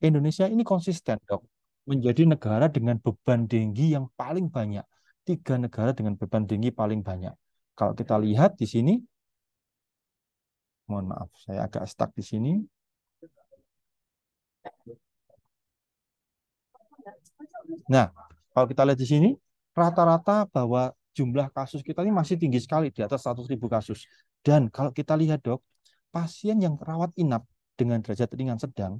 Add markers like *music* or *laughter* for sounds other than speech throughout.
Indonesia ini konsisten dok menjadi negara dengan beban tinggi yang paling banyak tiga negara dengan beban tinggi paling banyak kalau kita lihat di sini mohon maaf saya agak stuck di sini nah kalau kita lihat di sini rata-rata bahwa jumlah kasus kita ini masih tinggi sekali di atas 100.000 kasus dan kalau kita lihat dok pasien yang rawat inap dengan derajat ringan sedang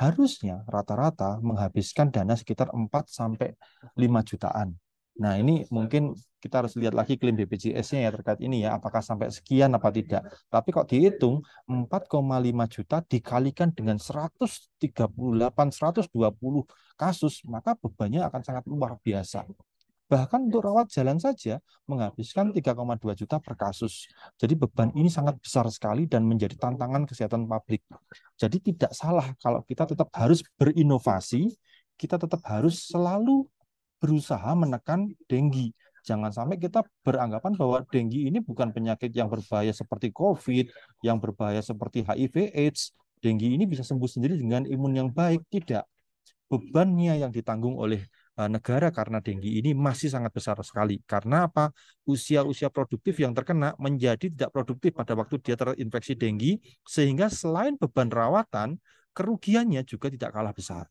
harusnya rata-rata menghabiskan dana sekitar 4 sampai 5 jutaan. Nah, ini mungkin kita harus lihat lagi klaim BPJS-nya ya terkait ini ya, apakah sampai sekian apa tidak. Tapi kok dihitung 4,5 juta dikalikan dengan 138 120 kasus, maka bebannya akan sangat luar biasa. Bahkan untuk rawat jalan saja menghabiskan 3,2 juta per kasus. Jadi beban ini sangat besar sekali dan menjadi tantangan kesehatan publik. Jadi tidak salah kalau kita tetap harus berinovasi, kita tetap harus selalu berusaha menekan denggi. Jangan sampai kita beranggapan bahwa denggi ini bukan penyakit yang berbahaya seperti COVID, yang berbahaya seperti HIV AIDS. Denggi ini bisa sembuh sendiri dengan imun yang baik. Tidak. Bebannya yang ditanggung oleh Eh, negara karena denggi ini masih sangat besar sekali. Karena apa? Usia-usia produktif yang terkena menjadi tidak produktif pada waktu dia terinfeksi denggi, sehingga selain beban rawatan, kerugiannya juga tidak kalah besar.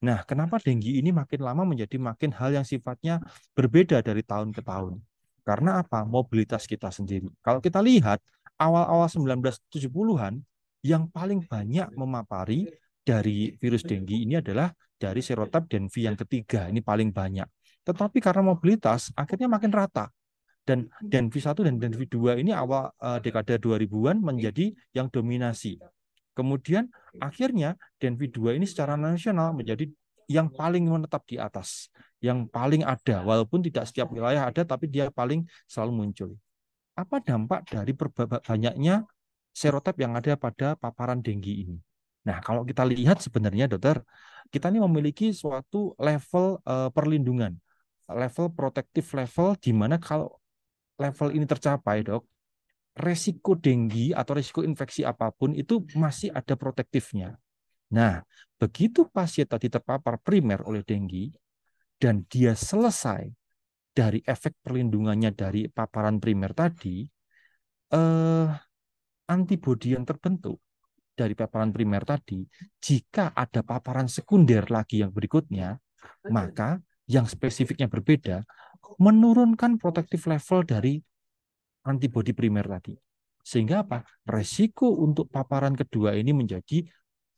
Nah, kenapa denggi ini makin lama menjadi makin hal yang sifatnya berbeda dari tahun ke tahun? Karena apa? Mobilitas kita sendiri. Kalau kita lihat, awal-awal 1970-an, yang paling banyak memapari dari virus iya. denggi ini adalah dari serotip dengue yang iya. ketiga, ini paling banyak. Tetapi karena mobilitas, oh. akhirnya makin rata. Dan dengue hmm. 1 dan dengue 2 ini awal uh, dekade 2000-an menjadi yang dominasi. Kemudian akhirnya dengue 2 ini secara nasional menjadi yang paling menetap di atas, yang paling ada, walaupun tidak setiap wilayah ada, tapi dia paling selalu muncul. Apa dampak dari banyaknya serotip yang ada pada paparan denggi ini? Nah, kalau kita lihat sebenarnya dokter, kita ini memiliki suatu level uh, perlindungan, level protektif level di mana kalau level ini tercapai, Dok, resiko denggi atau resiko infeksi apapun itu masih ada protektifnya. Nah, begitu pasien tadi terpapar primer oleh denggi dan dia selesai dari efek perlindungannya dari paparan primer tadi, eh, antibodi yang terbentuk dari paparan primer tadi, jika ada paparan sekunder lagi yang berikutnya, maka yang spesifiknya berbeda menurunkan protektif level dari antibodi primer tadi. Sehingga apa? Resiko untuk paparan kedua ini menjadi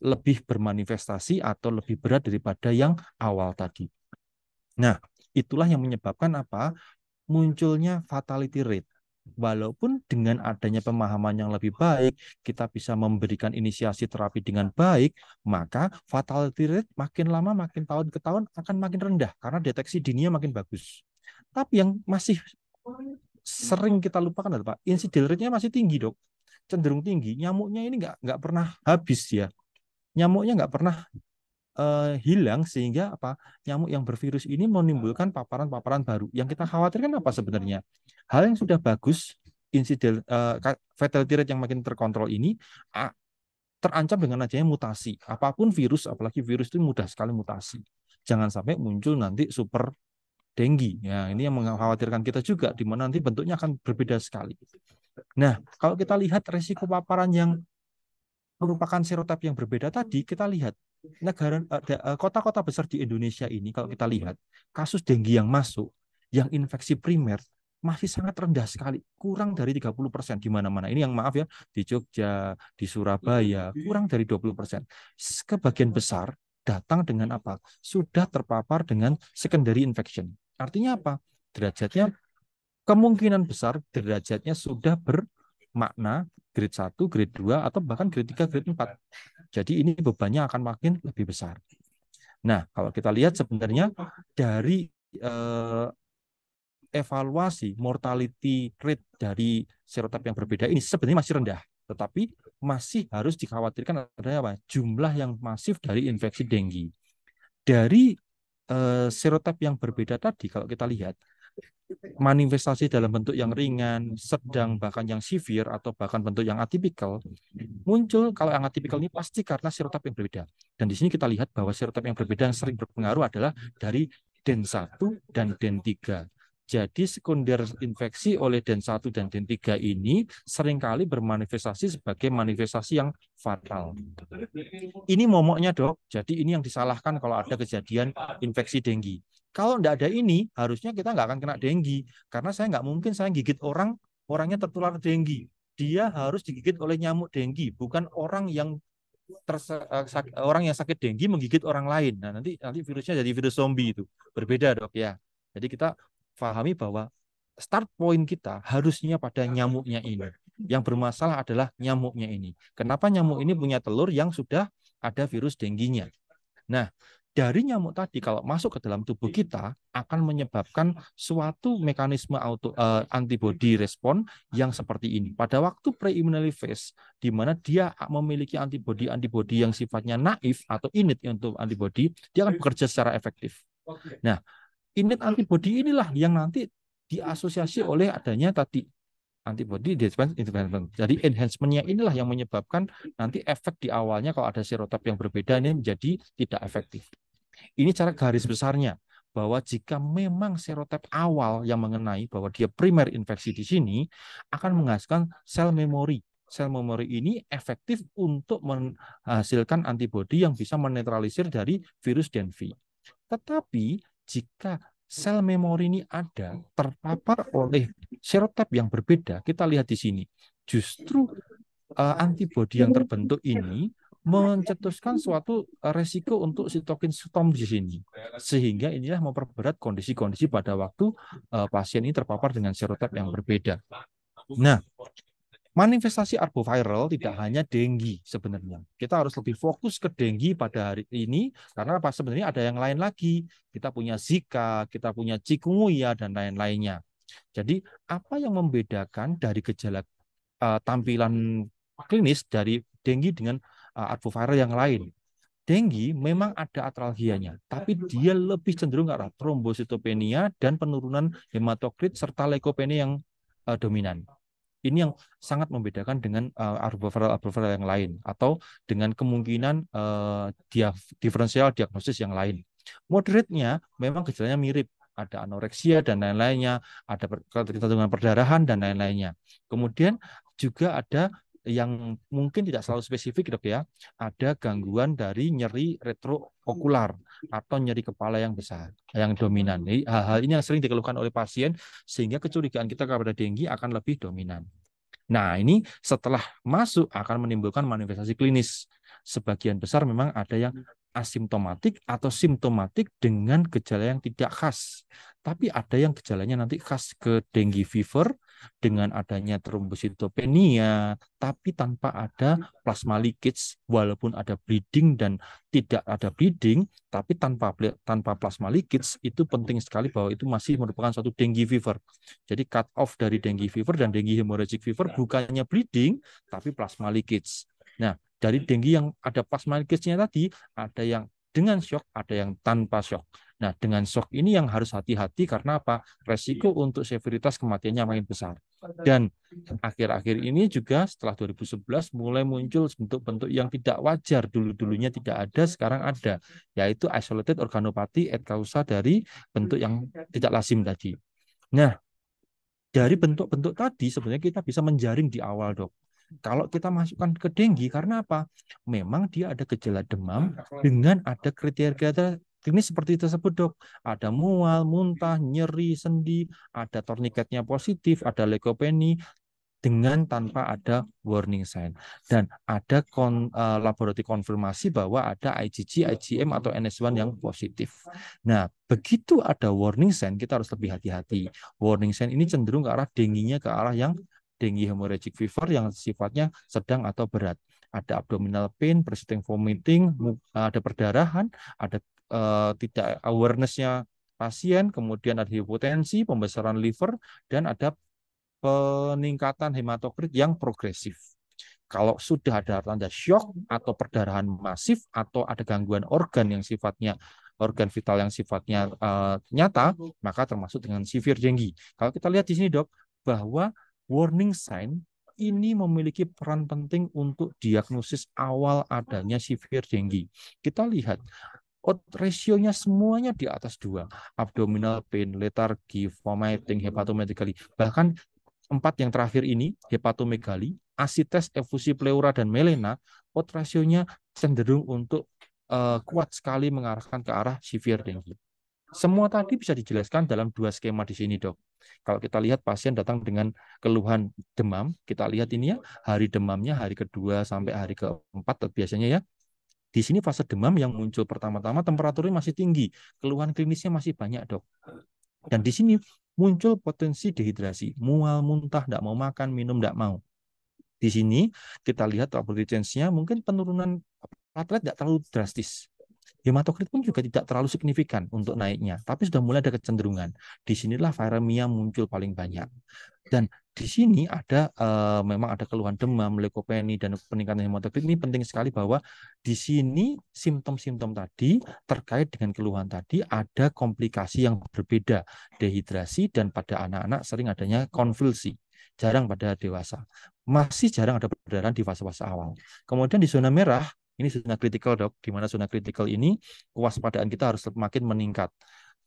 lebih bermanifestasi atau lebih berat daripada yang awal tadi. Nah, itulah yang menyebabkan apa? munculnya fatality rate walaupun dengan adanya pemahaman yang lebih baik, kita bisa memberikan inisiasi terapi dengan baik, maka fatality rate makin lama makin tahun ke tahun akan makin rendah karena deteksi dininya makin bagus. Tapi yang masih sering kita lupakan adalah Pak, insiden rate-nya masih tinggi, Dok. Cenderung tinggi, nyamuknya ini nggak nggak pernah habis ya. Nyamuknya nggak pernah uh, hilang sehingga apa nyamuk yang bervirus ini menimbulkan paparan-paparan baru. Yang kita hmm. khawatirkan apa sebenarnya? Hal yang sudah bagus, insiden uh, eh, fatality rate yang makin terkontrol ini terancam dengan adanya mutasi. Apapun virus, apalagi virus itu mudah sekali mutasi. Jangan sampai muncul nanti super denggi. Ya, ini yang mengkhawatirkan kita juga, di mana nanti bentuknya akan berbeda sekali. Nah, kalau kita lihat resiko paparan yang merupakan serotip yang berbeda tadi, kita lihat negara eh, kota-kota besar di Indonesia ini kalau kita lihat hmm. kasus denggi yang masuk yang infeksi primer masih sangat rendah sekali, kurang dari 30 persen di mana-mana. Ini yang maaf ya, di Jogja, di Surabaya, hmm. kurang dari 20 persen. Kebagian besar datang dengan apa? Sudah terpapar dengan secondary infection. Artinya apa? Derajatnya kemungkinan besar derajatnya sudah bermakna grade 1, grade 2, atau bahkan grade 3, grade 4. Jadi ini bebannya akan makin lebih besar. Nah, kalau kita lihat sebenarnya dari eh, evaluasi mortality rate dari serotip yang berbeda ini sebenarnya masih rendah, tetapi masih harus dikhawatirkan adanya apa? jumlah yang masif dari infeksi denggi. Dari eh, serotip yang berbeda tadi kalau kita lihat manifestasi dalam bentuk yang ringan, sedang, bahkan yang severe, atau bahkan bentuk yang atipikal, muncul kalau yang atipikal ini pasti karena serotip yang berbeda. Dan di sini kita lihat bahwa serotip yang berbeda yang sering berpengaruh adalah dari DEN 1 dan DEN 3. Jadi sekunder infeksi oleh DEN 1 dan DEN 3 ini seringkali bermanifestasi sebagai manifestasi yang fatal. Ini momoknya dok, jadi ini yang disalahkan kalau ada kejadian infeksi denggi. Kalau tidak ada ini, harusnya kita nggak akan kena denggi. Karena saya nggak mungkin saya gigit orang, orangnya tertular denggi. Dia harus digigit oleh nyamuk denggi, bukan orang yang tersa, eh, orang yang sakit denggi menggigit orang lain. Nah, nanti nanti virusnya jadi virus zombie itu. Berbeda, Dok, ya. Jadi kita pahami bahwa start point kita harusnya pada nyamuknya ini. Yang bermasalah adalah nyamuknya ini. Kenapa nyamuk ini punya telur yang sudah ada virus dengginya? Nah, dari nyamuk tadi kalau masuk ke dalam tubuh iya. kita akan menyebabkan suatu mekanisme auto uh, antibody respon yang seperti ini. Pada waktu preliminary phase di mana dia memiliki antibody antibody yang sifatnya naif atau init untuk antibody, dia akan bekerja secara efektif. Nah, init antibody inilah yang nanti diasosiasi oleh adanya tadi antibody enhancement. Jadi enhancementnya inilah yang menyebabkan nanti efek di awalnya kalau ada serotip yang berbeda ini menjadi tidak efektif. Ini cara garis besarnya bahwa jika memang serotip awal yang mengenai bahwa dia primer infeksi di sini akan menghasilkan sel memori. Sel memori ini efektif untuk menghasilkan antibodi yang bisa menetralisir dari virus dengue. Tetapi jika sel memori ini ada terpapar oleh serotip yang berbeda, kita lihat di sini. Justru uh, antibodi yang terbentuk ini mencetuskan iya. suatu eh, resiko untuk sitokin storm di sini. Sehingga inilah memperberat kondisi-kondisi pada waktu uh, pasien ini terpapar dengan serotip yang berbeda. Nah, manifestasi arboviral tidak hanya denggi sebenarnya. Kita harus lebih fokus ke denggi pada hari ini karena apa sebenarnya ada yang lain lagi. Kita punya Zika, kita punya chikungunya dan lain-lainnya. Jadi apa yang membedakan dari gejala uh, tampilan klinis dari denggi dengan Eh, advoviral yang lain. Denggi memang ada atralgianya, tapi dia lebih cenderung ke arah trombositopenia dan penurunan hematokrit serta leukopenia yang uh, dominan. Ini yang sangat membedakan dengan uh, arboviral arboviral yang lain atau dengan kemungkinan uh, eh, dia diferensial diagnosis yang lain. Moderatnya memang gejalanya mirip, ada anoreksia dan lain-lainnya, ada ketergantungan perdarahan dan lain-lainnya. Kemudian juga ada yang mungkin tidak selalu spesifik dok ya, ada gangguan dari nyeri retrookular atau nyeri kepala yang besar, yang dominan. hal-hal ini yang sering dikeluhkan oleh pasien sehingga kecurigaan kita kepada denggi akan lebih dominan. Nah, ini setelah masuk akan menimbulkan manifestasi klinis. Sebagian besar memang ada yang asimptomatik atau simptomatik dengan gejala yang tidak khas. Tapi ada yang gejalanya nanti khas ke denggi fever, dengan adanya trombositopenia, tapi tanpa ada plasma leakage, walaupun ada bleeding dan tidak ada bleeding, tapi tanpa tanpa plasma leakage itu penting sekali bahwa itu masih merupakan satu dengue fever. Jadi cut off dari dengue fever dan dengue hemorrhagic fever bukannya bleeding, tapi plasma leakage. Nah, dari dengue yang ada plasma leakage-nya tadi, ada yang dengan shock, ada yang tanpa shock. Nah, dengan shock ini yang harus hati-hati karena apa? Resiko iya. untuk severitas kematiannya makin besar. Dan akhir-akhir ini juga setelah 2011 mulai muncul bentuk-bentuk yang tidak wajar dulu-dulunya tidak ada, sekarang ada, yaitu isolated organopati et causa dari bentuk yang tidak lazim tadi. Nah, dari bentuk-bentuk tadi sebenarnya kita bisa menjaring di awal, Dok kalau kita masukkan ke denggi karena apa? Memang dia ada gejala demam dengan ada kriteria klinis seperti tersebut dok. Ada mual, muntah, nyeri, sendi, ada torniketnya positif, ada leukopenia, dengan tanpa ada warning sign dan ada kon, uh, eh, laboratorium konfirmasi bahwa ada IgG, IgM atau NS1 yang positif. Nah, begitu ada warning sign kita harus lebih hati-hati. Warning sign ini cenderung ke arah denginya ke arah yang dengue hemorrhagic fever yang sifatnya sedang atau berat. Ada abdominal pain, persisting vomiting, eh, ada perdarahan, ada uh, tidak awarenessnya pasien, kemudian ada hipotensi, pembesaran liver, dan ada peningkatan hematokrit yang progresif. Kalau sudah ada tanda shock atau perdarahan masif atau ada gangguan organ yang sifatnya organ vital yang sifatnya uh, nyata, maka termasuk dengan severe dengue. Kalau kita lihat di sini dok, bahwa warning sign ini memiliki peran penting untuk diagnosis awal adanya severe dengue. Kita lihat Pot rasionya semuanya di atas dua. Abdominal pain, letargi, vomiting, hepatomegaly. Bahkan empat yang terakhir ini, hepatomegaly, asites, efusi pleura, dan melena, Pot rasionya cenderung untuk uh, kuat sekali mengarahkan ke arah severe dengue. Semua tadi bisa dijelaskan dalam dua skema di sini, dok. Kalau kita lihat pasien datang dengan keluhan demam, kita lihat ini ya, hari demamnya hari kedua sampai hari keempat biasanya ya, di sini fase demam yang muncul pertama-tama temperaturnya masih tinggi, keluhan klinisnya masih banyak, Dok. Dan di sini muncul potensi dehidrasi, mual, muntah, tidak mau makan, minum, tidak mau. Di sini kita lihat probability chance nya mungkin penurunan platelet tidak terlalu drastis hematokrit pun juga tidak terlalu signifikan untuk naiknya, tapi sudah mulai ada kecenderungan. Di sinilah viremia muncul paling banyak. Dan di sini ada e, memang ada keluhan demam, leukopeni dan peningkatan hematokrit ini penting sekali bahwa di sini simptom-simptom tadi terkait dengan keluhan tadi ada komplikasi yang berbeda, dehidrasi dan pada anak-anak sering adanya konvulsi jarang pada dewasa. Masih jarang ada perdarahan di fase-fase awal. Kemudian di zona merah ini zona kritikal dok, di mana zona kritikal ini kewaspadaan kita harus semakin meningkat.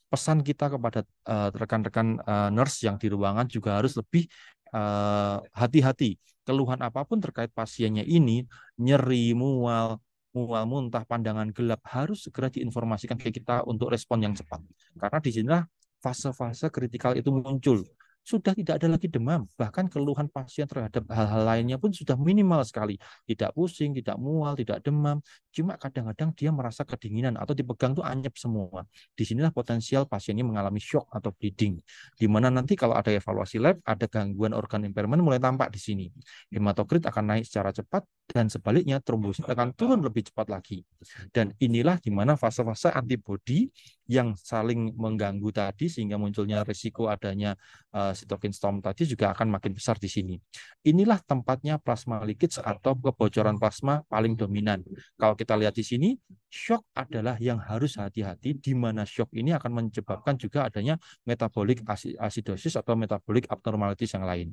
Pesan kita kepada eh, rekan-rekan uh, uh, nurse yang di ruangan juga harus lebih eh, hati-hati. Uh, Keluhan apapun terkait pasiennya ini, nyeri, mual, mual muntah, pandangan gelap harus segera diinformasikan ke kita untuk respon yang cepat. Karena di sinilah fase-fase kritikal itu muncul sudah tidak ada lagi demam. Bahkan keluhan pasien terhadap hal-hal lainnya pun sudah minimal sekali. Tidak pusing, tidak mual, tidak demam. Cuma kadang-kadang dia merasa kedinginan atau dipegang tuh anyep semua. Disinilah potensial pasiennya mengalami shock atau bleeding. Di mana nanti kalau ada evaluasi lab, ada gangguan organ impairment mulai tampak di sini. Hematokrit akan naik secara cepat dan sebaliknya trombosit akan turun lebih cepat lagi. Dan inilah di mana fase-fase antibodi yang saling mengganggu tadi sehingga munculnya risiko adanya uh, eh, sitokin storm tadi juga akan makin besar di sini. Inilah tempatnya plasma leakage atau kebocoran plasma paling dominan. Kalau kita lihat di sini, shock adalah yang harus hati-hati di mana shock ini akan menyebabkan juga adanya metabolic acidosis atau metabolic abnormalities yang lain.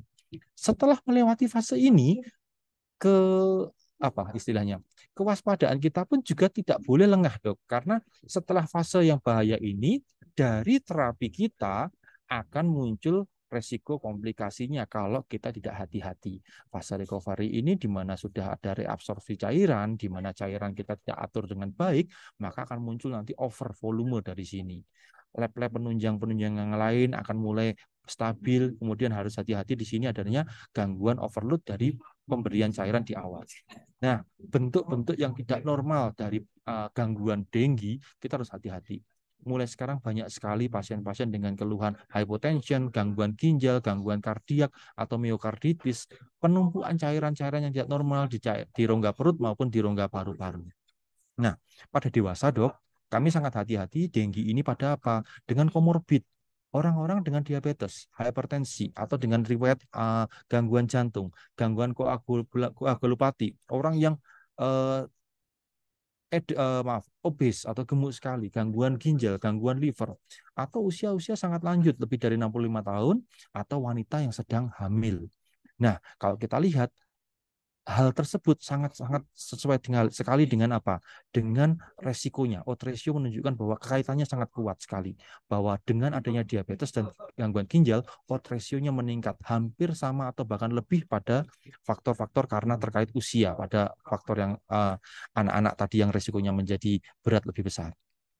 Setelah melewati fase ini, ke apa istilahnya kewaspadaan kita pun juga tidak boleh lengah dok karena setelah fase yang bahaya ini dari terapi kita akan muncul resiko komplikasinya kalau kita tidak hati-hati. Fase recovery ini di mana sudah ada reabsorpsi cairan, di mana cairan kita tidak atur dengan baik, maka akan muncul nanti over volume dari sini. Lab-lab penunjang-penunjang yang lain akan mulai stabil, kemudian harus hati-hati di sini adanya gangguan overload dari pemberian cairan di awal. Nah, bentuk-bentuk yang tidak normal dari uh, gangguan denggi kita harus hati-hati. Mulai sekarang banyak sekali pasien-pasien dengan keluhan hypotension, gangguan ginjal, gangguan kardiak atau miokarditis, penumpuan cairan-cairan yang tidak normal di, di rongga perut maupun di rongga paru-paru. Nah, pada dewasa dok, kami sangat hati-hati denggi ini pada apa? Dengan komorbid orang-orang dengan diabetes, hipertensi, atau dengan riwayat uh, gangguan jantung, gangguan koagul koagulopati, orang yang uh, ed, uh, maaf, obes atau gemuk sekali, gangguan ginjal, gangguan liver, atau usia-usia sangat lanjut lebih dari 65 tahun atau wanita yang sedang hamil. Nah, kalau kita lihat hal tersebut sangat-sangat sesuai dengan sekali dengan apa? Dengan resikonya. Odds ratio menunjukkan bahwa kaitannya sangat kuat sekali bahwa dengan adanya diabetes dan gangguan ginjal, odds nya meningkat hampir sama atau bahkan lebih pada faktor-faktor karena terkait usia pada faktor yang eh, anak-anak uh, tadi yang resikonya menjadi berat lebih besar.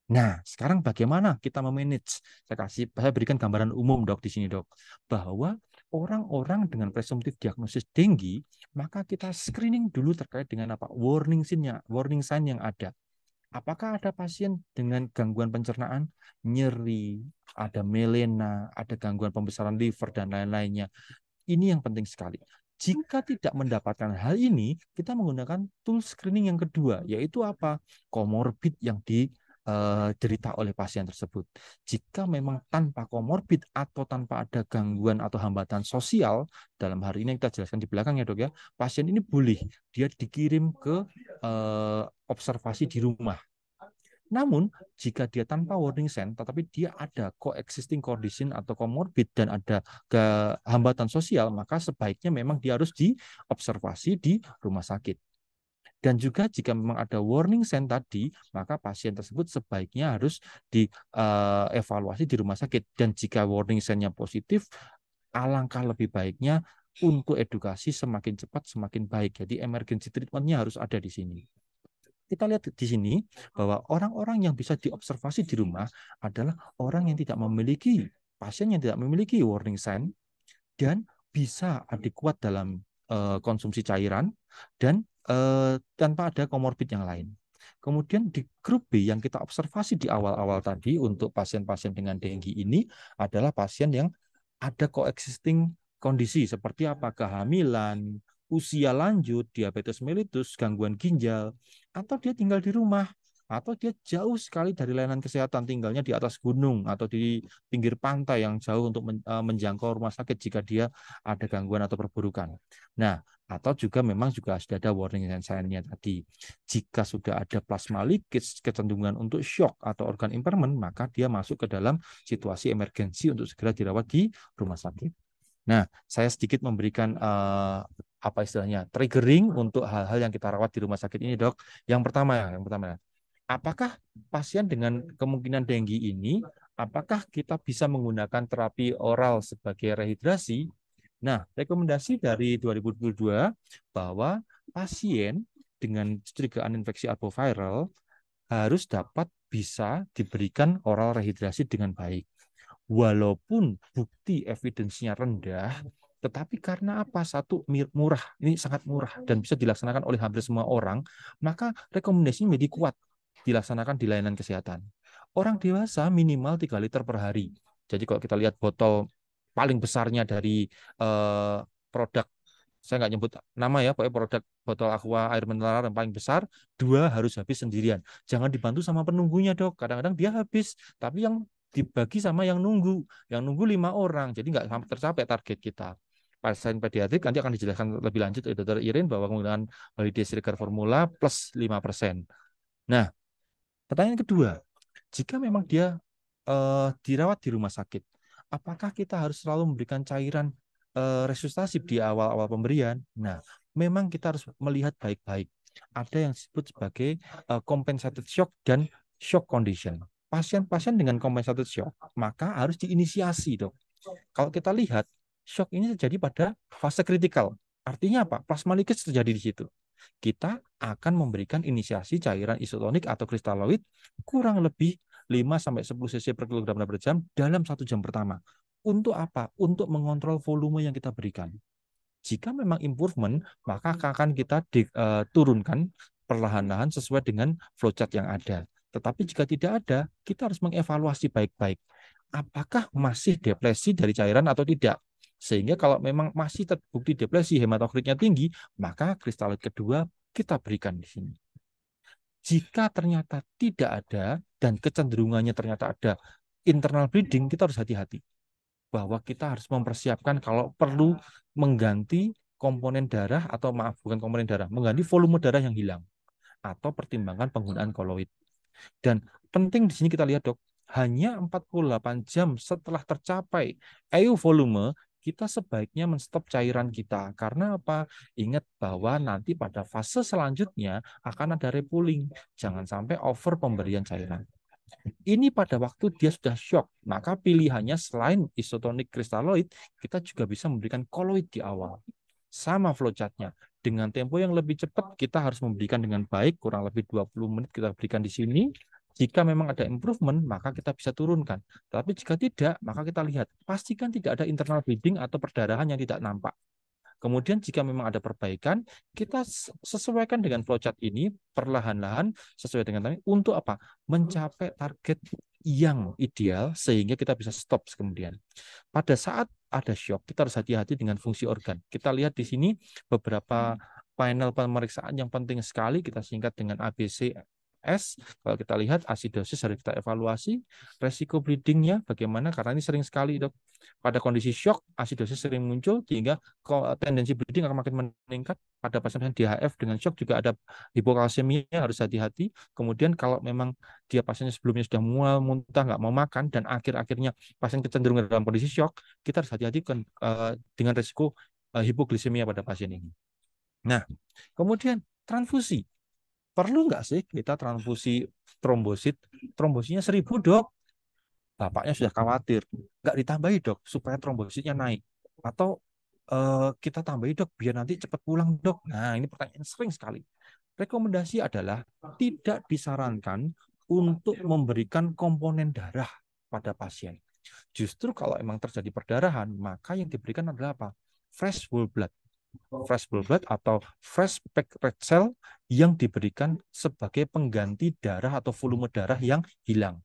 Nah, sekarang bagaimana kita memanage? Saya kasih, saya berikan gambaran umum dok di sini dok, bahwa orang-orang dengan presumtif diagnosis tinggi, maka kita screening dulu terkait dengan apa warning sign-nya, warning sign yang ada. Apakah ada pasien dengan gangguan pencernaan, nyeri, ada melena, ada gangguan pembesaran liver dan lain-lainnya. Ini yang penting sekali. Jika tidak mendapatkan hal ini, kita menggunakan tool screening yang kedua, yaitu apa? comorbid yang di Eh, cerita oleh pasien tersebut. Jika memang tanpa komorbid atau tanpa ada gangguan atau hambatan sosial, dalam hari ini kita jelaskan di belakang ya dok ya, pasien ini boleh dia dikirim ke eh, observasi di rumah. Namun, jika dia tanpa warning sign, tetapi dia ada coexisting condition atau comorbid dan ada hambatan sosial, maka sebaiknya memang dia harus diobservasi di rumah sakit. Dan juga jika memang ada warning sign tadi, maka pasien tersebut sebaiknya harus dievaluasi eh, di rumah sakit. Dan jika warning sign-nya positif, alangkah lebih baiknya untuk edukasi semakin cepat semakin baik. Jadi emergency treatment-nya harus ada di sini kita lihat di sini bahwa orang-orang yang bisa diobservasi di rumah adalah orang yang tidak memiliki pasien yang tidak memiliki warning sign dan bisa adekuat dalam eh, konsumsi cairan dan eh, tanpa ada komorbid yang lain. Kemudian di grup B yang kita observasi di awal-awal tadi untuk pasien-pasien dengan denggi ini adalah pasien yang ada coexisting kondisi seperti apa kehamilan, usia lanjut, diabetes mellitus, gangguan ginjal, atau dia tinggal di rumah, atau dia jauh sekali dari layanan kesehatan tinggalnya di atas gunung atau di pinggir pantai yang jauh untuk eh, menjangkau rumah sakit jika dia ada gangguan atau perburukan. Nah, atau juga memang juga sudah ada warning dan sign-nya tadi. Jika sudah ada plasma leakage kecenderungan untuk shock atau organ impairment, maka dia masuk ke dalam situasi emergensi untuk segera dirawat di rumah sakit. Nah, saya sedikit memberikan uh, apa istilahnya triggering untuk hal-hal yang kita rawat di rumah sakit ini, dok. Yang pertama, ya yang pertama, apakah pasien dengan kemungkinan denggi ini, apakah kita bisa menggunakan terapi oral sebagai rehidrasi Nah, rekomendasi dari 2022 bahwa pasien dengan kecurigaan infeksi arboviral harus dapat bisa diberikan oral rehidrasi dengan baik. Walaupun bukti evidensinya rendah, tetapi karena apa? Satu murah, ini sangat murah dan bisa dilaksanakan oleh hampir semua orang, maka rekomendasi menjadi kuat dilaksanakan di layanan kesehatan. Orang dewasa minimal 3 liter per hari. Jadi kalau kita lihat botol paling besarnya dari uh, produk saya nggak nyebut nama ya, pokoknya produk botol aqua air mineral yang paling besar, dua harus habis sendirian. Jangan dibantu sama penunggunya dok. Kadang-kadang dia habis, tapi yang dibagi sama yang nunggu. Yang nunggu lima orang, jadi nggak sampai tercapai target kita. Pasien pediatrik nanti akan dijelaskan lebih lanjut oleh Dr. Irin bahwa penggunaan holiday striker formula plus lima persen. Nah, pertanyaan kedua, jika memang dia uh, dirawat di rumah sakit, apakah kita harus selalu memberikan cairan eh, resusitasi di awal-awal pemberian? Nah, memang kita harus melihat baik-baik. Ada yang disebut sebagai eh, compensated shock dan shock condition. Pasien-pasien dengan compensated shock, maka harus diinisiasi, dok. Kalau kita lihat, shock ini terjadi pada fase kritikal. Artinya apa? Plasma leakage terjadi di situ. Kita akan memberikan inisiasi cairan isotonik atau kristaloid kurang lebih 5 sampai 10 cc per kilogram per jam dalam satu jam pertama. Untuk apa? Untuk mengontrol volume yang kita berikan. Jika memang improvement, maka akan kita di, uh, turunkan perlahan-lahan sesuai dengan flowchart yang ada. Tetapi jika tidak ada, kita harus mengevaluasi baik-baik. Apakah masih depresi dari cairan atau tidak? Sehingga kalau memang masih terbukti depresi hematokritnya tinggi, maka kristaloid kedua kita berikan di sini. Jika ternyata tidak ada, dan kecenderungannya ternyata ada internal bleeding, kita harus hati-hati. Bahwa kita harus mempersiapkan kalau perlu mengganti komponen darah atau maaf bukan komponen darah, mengganti volume darah yang hilang atau pertimbangkan penggunaan koloid. Dan penting di sini kita lihat dok, hanya 48 jam setelah tercapai EU volume kita sebaiknya menstop cairan kita. Karena apa? Ingat bahwa nanti pada fase selanjutnya akan ada repuling. Jangan sampai over pemberian cairan. Ini pada waktu dia sudah shock, maka pilihannya selain isotonik kristaloid, kita juga bisa memberikan koloid di awal. Sama flowchartnya, dengan tempo yang lebih cepat kita harus memberikan dengan baik, kurang lebih 20 menit kita berikan di sini, jika memang ada improvement, maka kita bisa turunkan. Tapi jika tidak, maka kita lihat. Pastikan tidak ada internal bleeding atau perdarahan yang tidak nampak. Kemudian jika memang ada perbaikan, kita sesuaikan dengan flowchart ini perlahan-lahan sesuai dengan tadi untuk apa? Mencapai target yang ideal sehingga kita bisa stop kemudian. Pada saat ada shock, kita harus hati-hati dengan fungsi organ. Kita lihat di sini beberapa hmm. panel pemeriksaan yang penting sekali kita singkat dengan ABC S. Kalau kita lihat asidosis harus kita evaluasi, resiko bleedingnya bagaimana karena ini sering sekali dok. Pada kondisi shock, asidosis sering muncul sehingga tendensi bleeding akan makin meningkat. Pada pasien-pasien DHF dengan shock juga ada hipokalsemia harus hati-hati. Kemudian kalau memang dia pasiennya sebelumnya sudah mual, muntah, nggak mau makan dan akhir-akhirnya pasien kecenderungan dalam kondisi shock, kita harus hati-hati eh, dengan resiko eh, hipoglikemia pada pasien ini. Nah, kemudian transfusi perlu nggak sih kita transfusi trombosit? Trombositnya seribu dok. Bapaknya sudah khawatir. Nggak ditambahi dok, supaya trombositnya naik. Atau eh, kita tambahi dok, biar nanti cepat pulang dok. Nah ini pertanyaan sering sekali. Rekomendasi adalah tidak disarankan untuk memberikan komponen darah pada pasien. Justru kalau emang terjadi perdarahan, maka yang diberikan adalah apa? Fresh whole blood fresh blood atau fresh packed red cell yang diberikan sebagai pengganti darah atau volume darah yang hilang.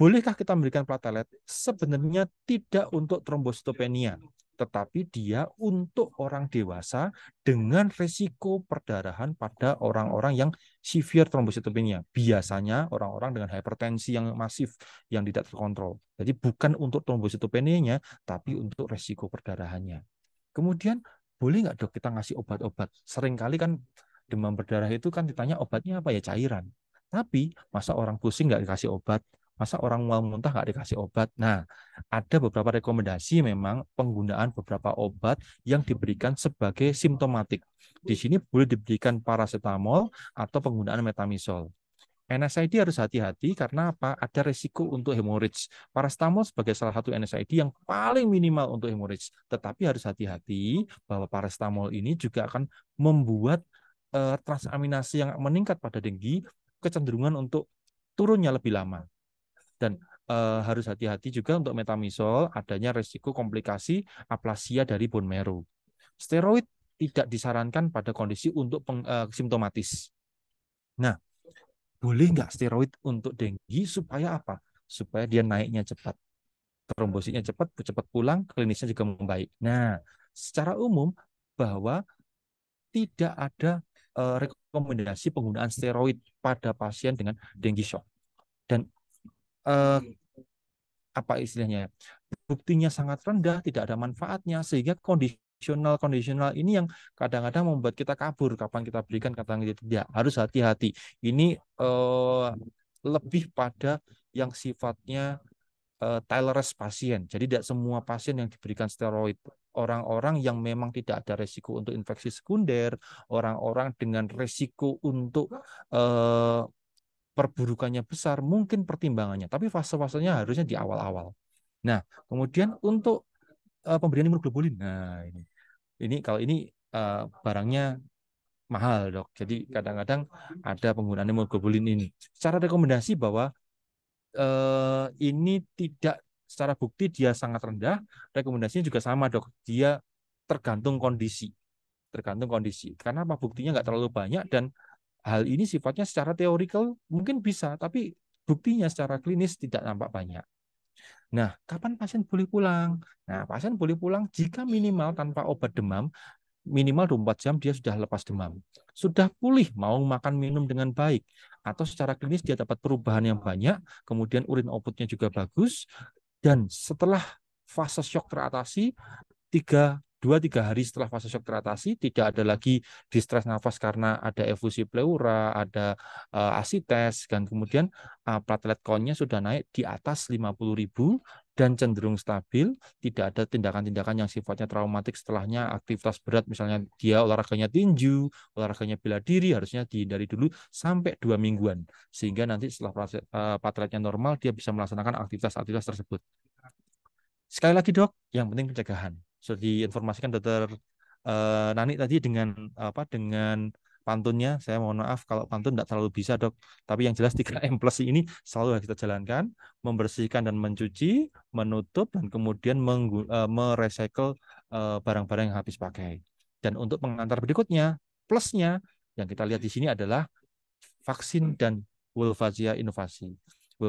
Bolehkah kita memberikan platelet? Sebenarnya tidak untuk trombositopenia, tetapi dia untuk orang dewasa dengan resiko perdarahan pada orang-orang yang severe trombositopenia. Biasanya orang-orang dengan hipertensi yang masif yang tidak terkontrol. Jadi bukan untuk trombositopenianya, tapi untuk resiko perdarahannya. Kemudian boleh nggak dok kita ngasih obat-obat? sering kali kan demam berdarah itu kan ditanya obatnya apa ya cairan. Tapi masa orang pusing nggak dikasih obat, masa orang mau muntah nggak dikasih obat. Nah, ada beberapa rekomendasi memang penggunaan beberapa obat yang diberikan sebagai simptomatik. Di sini boleh diberikan paracetamol atau penggunaan metamisol. NSAID harus hati-hati karena apa? Ada resiko untuk hemorrhage. Paracetamol sebagai salah satu NSAID yang paling minimal untuk hemorrhage, tetapi harus hati-hati bahwa paracetamol ini juga akan membuat uh, transaminasi yang meningkat pada denggi kecenderungan untuk turunnya lebih lama. Dan uh, harus hati-hati juga untuk metamisol adanya resiko komplikasi aplasia dari bone marrow. Steroid tidak disarankan pada kondisi untuk peng, eh, simptomatis. Nah, boleh nggak steroid untuk denggi supaya apa? Supaya dia naiknya cepat. Trombositnya cepat, cepat pulang, klinisnya juga membaik. Nah, secara umum bahwa tidak ada eh, rekomendasi penggunaan steroid pada pasien dengan denggi shock. Dan uh, apa istilahnya? Ya, buktinya sangat rendah, tidak ada manfaatnya sehingga kondisi conditional conditional ini yang kadang-kadang membuat kita kabur kapan kita berikan kata kita tidak harus hati-hati ini uh, lebih pada yang sifatnya uh, eh, tolerance pasien jadi tidak semua pasien yang diberikan steroid orang-orang yang memang tidak ada resiko untuk infeksi sekunder orang-orang dengan resiko untuk uh, perburukannya besar mungkin pertimbangannya tapi fase-fasenya harusnya di awal-awal nah kemudian untuk uh, pemberian imunoglobulin. Nah, ini ini kalau ini uh, barangnya mahal dok. Jadi kadang-kadang ada penggunaan hemoglobin ini. Secara rekomendasi bahwa uh, ini tidak secara bukti dia sangat rendah, rekomendasinya juga sama dok. Dia tergantung kondisi, tergantung kondisi. Karena apa buktinya nggak terlalu banyak dan hal ini sifatnya secara teorikal mungkin bisa, tapi buktinya secara klinis tidak nampak banyak. Nah, kapan pasien boleh pulang? Nah, pasien boleh pulang jika minimal tanpa obat demam, minimal 24 jam dia sudah lepas demam. Sudah pulih, mau makan minum dengan baik. Atau secara klinis dia dapat perubahan yang banyak, kemudian urin outputnya juga bagus, dan setelah fase shock teratasi, tiga dua tiga hari setelah fase shock teratasi tidak ada lagi distress nafas karena ada efusi pleura, ada uh, asites, dan kemudian uh, platelet countnya sudah naik di atas 50 ribu dan cenderung stabil, tidak ada tindakan-tindakan yang sifatnya traumatik setelahnya aktivitas berat misalnya dia olahraganya tinju, olahraganya bela diri harusnya dihindari dulu sampai dua mingguan sehingga nanti setelah eh, plateletnya normal dia bisa melaksanakan aktivitas-aktivitas tersebut. Sekali lagi dok, yang penting pencegahan sudah diinformasikan dokter uh, Nani tadi dengan apa dengan pantunnya saya mohon maaf kalau pantun tidak terlalu bisa dok tapi yang jelas 3M *laughs* plus ini selalu harus kita jalankan membersihkan dan mencuci menutup dan kemudian uh, merecycle uh, barang-barang yang habis pakai dan untuk pengantar berikutnya plusnya yang kita lihat di sini adalah vaksin dan Wolfazia inovasi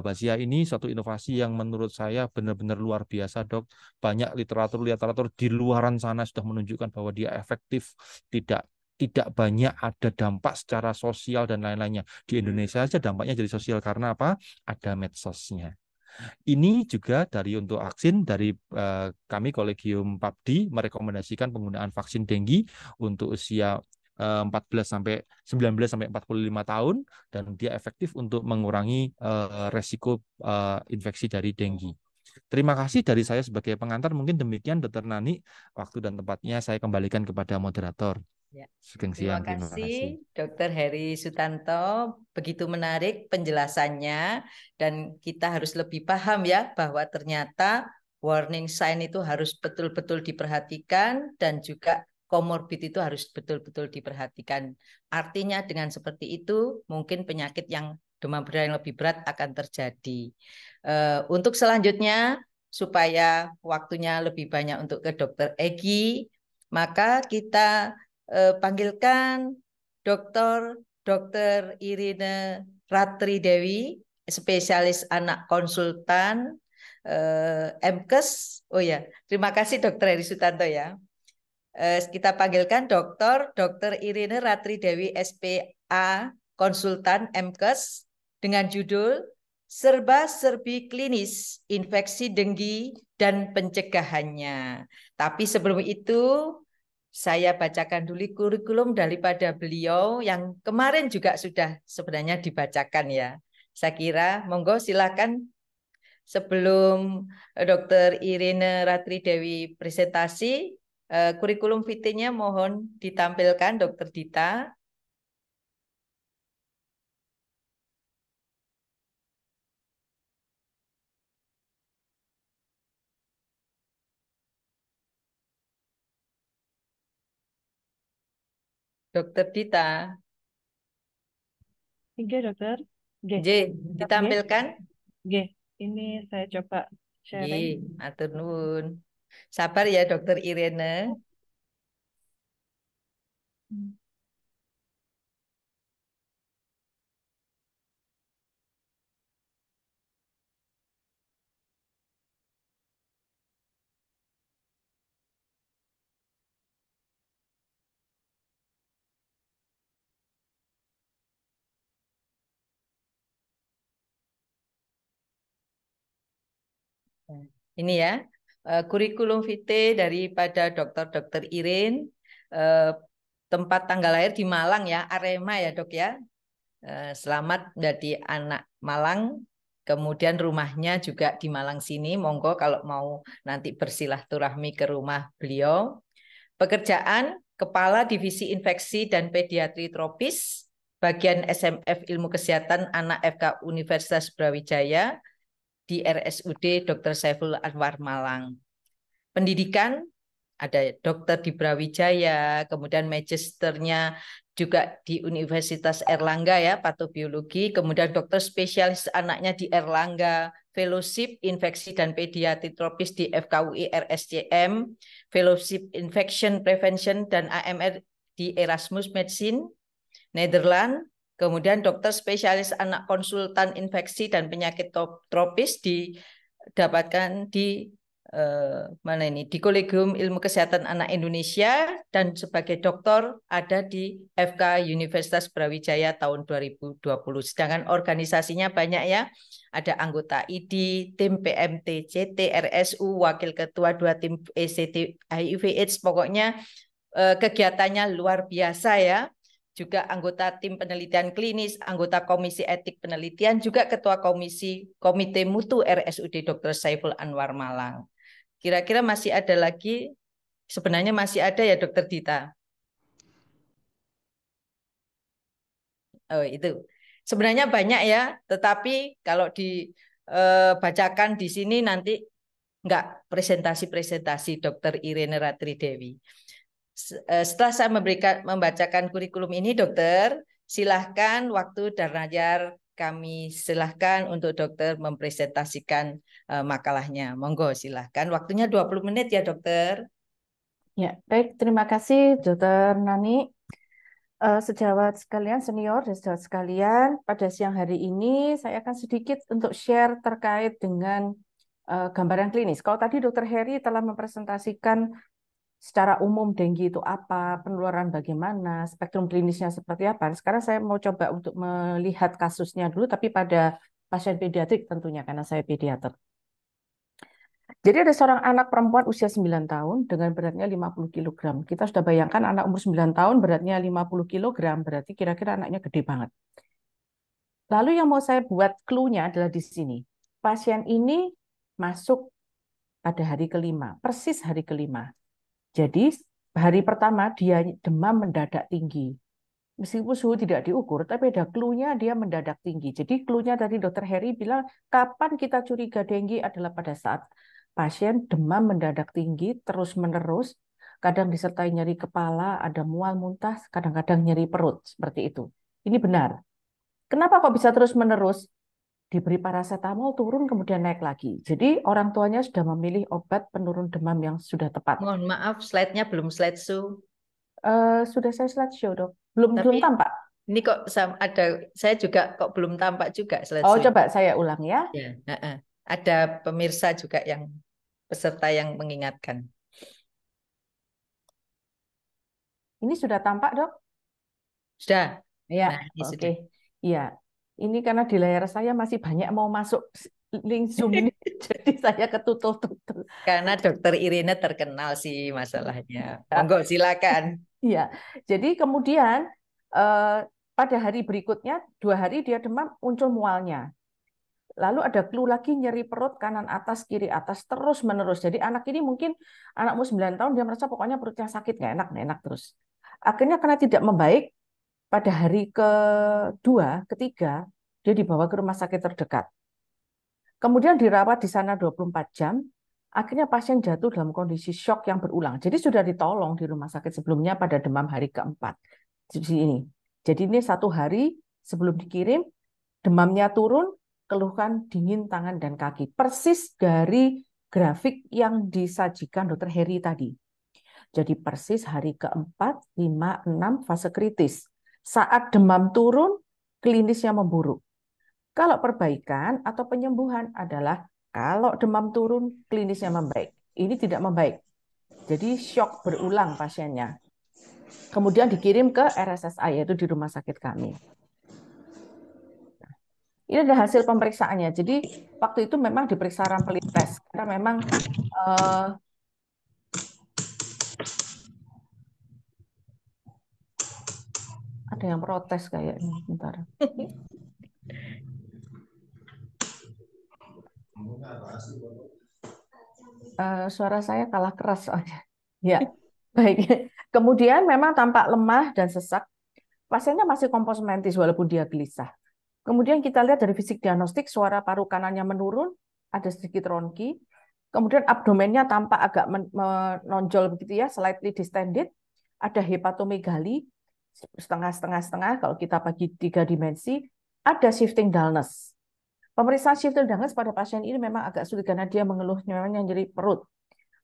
Basia ini satu inovasi yang menurut saya benar-benar luar biasa, Dok. Banyak literatur-literatur di luaran sana sudah menunjukkan bahwa dia efektif, tidak tidak banyak ada dampak secara sosial dan lain-lainnya. Di hmm. Indonesia saja dampaknya jadi sosial karena apa? Ada medsosnya. Ini juga dari untuk vaksin dari eh, kami Kolegium PABDI merekomendasikan penggunaan vaksin denggi untuk usia 14 eh, sampai 19 sampai 45 tahun dan dia efektif untuk mengurangi eh, resiko eh, infeksi dari denggi. Terima kasih dari saya sebagai pengantar. Mungkin demikian Dokter Nani. Waktu dan tempatnya saya kembalikan kepada moderator. Ya. Terima kasih, Terima kasih Dr. Heri Sutanto. Begitu menarik penjelasannya dan kita harus lebih paham ya bahwa ternyata warning sign itu harus betul-betul diperhatikan dan juga komorbid itu harus betul-betul diperhatikan. Artinya dengan seperti itu mungkin penyakit yang demam berdarah yang lebih berat akan terjadi. Eh, untuk selanjutnya supaya waktunya lebih banyak untuk ke dokter Egi, maka kita eh, panggilkan dokter dokter Irina Ratri Dewi, spesialis anak konsultan eh, MKes. Oh ya, terima kasih dokter Eri Sutanto ya. Eh, kita panggilkan dokter dokter Irene Ratri Dewi SPA konsultan MKes dengan judul Serba-serbi klinis infeksi denggi dan pencegahannya. Tapi sebelum itu saya bacakan dulu kurikulum daripada beliau yang kemarin juga sudah sebenarnya dibacakan ya. Saya kira monggo silakan sebelum Dr. Irene Ratri Dewi presentasi Eh, kurikulum vitae-nya mohon ditampilkan Dokter Dita. Dokter Dita. Oke, dokter. G. J, ditampilkan. G. Ini saya coba sharing. G, atur nuwun. Sabar ya Dokter Irene. Ini ya, Eh, kurikulum vitae daripada dokter-dokter Irin eh, tempat tanggal lahir di Malang ya Arema ya dok ya eh, selamat dari anak Malang kemudian rumahnya juga di Malang sini monggo kalau mau nanti bersilaturahmi ke rumah beliau pekerjaan kepala divisi infeksi dan pediatri tropis bagian SMF Ilmu Kesehatan Anak FK Universitas Brawijaya di RSUD Dr. Saiful Anwar Malang. Pendidikan ada dokter di Brawijaya, kemudian magisternya juga di Universitas Erlangga ya, patobiologi, kemudian dokter spesialis anaknya di Erlangga, fellowship infeksi dan pediatri tropis di FKUI RSCM, fellowship infection prevention dan AMR di Erasmus Medicine, Netherlands, Kemudian dokter spesialis anak konsultan infeksi dan penyakit tropis didapatkan di eh, mana ini di Kolegium Ilmu Kesehatan Anak Indonesia dan sebagai dokter ada di FK Universitas Brawijaya tahun 2020. Sedangkan organisasinya banyak ya. Ada anggota ID, tim PMT, CT, RSU, wakil ketua dua tim ECT HIV AIDS. Pokoknya eh, kegiatannya luar biasa ya juga anggota tim penelitian klinis, anggota komisi etik penelitian, juga ketua komisi Komite Mutu RSUD Dr. Saiful Anwar Malang. Kira-kira masih ada lagi? Sebenarnya masih ada ya Dr. Dita? Oh, itu. Sebenarnya banyak ya, tetapi kalau dibacakan eh, di sini nanti enggak presentasi-presentasi Dr. Irene Ratri Dewi. Eh, setelah saya memberikan membacakan kurikulum ini dokter silahkan waktu dan rajar kami silahkan untuk dokter mempresentasikan eh, makalahnya monggo silahkan waktunya 20 menit ya dokter ya baik terima kasih dokter Nani eh, sejawat sekalian senior dan sejawat sekalian pada siang hari ini saya akan sedikit untuk share terkait dengan gambaran klinis kalau tadi dokter Heri telah mempresentasikan secara umum denggi itu apa, penularan bagaimana, spektrum klinisnya seperti apa. Sekarang saya mau coba untuk melihat kasusnya dulu, tapi pada pasien pediatrik tentunya, karena saya pediater. Jadi ada seorang anak perempuan usia 9 tahun dengan beratnya 50 kg. Kita sudah bayangkan anak umur 9 tahun beratnya 50 kg, berarti kira-kira anaknya gede banget. Lalu yang mau saya buat clue adalah di sini. Pasien ini masuk pada hari kelima, persis hari kelima jadi hari pertama dia demam mendadak tinggi. Meskipun suhu tidak diukur, tapi ada klunya dia mendadak tinggi. Jadi klunya tadi dokter Harry bilang, kapan kita curiga denggi adalah pada saat pasien demam mendadak tinggi, terus-menerus, kadang disertai nyeri kepala, ada mual muntah, kadang-kadang nyeri perut, seperti itu. Ini benar. Kenapa kok bisa terus-menerus? diberi paracetamol turun kemudian naik lagi. Jadi orang tuanya sudah memilih obat penurun demam yang sudah tepat. Mohon maaf, slide-nya belum slide show. Uh, eh, sudah saya slide show dok, belum Tapi, belum tampak. Ini kok ada saya juga kok belum tampak juga slide show. Oh coba saya ulang ya. ya uh -uh. Ada pemirsa juga yang peserta yang mengingatkan. Ini sudah tampak dok? Sudah. Ya. Nah, Oke. okay. Iya ini karena di layar saya masih banyak mau masuk link Zoom ini, *laughs* *laughs* jadi saya ketutup tutul Karena dokter Irina terkenal sih masalahnya. Iya. Monggo silakan. *laughs* Iya, jadi kemudian eh, pada hari berikutnya dua hari dia demam muncul mualnya. Lalu ada clue lagi nyeri perut kanan atas kiri atas terus menerus. Jadi anak ini mungkin anakmu 9 tahun dia merasa pokoknya perutnya sakit nggak enak nggak enak terus. Akhirnya karena tidak membaik pada hari kedua, ketiga, dia dibawa ke rumah sakit terdekat. Kemudian dirawat di sana 24 jam, akhirnya pasien jatuh dalam kondisi shock yang berulang. Jadi sudah ditolong di rumah sakit sebelumnya pada demam hari keempat. Jadi ini. Jadi ini satu hari sebelum dikirim, demamnya turun, keluhkan dingin tangan dan kaki. Persis dari grafik yang disajikan dokter Heri tadi. Jadi persis hari keempat, lima, enam fase kritis. Saat demam turun, klinisnya memburuk. Kalau perbaikan atau penyembuhan adalah kalau demam turun, klinisnya membaik. Ini tidak membaik. Jadi shock berulang pasiennya. Kemudian dikirim ke RSSI, yaitu di rumah sakit kami. Ini ada hasil pemeriksaannya. Jadi waktu itu memang diperiksa rampelit tes karena memang eh, ada yang protes kayaknya sebentar. Hmm. Uh, eh, suara saya kalah keras soalnya. *laughs* Ya, baik. Kemudian memang tampak lemah dan sesak. Pasiennya masih kompos mentis walaupun dia gelisah. Kemudian kita lihat dari fisik diagnostik, suara paru kanannya menurun, ada sedikit ronki. Kemudian abdomennya tampak agak menonjol begitu ya, slightly distended. Ada hepatomegali, setengah-setengah-setengah kalau kita bagi tiga dimensi, ada shifting dullness. Pemeriksaan shifting dullness pada pasien ini memang agak sulit karena dia mengeluh mengeluhnya nyeri perut.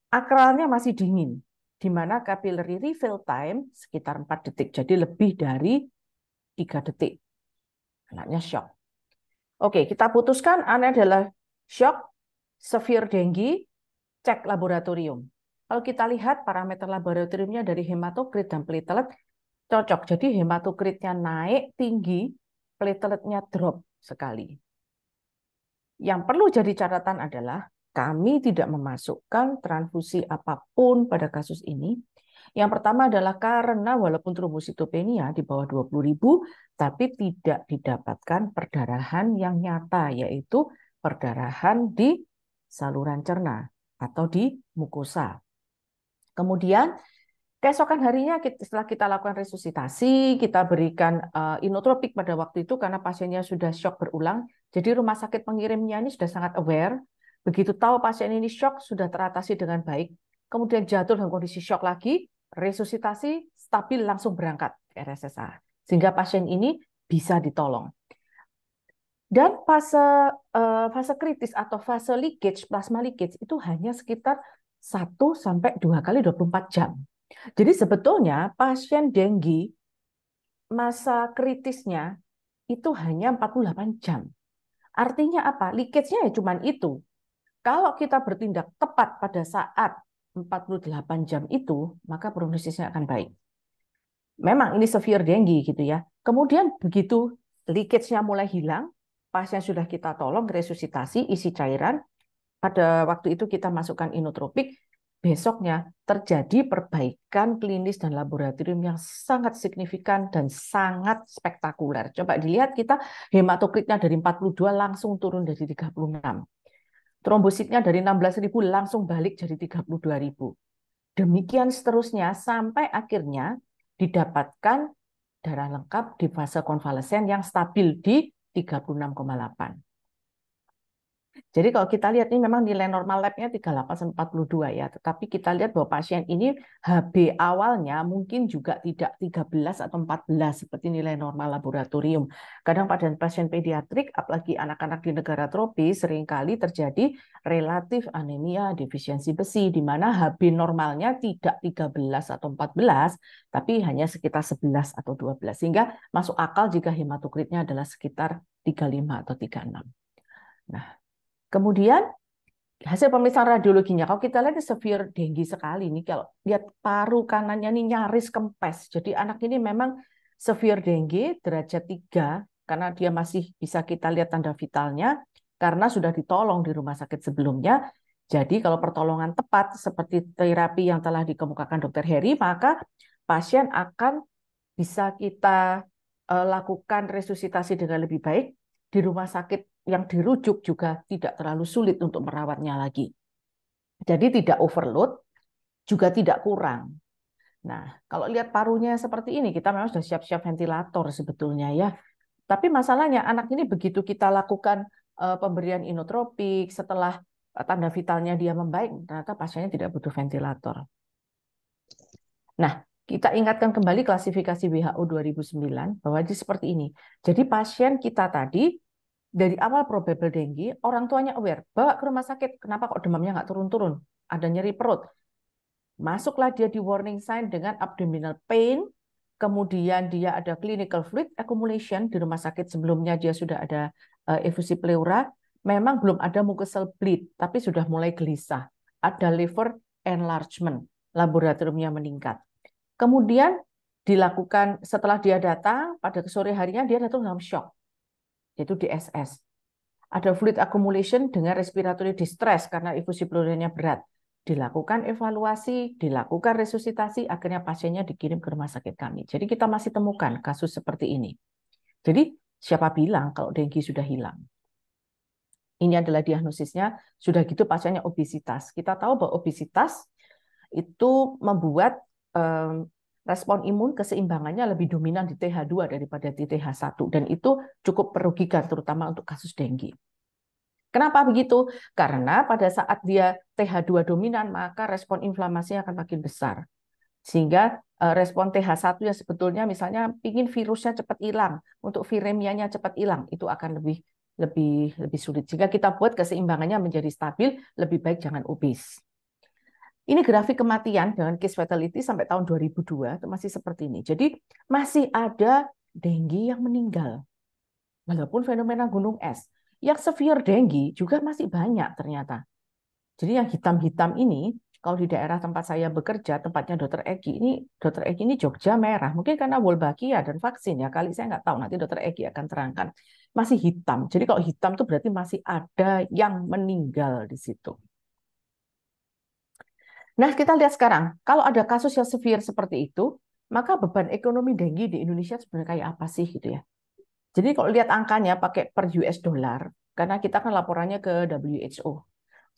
Akralnya masih dingin, di mana capillary refill time sekitar 4 detik, jadi lebih dari 3 detik. Anaknya shock. Oke, kita putuskan anak adalah shock, severe dengue, cek laboratorium. Kalau kita lihat parameter laboratoriumnya dari hematokrit dan platelet, Cocok. Jadi hematokritnya naik tinggi, plateletnya drop sekali. Yang perlu jadi catatan adalah kami tidak memasukkan transfusi apapun pada kasus ini. Yang pertama adalah karena walaupun trombositopenia di bawah 20.000 tapi tidak didapatkan perdarahan yang nyata yaitu perdarahan di saluran cerna atau di mukosa. Kemudian Keesokan harinya setelah kita lakukan resusitasi, kita berikan eh, inotropik pada waktu itu karena pasiennya sudah shock berulang. Jadi rumah sakit pengirimnya ini sudah sangat aware. Begitu tahu pasien ini shock, sudah teratasi dengan baik. Kemudian jatuh dalam kondisi shock lagi, resusitasi, stabil langsung berangkat ke RSSA. Sehingga pasien ini bisa ditolong. Dan fase eh, fase kritis atau fase leakage, plasma leakage itu hanya sekitar 1 sampai 2 kali 24 jam jadi sebetulnya pasien denggi masa kritisnya itu hanya 48 jam. Artinya apa? leakage ya cuma itu. Kalau kita bertindak tepat pada saat 48 jam itu, maka prognosisnya akan baik. Memang ini severe denggi gitu ya. Kemudian begitu leakage mulai hilang, pasien sudah kita tolong resusitasi isi cairan, pada waktu itu kita masukkan inotropik, besoknya terjadi perbaikan klinis dan laboratorium yang sangat signifikan dan sangat spektakuler. Coba dilihat kita hematokritnya dari 42 langsung turun dari 36. Trombositnya dari 16.000 langsung balik jadi 32.000. Demikian seterusnya sampai akhirnya didapatkan darah lengkap di fase konvalesen yang stabil di 36,8. Jadi kalau kita lihat ini memang nilai normal labnya 38 42 ya, tetapi kita lihat bahwa pasien ini HB awalnya mungkin juga tidak 13 atau 14 seperti nilai normal laboratorium. Kadang pada pasien pediatrik, apalagi anak-anak di negara tropis, seringkali terjadi relatif anemia defisiensi besi, di mana HB normalnya tidak 13 atau 14, tapi hanya sekitar 11 atau 12. Sehingga masuk akal jika hematokritnya adalah sekitar 35 atau 36. Nah, Kemudian hasil pemeriksaan radiologinya, kalau kita lihat severe denggi sekali ini. kalau lihat paru kanannya ini nyaris kempes. Jadi anak ini memang severe denggi derajat 3 karena dia masih bisa kita lihat tanda vitalnya karena sudah ditolong di rumah sakit sebelumnya. Jadi kalau pertolongan tepat seperti terapi yang telah dikemukakan Dokter Heri, maka pasien akan bisa kita eh, lakukan resusitasi dengan lebih baik di rumah sakit yang dirujuk juga tidak terlalu sulit untuk merawatnya lagi. Jadi tidak overload, juga tidak kurang. Nah, kalau lihat parunya seperti ini, kita memang sudah siap-siap ventilator sebetulnya ya. Tapi masalahnya anak ini begitu kita lakukan eh, pemberian inotropik, setelah eh, tanda vitalnya dia membaik, ternyata pasiennya tidak butuh ventilator. Nah, kita ingatkan kembali klasifikasi WHO 2009 bahwa jadi seperti ini. Jadi pasien kita tadi dari awal probable denggi, orang tuanya aware, bawa ke rumah sakit, kenapa kok demamnya nggak turun-turun, ada nyeri perut. Masuklah dia di warning sign dengan abdominal pain, kemudian dia ada clinical fluid accumulation di rumah sakit sebelumnya dia sudah ada eh, efusi pleura, memang belum ada mucosal bleed, tapi sudah mulai gelisah. Ada liver enlargement, laboratoriumnya meningkat. Kemudian dilakukan setelah dia datang, pada sore harinya dia datang dalam shock yaitu DSS. Ada fluid accumulation dengan respiratory distress karena infusi pluriannya berat. Dilakukan evaluasi, dilakukan resusitasi, akhirnya pasiennya dikirim ke rumah sakit kami. Jadi kita masih temukan kasus seperti ini. Jadi siapa bilang kalau dengki sudah hilang? Ini adalah diagnosisnya, sudah gitu pasiennya obesitas. Kita tahu bahwa obesitas itu membuat respon imun keseimbangannya lebih dominan di TH2 daripada di TH1 dan itu cukup merugikan terutama untuk kasus denggi. Kenapa begitu? Karena pada saat dia TH2 dominan maka respon inflamasi akan makin besar. Sehingga eh, respon TH1 yang sebetulnya misalnya ingin virusnya cepat hilang, untuk viremianya cepat hilang, itu akan lebih lebih lebih sulit. Jika kita buat keseimbangannya menjadi stabil, lebih baik jangan obes. Ini grafik kematian dengan case fatality sampai tahun 2002 itu masih seperti ini. Jadi masih ada denggi yang meninggal. Walaupun fenomena gunung es. Yang severe denggi juga masih banyak ternyata. Jadi yang hitam-hitam ini, kalau di daerah tempat saya bekerja, tempatnya dokter Eki ini, dokter Eki ini Jogja merah. Mungkin karena Wolbachia dan vaksin ya, kali saya nggak tahu, nanti dokter Eki akan terangkan. Masih hitam. Jadi kalau hitam itu berarti masih ada yang meninggal di situ. Nah, kita lihat sekarang, kalau ada kasus yang severe seperti itu, maka beban ekonomi denggi di Indonesia sebenarnya kayak apa sih gitu ya. Jadi kalau lihat angkanya pakai per US dollar, karena kita kan laporannya ke WHO.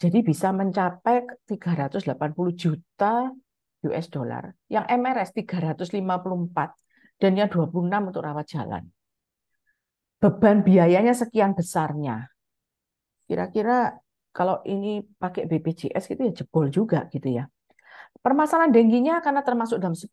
Jadi bisa mencapai 380 juta US dollar, yang MRS 354 dan yang 26 untuk rawat jalan. Beban biayanya sekian besarnya. Kira-kira kalau ini pakai BPJS gitu ya jebol juga gitu ya. Permasalahan dengginya karena termasuk dalam 10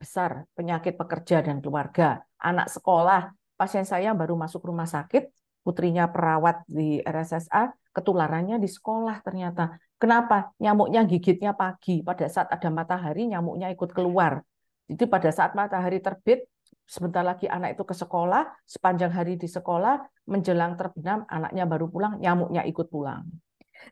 besar penyakit pekerja dan keluarga, anak sekolah, pasien saya baru masuk rumah sakit, putrinya perawat di RSSA, ketularannya di sekolah ternyata. Kenapa? Nyamuknya gigitnya pagi, pada saat ada matahari nyamuknya ikut keluar. Jadi pada saat matahari terbit, sebentar lagi anak itu ke sekolah, sepanjang hari di sekolah, menjelang terbenam anaknya baru pulang, nyamuknya ikut pulang.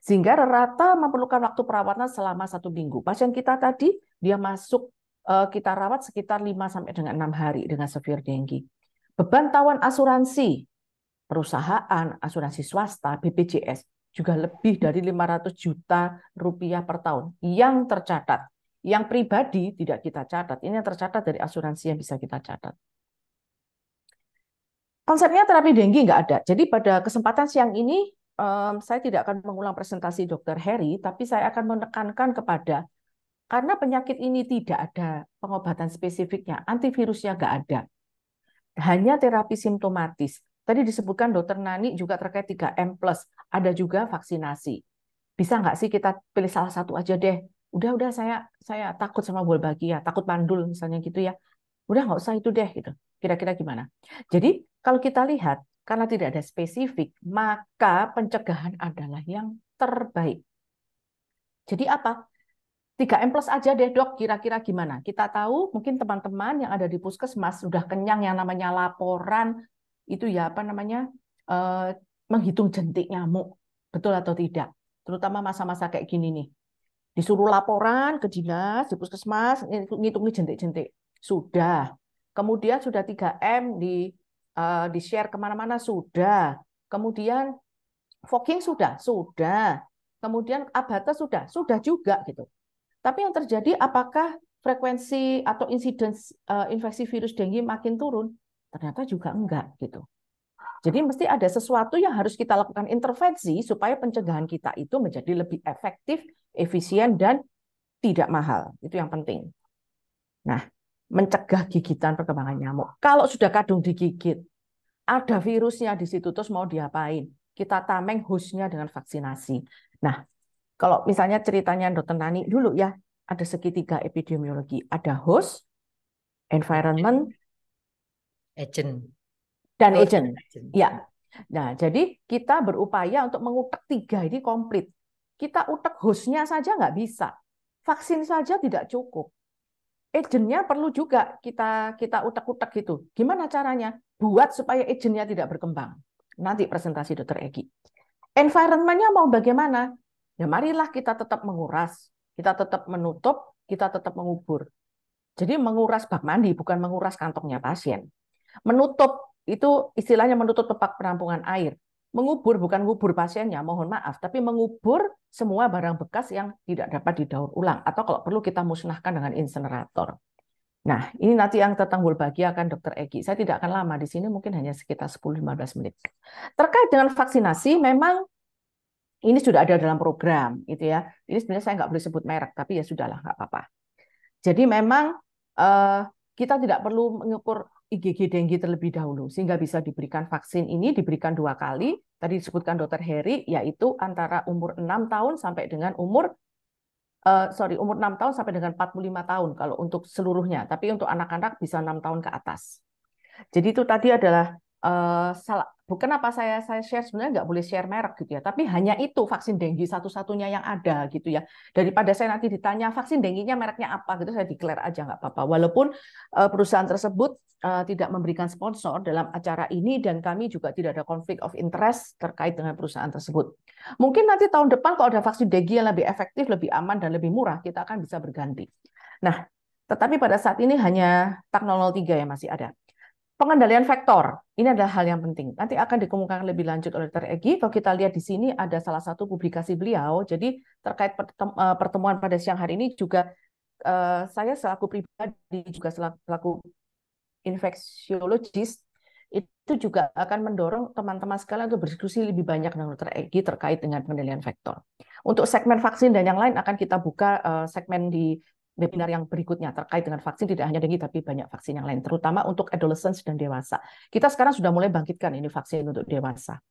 Sehingga rata memerlukan waktu perawatan selama satu minggu. Pasien kita tadi, dia masuk eh, kita rawat sekitar 5 sampai dengan 6 hari dengan severe dengue. Beban tawan asuransi perusahaan, asuransi swasta, BPJS juga lebih dari 500 juta rupiah per tahun yang tercatat. Yang pribadi tidak kita catat, ini yang tercatat dari asuransi yang bisa kita catat. Konsepnya terapi dengue nggak ada. Jadi pada kesempatan siang ini um, saya tidak akan mengulang presentasi Dr. Harry, tapi saya akan menekankan kepada karena penyakit ini tidak ada pengobatan spesifiknya, antivirusnya nggak ada. Hanya terapi simptomatis. Tadi disebutkan dokter Nani juga terkait 3M+, ada juga vaksinasi. Bisa nggak sih kita pilih salah satu aja deh? Udah-udah saya saya takut sama ya, takut mandul misalnya gitu ya. Udah nggak usah itu deh gitu. Kira-kira gimana? Jadi kalau kita lihat karena tidak ada spesifik, maka pencegahan adalah yang terbaik. Jadi apa? 3M plus aja deh dok, kira-kira gimana? Kita tahu mungkin teman-teman yang ada di puskesmas sudah kenyang yang namanya laporan, itu ya apa namanya, eh, menghitung jentik nyamuk. Betul atau tidak? Terutama masa-masa kayak gini nih. Disuruh laporan ke dinas, di puskesmas, nih jentik-jentik. Sudah. Kemudian sudah 3M di Eh, di share kemana-mana sudah, kemudian fogging sudah, sudah, kemudian abata sudah, sudah juga gitu. Tapi yang terjadi apakah frekuensi atau insiden eh, infeksi virus dengue makin turun? Ternyata juga enggak gitu. Jadi mesti ada sesuatu yang harus kita lakukan intervensi supaya pencegahan kita itu menjadi lebih efektif, efisien dan tidak mahal. Itu yang penting. Nah, mencegah gigitan perkembangan nyamuk. Kalau sudah kadung digigit, ada virusnya di situ terus mau diapain? Kita tameng hostnya dengan vaksinasi. Nah, kalau misalnya ceritanya dokter Nani dulu ya, ada segitiga epidemiologi, ada host, environment, agent, dan oh, agent. agent. Ya. Nah, jadi kita berupaya untuk mengutak tiga ini komplit. Kita utak hostnya saja nggak bisa, vaksin saja tidak cukup. Agentnya perlu juga kita kita utak-utak gitu. Gimana caranya? buat supaya agentnya tidak berkembang. Nanti presentasi dokter Egi. Environmentnya mau bagaimana? Ya marilah kita tetap menguras, kita tetap menutup, kita tetap mengubur. Jadi menguras bak mandi bukan menguras kantongnya pasien. Menutup itu istilahnya menutup tempat penampungan air. Mengubur bukan ngubur pasiennya, mohon maaf, tapi mengubur semua barang bekas yang tidak dapat didaur ulang atau kalau perlu kita musnahkan dengan insenerator. Nah, ini nanti yang tentang Wolbachia akan Dokter Egi. Saya tidak akan lama di sini, mungkin hanya sekitar 10-15 menit. Terkait dengan vaksinasi, memang ini sudah ada dalam program, gitu ya. Ini sebenarnya saya nggak boleh sebut merek, tapi ya sudahlah, nggak apa-apa. Jadi memang uh, kita tidak perlu mengukur IgG denggi terlebih dahulu, sehingga bisa diberikan vaksin ini diberikan dua kali. Tadi disebutkan Dokter Heri, yaitu antara umur 6 tahun sampai dengan umur uh, sorry umur 6 tahun sampai dengan 45 tahun kalau untuk seluruhnya, tapi untuk anak-anak bisa 6 tahun ke atas. Jadi itu tadi adalah Eh, salah bukan apa saya saya share sebenarnya nggak boleh share merek gitu ya tapi hanya itu vaksin denggi satu-satunya yang ada gitu ya daripada saya nanti ditanya vaksin dengginya mereknya apa gitu saya declare aja nggak apa-apa walaupun eh, perusahaan tersebut eh, tidak memberikan sponsor dalam acara ini dan kami juga tidak ada konflik of interest terkait dengan perusahaan tersebut mungkin nanti tahun depan kalau ada vaksin denggi yang lebih efektif lebih aman dan lebih murah kita akan bisa berganti nah tetapi pada saat ini hanya TAK 003 yang masih ada Pengendalian vektor, ini adalah hal yang penting. Nanti akan dikemukakan lebih lanjut oleh Dr. Egi. Kalau kita lihat di sini ada salah satu publikasi beliau, jadi terkait eh, pertemuan pada siang hari ini juga eh, saya selaku pribadi, juga selaku, infeksiologis, itu juga akan mendorong teman-teman sekalian untuk berdiskusi lebih banyak dengan Dr. Egi terkait dengan pengendalian vektor. Untuk segmen vaksin dan yang lain akan kita buka eh, segmen di webinar yang berikutnya terkait dengan vaksin tidak hanya dengue tapi banyak vaksin yang lain terutama untuk adolescents dan dewasa. Kita sekarang sudah mulai bangkitkan ini vaksin untuk dewasa.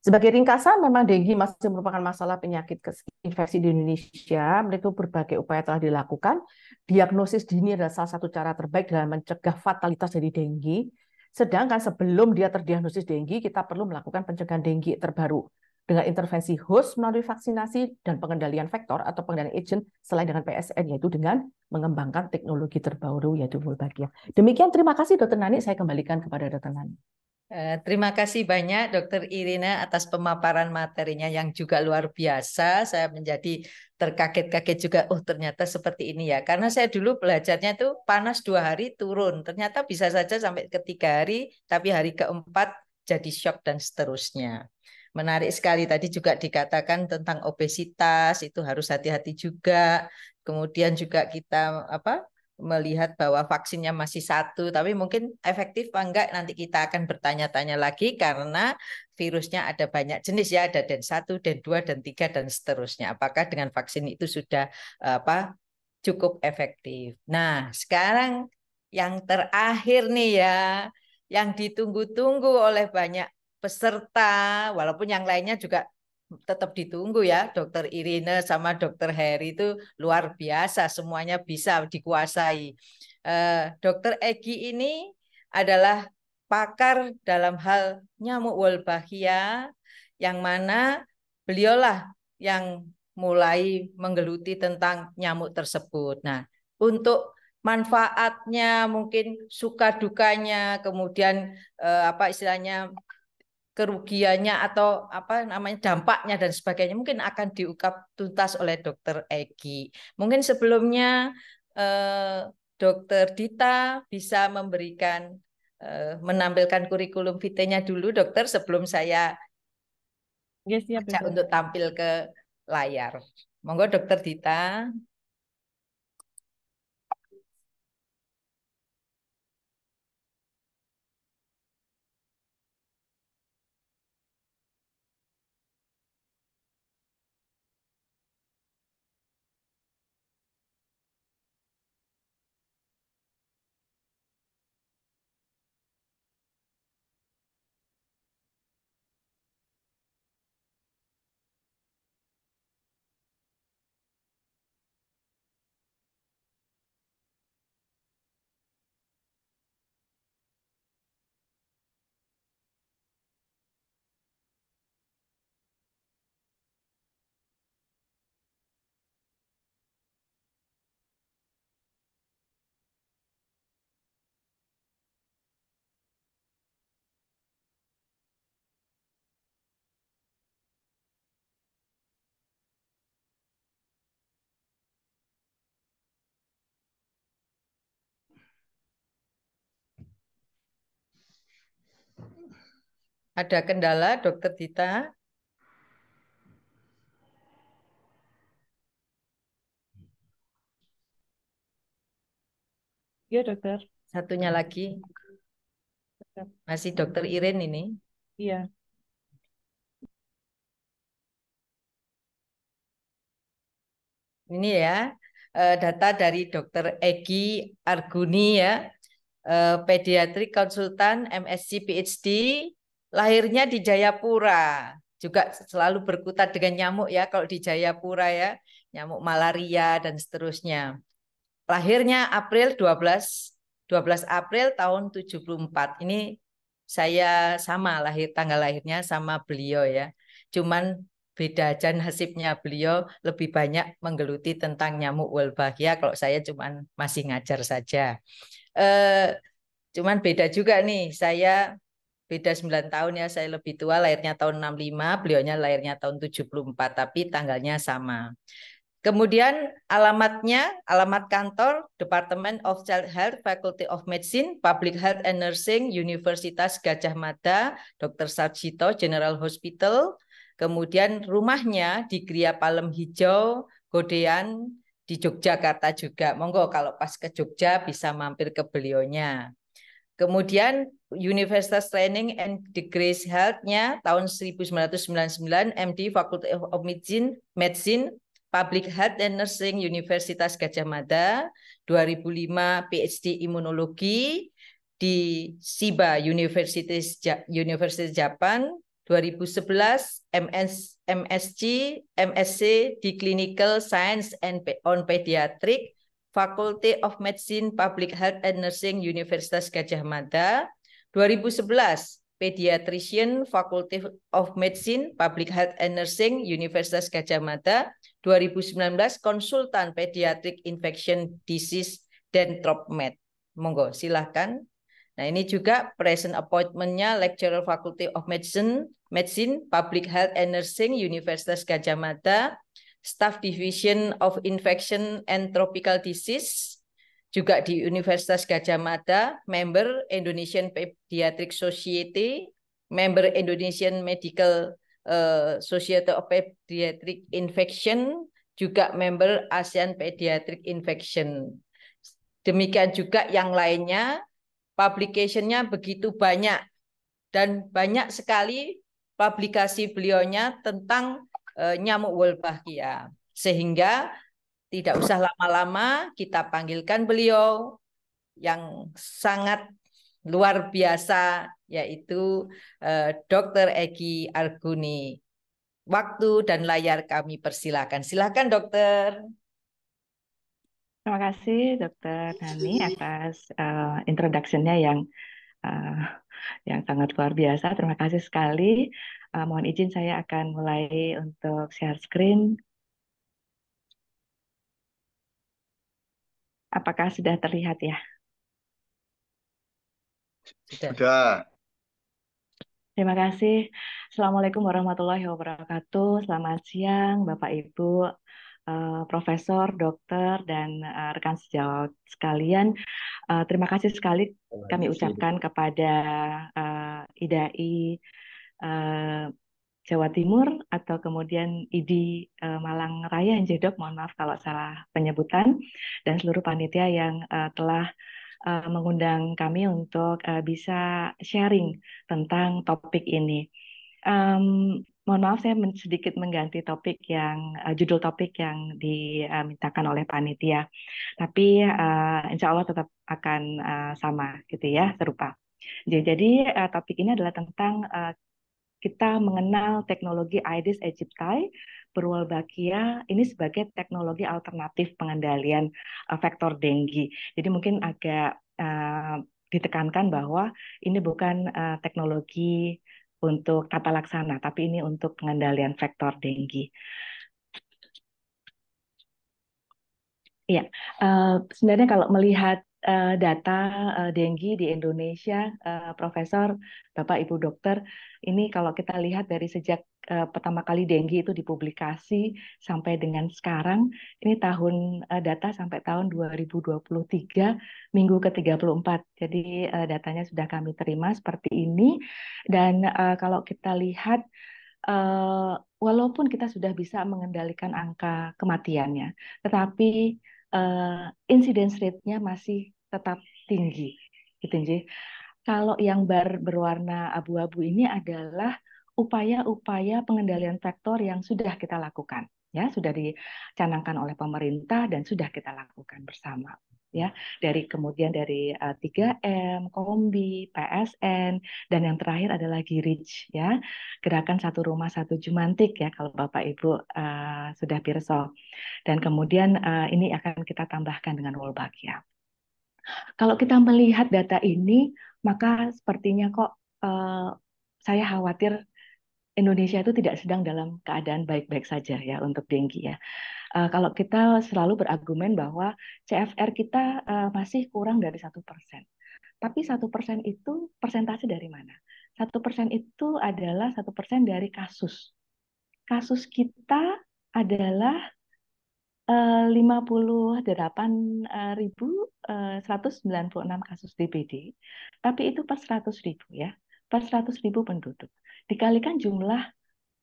Sebagai ringkasan, memang dengue masih merupakan masalah penyakit infeksi di Indonesia. Mereka berbagai upaya telah dilakukan. Diagnosis dini adalah salah satu cara terbaik dalam mencegah fatalitas dari dengue. Sedangkan sebelum dia terdiagnosis dengue, kita perlu melakukan pencegahan dengue terbaru dengan intervensi host melalui vaksinasi dan pengendalian vektor atau pengendalian agent selain dengan PSN yaitu dengan mengembangkan teknologi terbaru yaitu Wolbachia. Demikian terima kasih Dokter Nani saya kembalikan kepada Dokter Nani. Eh, terima kasih banyak Dokter Irina atas pemaparan materinya yang juga luar biasa. Saya menjadi terkaget-kaget juga, oh ternyata seperti ini ya. Karena saya dulu belajarnya tuh panas dua hari turun, ternyata bisa saja sampai ketiga hari, tapi hari keempat jadi shock dan seterusnya. Menarik sekali tadi juga dikatakan tentang obesitas itu harus hati-hati juga. Kemudian juga kita apa melihat bahwa vaksinnya masih satu, tapi mungkin efektif apa enggak nanti kita akan bertanya-tanya lagi karena virusnya ada banyak jenis ya, ada dan e satu, dan e dua, dan e tiga, dan seterusnya. Apakah dengan vaksin itu sudah apa cukup efektif? Nah, sekarang yang terakhir nih ya, yang ditunggu-tunggu oleh banyak peserta, walaupun yang lainnya juga tetap ditunggu ya dokter Irina sama dokter Heri itu luar biasa semuanya bisa dikuasai eh, dokter Egi ini adalah pakar dalam hal nyamuk wolbachia yang mana beliaulah yang mulai menggeluti tentang nyamuk tersebut nah untuk manfaatnya mungkin suka dukanya kemudian eh, apa istilahnya kerugiannya atau apa namanya dampaknya dan sebagainya mungkin akan diungkap tuntas oleh dokter Egi. Mungkin sebelumnya eh, dokter Dita bisa memberikan eh, menampilkan kurikulum vitae-nya dulu dokter sebelum saya yes, ya, siap, untuk tampil ke layar. Monggo dokter Dita. Ada kendala, Dokter Dita? Iya, dokter. Satunya iya. lagi. Masih dokter Iren ini. Iya. Ini ya, eh, data dari dokter Egi Arguni ya, eh, Pediatrik konsultan MSc PhD, lahirnya di Jayapura juga selalu berkutat dengan nyamuk ya kalau di Jayapura ya nyamuk malaria dan seterusnya lahirnya April 12 12 April tahun 74 ini saya sama lahir tanggal lahirnya sama beliau ya cuman beda aja nasibnya beliau lebih banyak menggeluti tentang nyamuk wolbachia kalau saya cuman masih ngajar saja eh, cuman beda juga nih saya beda 9 tahun ya saya lebih tua lahirnya tahun 65 beliaunya lahirnya tahun 74 tapi tanggalnya sama kemudian alamatnya alamat kantor Department of Child Health Faculty of Medicine Public Health and Nursing Universitas Gajah Mada Dr. Sarjito General Hospital kemudian rumahnya di Gria Palem Hijau Godean di Yogyakarta juga monggo kalau pas ke Jogja bisa mampir ke beliaunya Kemudian Universitas Training and Degrees Health-nya tahun 1999 MD Faculty of Medicine, Medicine Public Health and Nursing Universitas Gajah Mada, 2005 PhD Imunologi di Shiba University University Japan, 2011 MS MSc MSc di Clinical Science and on Pediatric Faculty of Medicine, Public Health and Nursing Universitas Gajah Mada. 2011, Pediatrician, Faculty of Medicine, Public Health and Nursing Universitas Gajah Mada. 2019, Konsultan Pediatric Infection Disease dan TropMed. Monggo, silahkan. Nah, ini juga present appointment-nya Lecturer Faculty of Medicine, Medicine, Public Health and Nursing Universitas Gajah Mada. Staff Division of Infection and Tropical Disease, juga di Universitas Gajah Mada, member Indonesian Pediatric Society, member Indonesian Medical uh, Society of Pediatric Infection, juga member ASEAN Pediatric Infection. Demikian juga yang lainnya, publication-nya begitu banyak dan banyak sekali publikasi beliaunya tentang Eh, nyamuk Wolbachia. Sehingga tidak usah lama-lama kita panggilkan beliau yang sangat luar biasa yaitu eh, Dr. Egi Arguni. Waktu dan layar kami persilakan. Silakan dokter. Terima kasih dokter Nani atas uh, introduction-nya yang uh, yang sangat luar biasa. Terima kasih sekali. Uh, mohon izin saya akan mulai untuk share screen. Apakah sudah terlihat ya? Sudah. Terima kasih. Assalamualaikum warahmatullahi wabarakatuh. Selamat siang Bapak Ibu. Eh, Profesor, dokter, dan eh, rekan sejawat sekalian, terima kasih sekali kami ucapkan kepada uh, IDAI uh, Jawa Timur atau kemudian IDI uh, Malang Raya yang Jedok, mohon maaf kalau salah penyebutan dan seluruh panitia yang uh, telah uh, mengundang kami untuk uh, bisa sharing tentang topik ini. Um, mohon maaf saya sedikit mengganti topik yang uh, judul topik yang dimintakan oleh panitia, tapi uh, insya Allah tetap akan uh, sama gitu ya serupa. Jadi, jadi uh, topik ini adalah tentang uh, kita mengenal teknologi Aedes aegypti berwolbachia ini sebagai teknologi alternatif pengendalian eh, vektor denggi. Jadi mungkin agak uh, ditekankan bahwa ini bukan uh, teknologi untuk tata laksana, tapi ini untuk pengendalian vektor denggi. Ya, uh, sebenarnya kalau melihat uh, data uh, denggi di Indonesia, uh, Profesor, Bapak Ibu Dokter, ini kalau kita lihat dari sejak uh, pertama kali denggi itu dipublikasi sampai dengan sekarang, ini tahun uh, data sampai tahun 2023 minggu ke-34. Jadi uh, datanya sudah kami terima seperti ini dan uh, kalau kita lihat Uh, walaupun kita sudah bisa mengendalikan angka kematiannya, tetapi uh, incidence rate-nya masih tetap tinggi gitu Nji. Kalau yang bar berwarna abu-abu ini adalah upaya-upaya pengendalian faktor yang sudah kita lakukan ya sudah dicanangkan oleh pemerintah dan sudah kita lakukan bersama ya dari kemudian dari uh, eh, 3M, Kombi, PSN dan yang terakhir adalah Girich ya gerakan satu rumah satu jumantik ya kalau Bapak Ibu uh, sudah pirso dan kemudian uh, ini akan kita tambahkan dengan ya. Kalau kita melihat data ini maka sepertinya kok uh, saya khawatir Indonesia itu tidak sedang dalam keadaan baik-baik saja ya untuk dengki ya. Uh, kalau kita selalu berargumen bahwa CFR kita uh, masih kurang dari satu persen, tapi satu persen itu persentase dari mana? Satu persen itu adalah satu persen dari kasus. Kasus kita adalah eh, lima puluh puluh delapan ribu seratus sembilan enam kasus DPD, tapi itu pas seratus ribu ya per 100 ribu penduduk. Dikalikan jumlah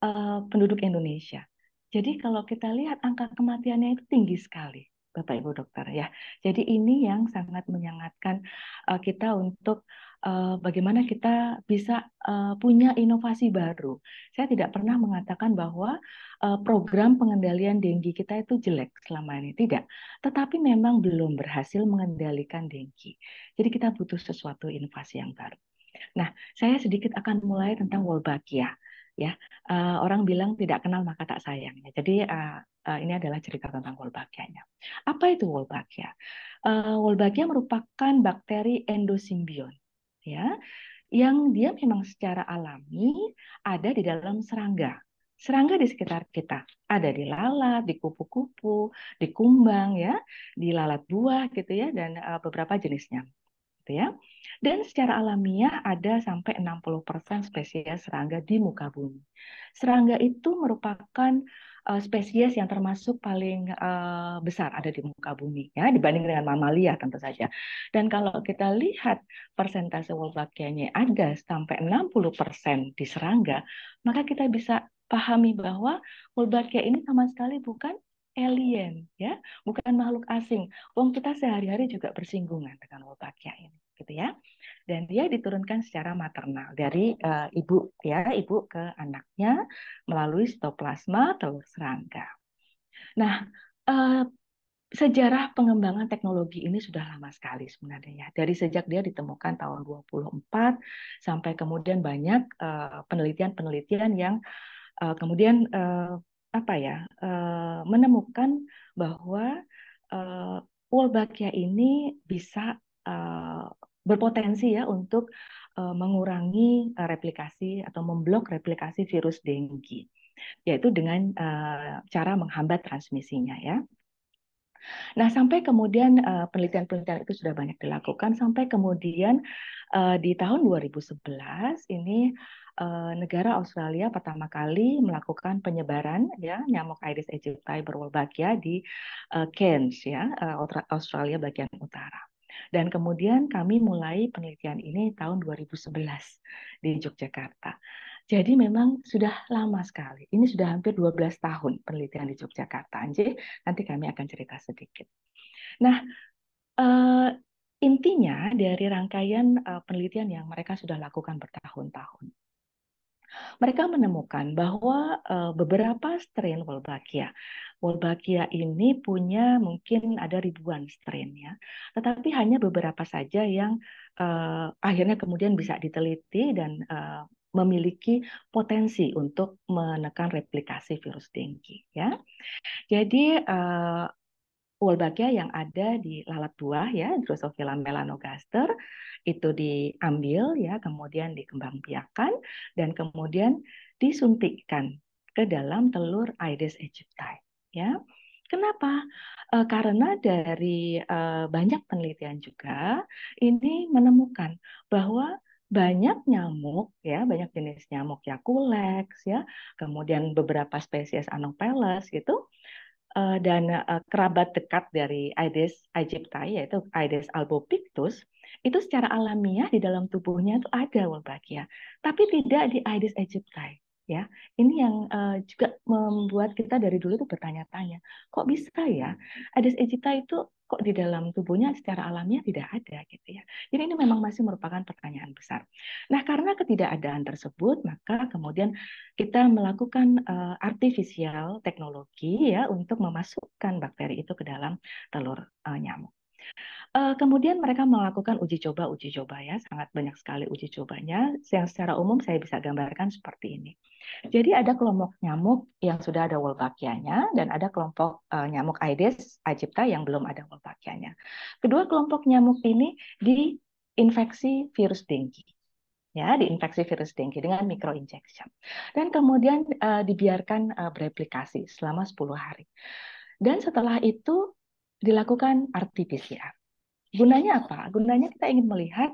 uh, penduduk Indonesia. Jadi kalau kita lihat angka kematiannya itu tinggi sekali, Bapak Ibu Dokter ya. Jadi ini yang sangat menyangatkan uh, eh, kita untuk uh, bagaimana kita bisa uh, punya inovasi baru. Saya tidak pernah mengatakan bahwa uh, program pengendalian denggi kita itu jelek selama ini tidak, tetapi memang belum berhasil mengendalikan denggi. Jadi kita butuh sesuatu inovasi yang baru. Nah, saya sedikit akan mulai tentang Wolbachia. Ya, uh, orang bilang tidak kenal maka tak sayang. Ya. Jadi uh, uh, ini adalah cerita tentang Wolbachia-nya. Apa itu Wolbachia? Uh, Wolbachia merupakan bakteri endosimbion, ya, yang dia memang secara alami ada di dalam serangga serangga di sekitar kita. Ada di lalat, di kupu-kupu, di kumbang ya, di lalat buah gitu ya dan beberapa jenisnya gitu ya. Dan secara alamiah ada sampai 60% spesies serangga di muka bumi. Serangga itu merupakan eh, spesies yang termasuk paling eh, besar ada di muka bumi ya dibanding dengan mamalia tentu saja. Dan kalau kita lihat persentase wolbachianya ada sampai 60% di serangga, maka kita bisa pahami bahwa Wolbachia ini sama sekali bukan alien, ya, bukan makhluk asing. Wong kita sehari-hari juga bersinggungan dengan Wolbachia ini, gitu ya. Dan dia diturunkan secara maternal dari uh, ibu, ya, ibu ke anaknya melalui sitoplasma telur serangga. Nah, uh, sejarah pengembangan teknologi ini sudah lama sekali sebenarnya. ya. Dari sejak dia ditemukan tahun 24 sampai kemudian banyak eh, penelitian-penelitian yang uh, kemudian uh, apa ya uh, menemukan bahwa uh, eh, Wolbachia ini bisa uh, berpotensi ya untuk uh, mengurangi replikasi atau memblok replikasi virus dengue yaitu dengan uh, cara menghambat transmisinya ya. Nah, sampai kemudian eh, penelitian-penelitian itu sudah banyak dilakukan sampai kemudian eh, di tahun 2011 ini eh, negara Australia pertama kali melakukan penyebaran ya nyamuk Aedes aegypti berwolbachia di uh, Cairns ya Australia bagian utara. Dan kemudian kami mulai penelitian ini tahun 2011 di Yogyakarta. Jadi memang sudah lama sekali. Ini sudah hampir 12 tahun penelitian di Yogyakarta. Anji, nanti kami akan cerita sedikit. Nah, uh, intinya dari rangkaian uh, penelitian yang mereka sudah lakukan bertahun-tahun. Mereka menemukan bahwa uh, beberapa strain Wolbachia, Wolbachia ini punya mungkin ada ribuan strain ya, tetapi hanya beberapa saja yang uh, akhirnya kemudian bisa diteliti dan uh, memiliki potensi untuk menekan replikasi virus dengue ya. Jadi uh, Wolbachia yang ada di lalat buah ya, Drosophila melanogaster itu diambil ya, kemudian dikembangbiakan dan kemudian disuntikkan ke dalam telur Aedes aegypti ya. Kenapa? Eh, karena dari eh, banyak penelitian juga ini menemukan bahwa banyak nyamuk ya, banyak jenis nyamuk ya kuleks ya, kemudian beberapa spesies Anopheles gitu eh, dan eh, kerabat dekat dari Aedes aegypti yaitu Aedes albopictus itu secara alamiah di dalam tubuhnya itu ada ya tapi tidak di Aedes aegypti ya ini yang uh, juga membuat kita dari dulu itu bertanya-tanya kok bisa ya Aedes aegypti itu kok di dalam tubuhnya secara alamiah tidak ada gitu ya jadi ini memang masih merupakan pertanyaan besar nah karena ketidakadaan tersebut maka kemudian kita melakukan uh, artificial teknologi ya untuk memasukkan bakteri itu ke dalam telur uh, nyamuk Uh, kemudian mereka melakukan uji coba, uji coba ya, sangat banyak sekali uji cobanya. Yang secara umum saya bisa gambarkan seperti ini. Jadi ada kelompok nyamuk yang sudah ada wolbachianya dan ada kelompok uh, nyamuk Aedes aegypti yang belum ada Wolbachia-nya. Kedua kelompok nyamuk ini diinfeksi virus dengue. ya diinfeksi virus dengue dengan microinjection dan kemudian uh, dibiarkan uh, bereplikasi selama 10 hari. Dan setelah itu dilakukan RT-PCR. Gunanya apa? Gunanya kita ingin melihat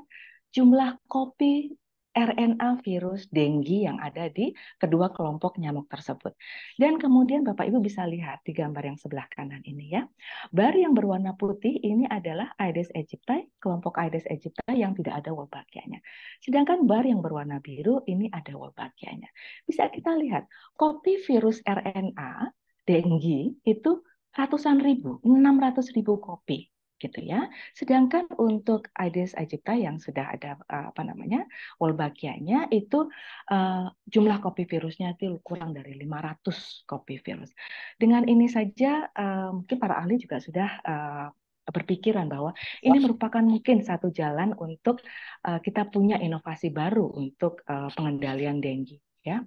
jumlah kopi RNA virus denggi yang ada di kedua kelompok nyamuk tersebut. Dan kemudian Bapak Ibu bisa lihat di gambar yang sebelah kanan ini ya. Bar yang berwarna putih ini adalah Aedes aegypti, kelompok Aedes aegypti yang tidak ada wolbachianya. Sedangkan bar yang berwarna biru ini ada wolbachianya. Bisa kita lihat, kopi virus RNA denggi itu ratusan ribu, 600 ribu kopi gitu ya. Sedangkan untuk Aedes aegypti yang sudah ada eh, apa namanya Wolbachianya itu uh, jumlah kopi virusnya itu kurang dari 500 kopi virus. Dengan ini saja uh, mungkin para ahli juga sudah uh, berpikiran bahwa ini merupakan mungkin satu jalan untuk uh, kita punya inovasi baru untuk uh, pengendalian dengue ya.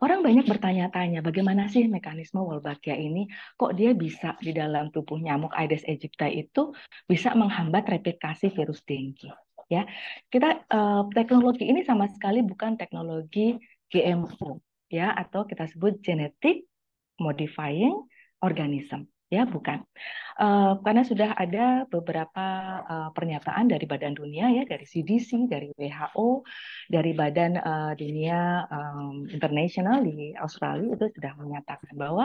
Orang banyak bertanya-tanya bagaimana sih mekanisme Wolbachia ini, kok dia bisa di dalam tubuh nyamuk Aedes aegypti itu bisa menghambat replikasi virus dengue. Ya, kita eh, teknologi ini sama sekali bukan teknologi GMO ya atau kita sebut genetic modifying organism ya bukan uh, karena sudah ada beberapa uh, pernyataan dari badan dunia ya dari CDC dari WHO dari badan uh, dunia um, internasional di Australia itu sudah menyatakan bahwa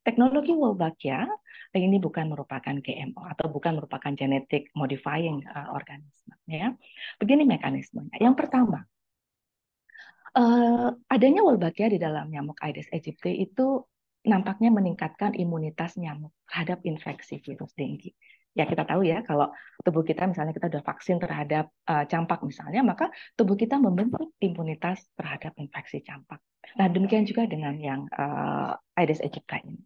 teknologi Wolbachia ini bukan merupakan GMO atau bukan merupakan genetic modifying uh, organisme ya begini mekanismenya yang pertama Uh, adanya Wolbachia di dalam nyamuk Aedes aegypti itu nampaknya meningkatkan imunitas nyamuk terhadap infeksi virus dengue. Ya kita tahu ya kalau tubuh kita misalnya kita sudah vaksin terhadap uh, campak misalnya, maka tubuh kita membentuk imunitas terhadap infeksi campak. Nah demikian juga dengan yang uh, Aedes aegypti ini.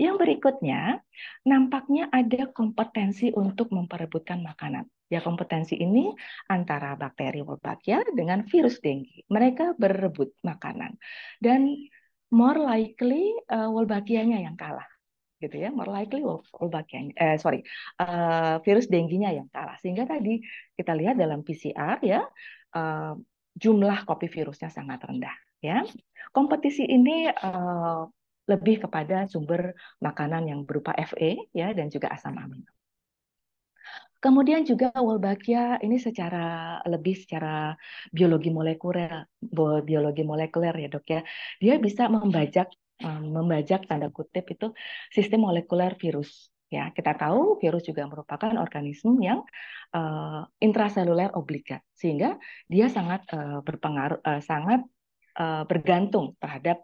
Yang berikutnya nampaknya ada kompetensi untuk memperebutkan makanan. Ya kompetensi ini antara bakteri Wolbachia dengan virus dengue. Mereka berebut makanan dan more likely uh, Wolbachianya yang kalah gitu ya more likely Wolbachia eh, sorry uh, virus dengginya yang kalah sehingga tadi kita lihat dalam PCR ya uh, jumlah kopi virusnya sangat rendah ya kompetisi ini uh, lebih kepada sumber makanan yang berupa FE ya dan juga asam amino Kemudian juga Wolbachia ini secara lebih secara biologi molekuler, biologi molekuler ya dok ya, dia bisa membajak eh, membajak tanda kutip itu sistem molekuler virus. Ya, kita tahu virus juga merupakan organisme yang uh, intraseluler obligat, sehingga dia sangat uh, berpengaruh, uh, sangat uh, bergantung terhadap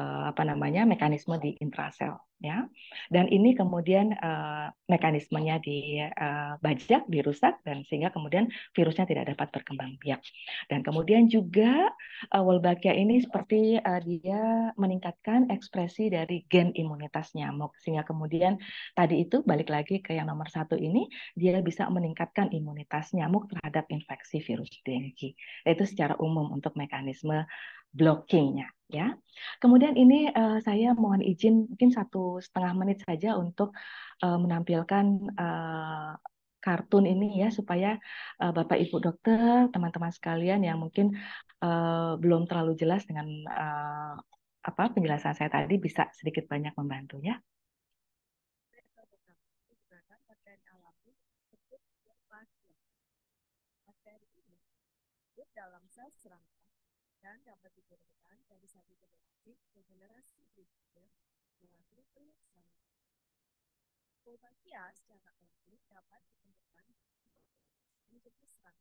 uh, apa namanya mekanisme di intrasel ya dan ini kemudian uh, mekanismenya dibajak eh, uh, dirusak dan sehingga kemudian virusnya tidak dapat berkembang biak dan kemudian juga uh, Wolbachia ini seperti uh, dia meningkatkan ekspresi dari gen imunitas nyamuk sehingga kemudian tadi itu balik lagi ke yang nomor satu ini dia bisa meningkatkan imunitas nyamuk terhadap infeksi virus dengue itu secara umum untuk mekanisme blockingnya ya. Kemudian ini uh, saya mohon izin mungkin satu setengah menit saja untuk uh, menampilkan uh, kartun ini ya supaya uh, Bapak Ibu dokter, teman-teman sekalian yang mungkin uh, belum terlalu jelas dengan uh, apa penjelasan saya tadi bisa sedikit banyak membantu ya. dapat diturunkan dari satu generasi ke generasi berikutnya melalui pelaksanaan. Slovakia secara umum dapat ditemukan menjadi serang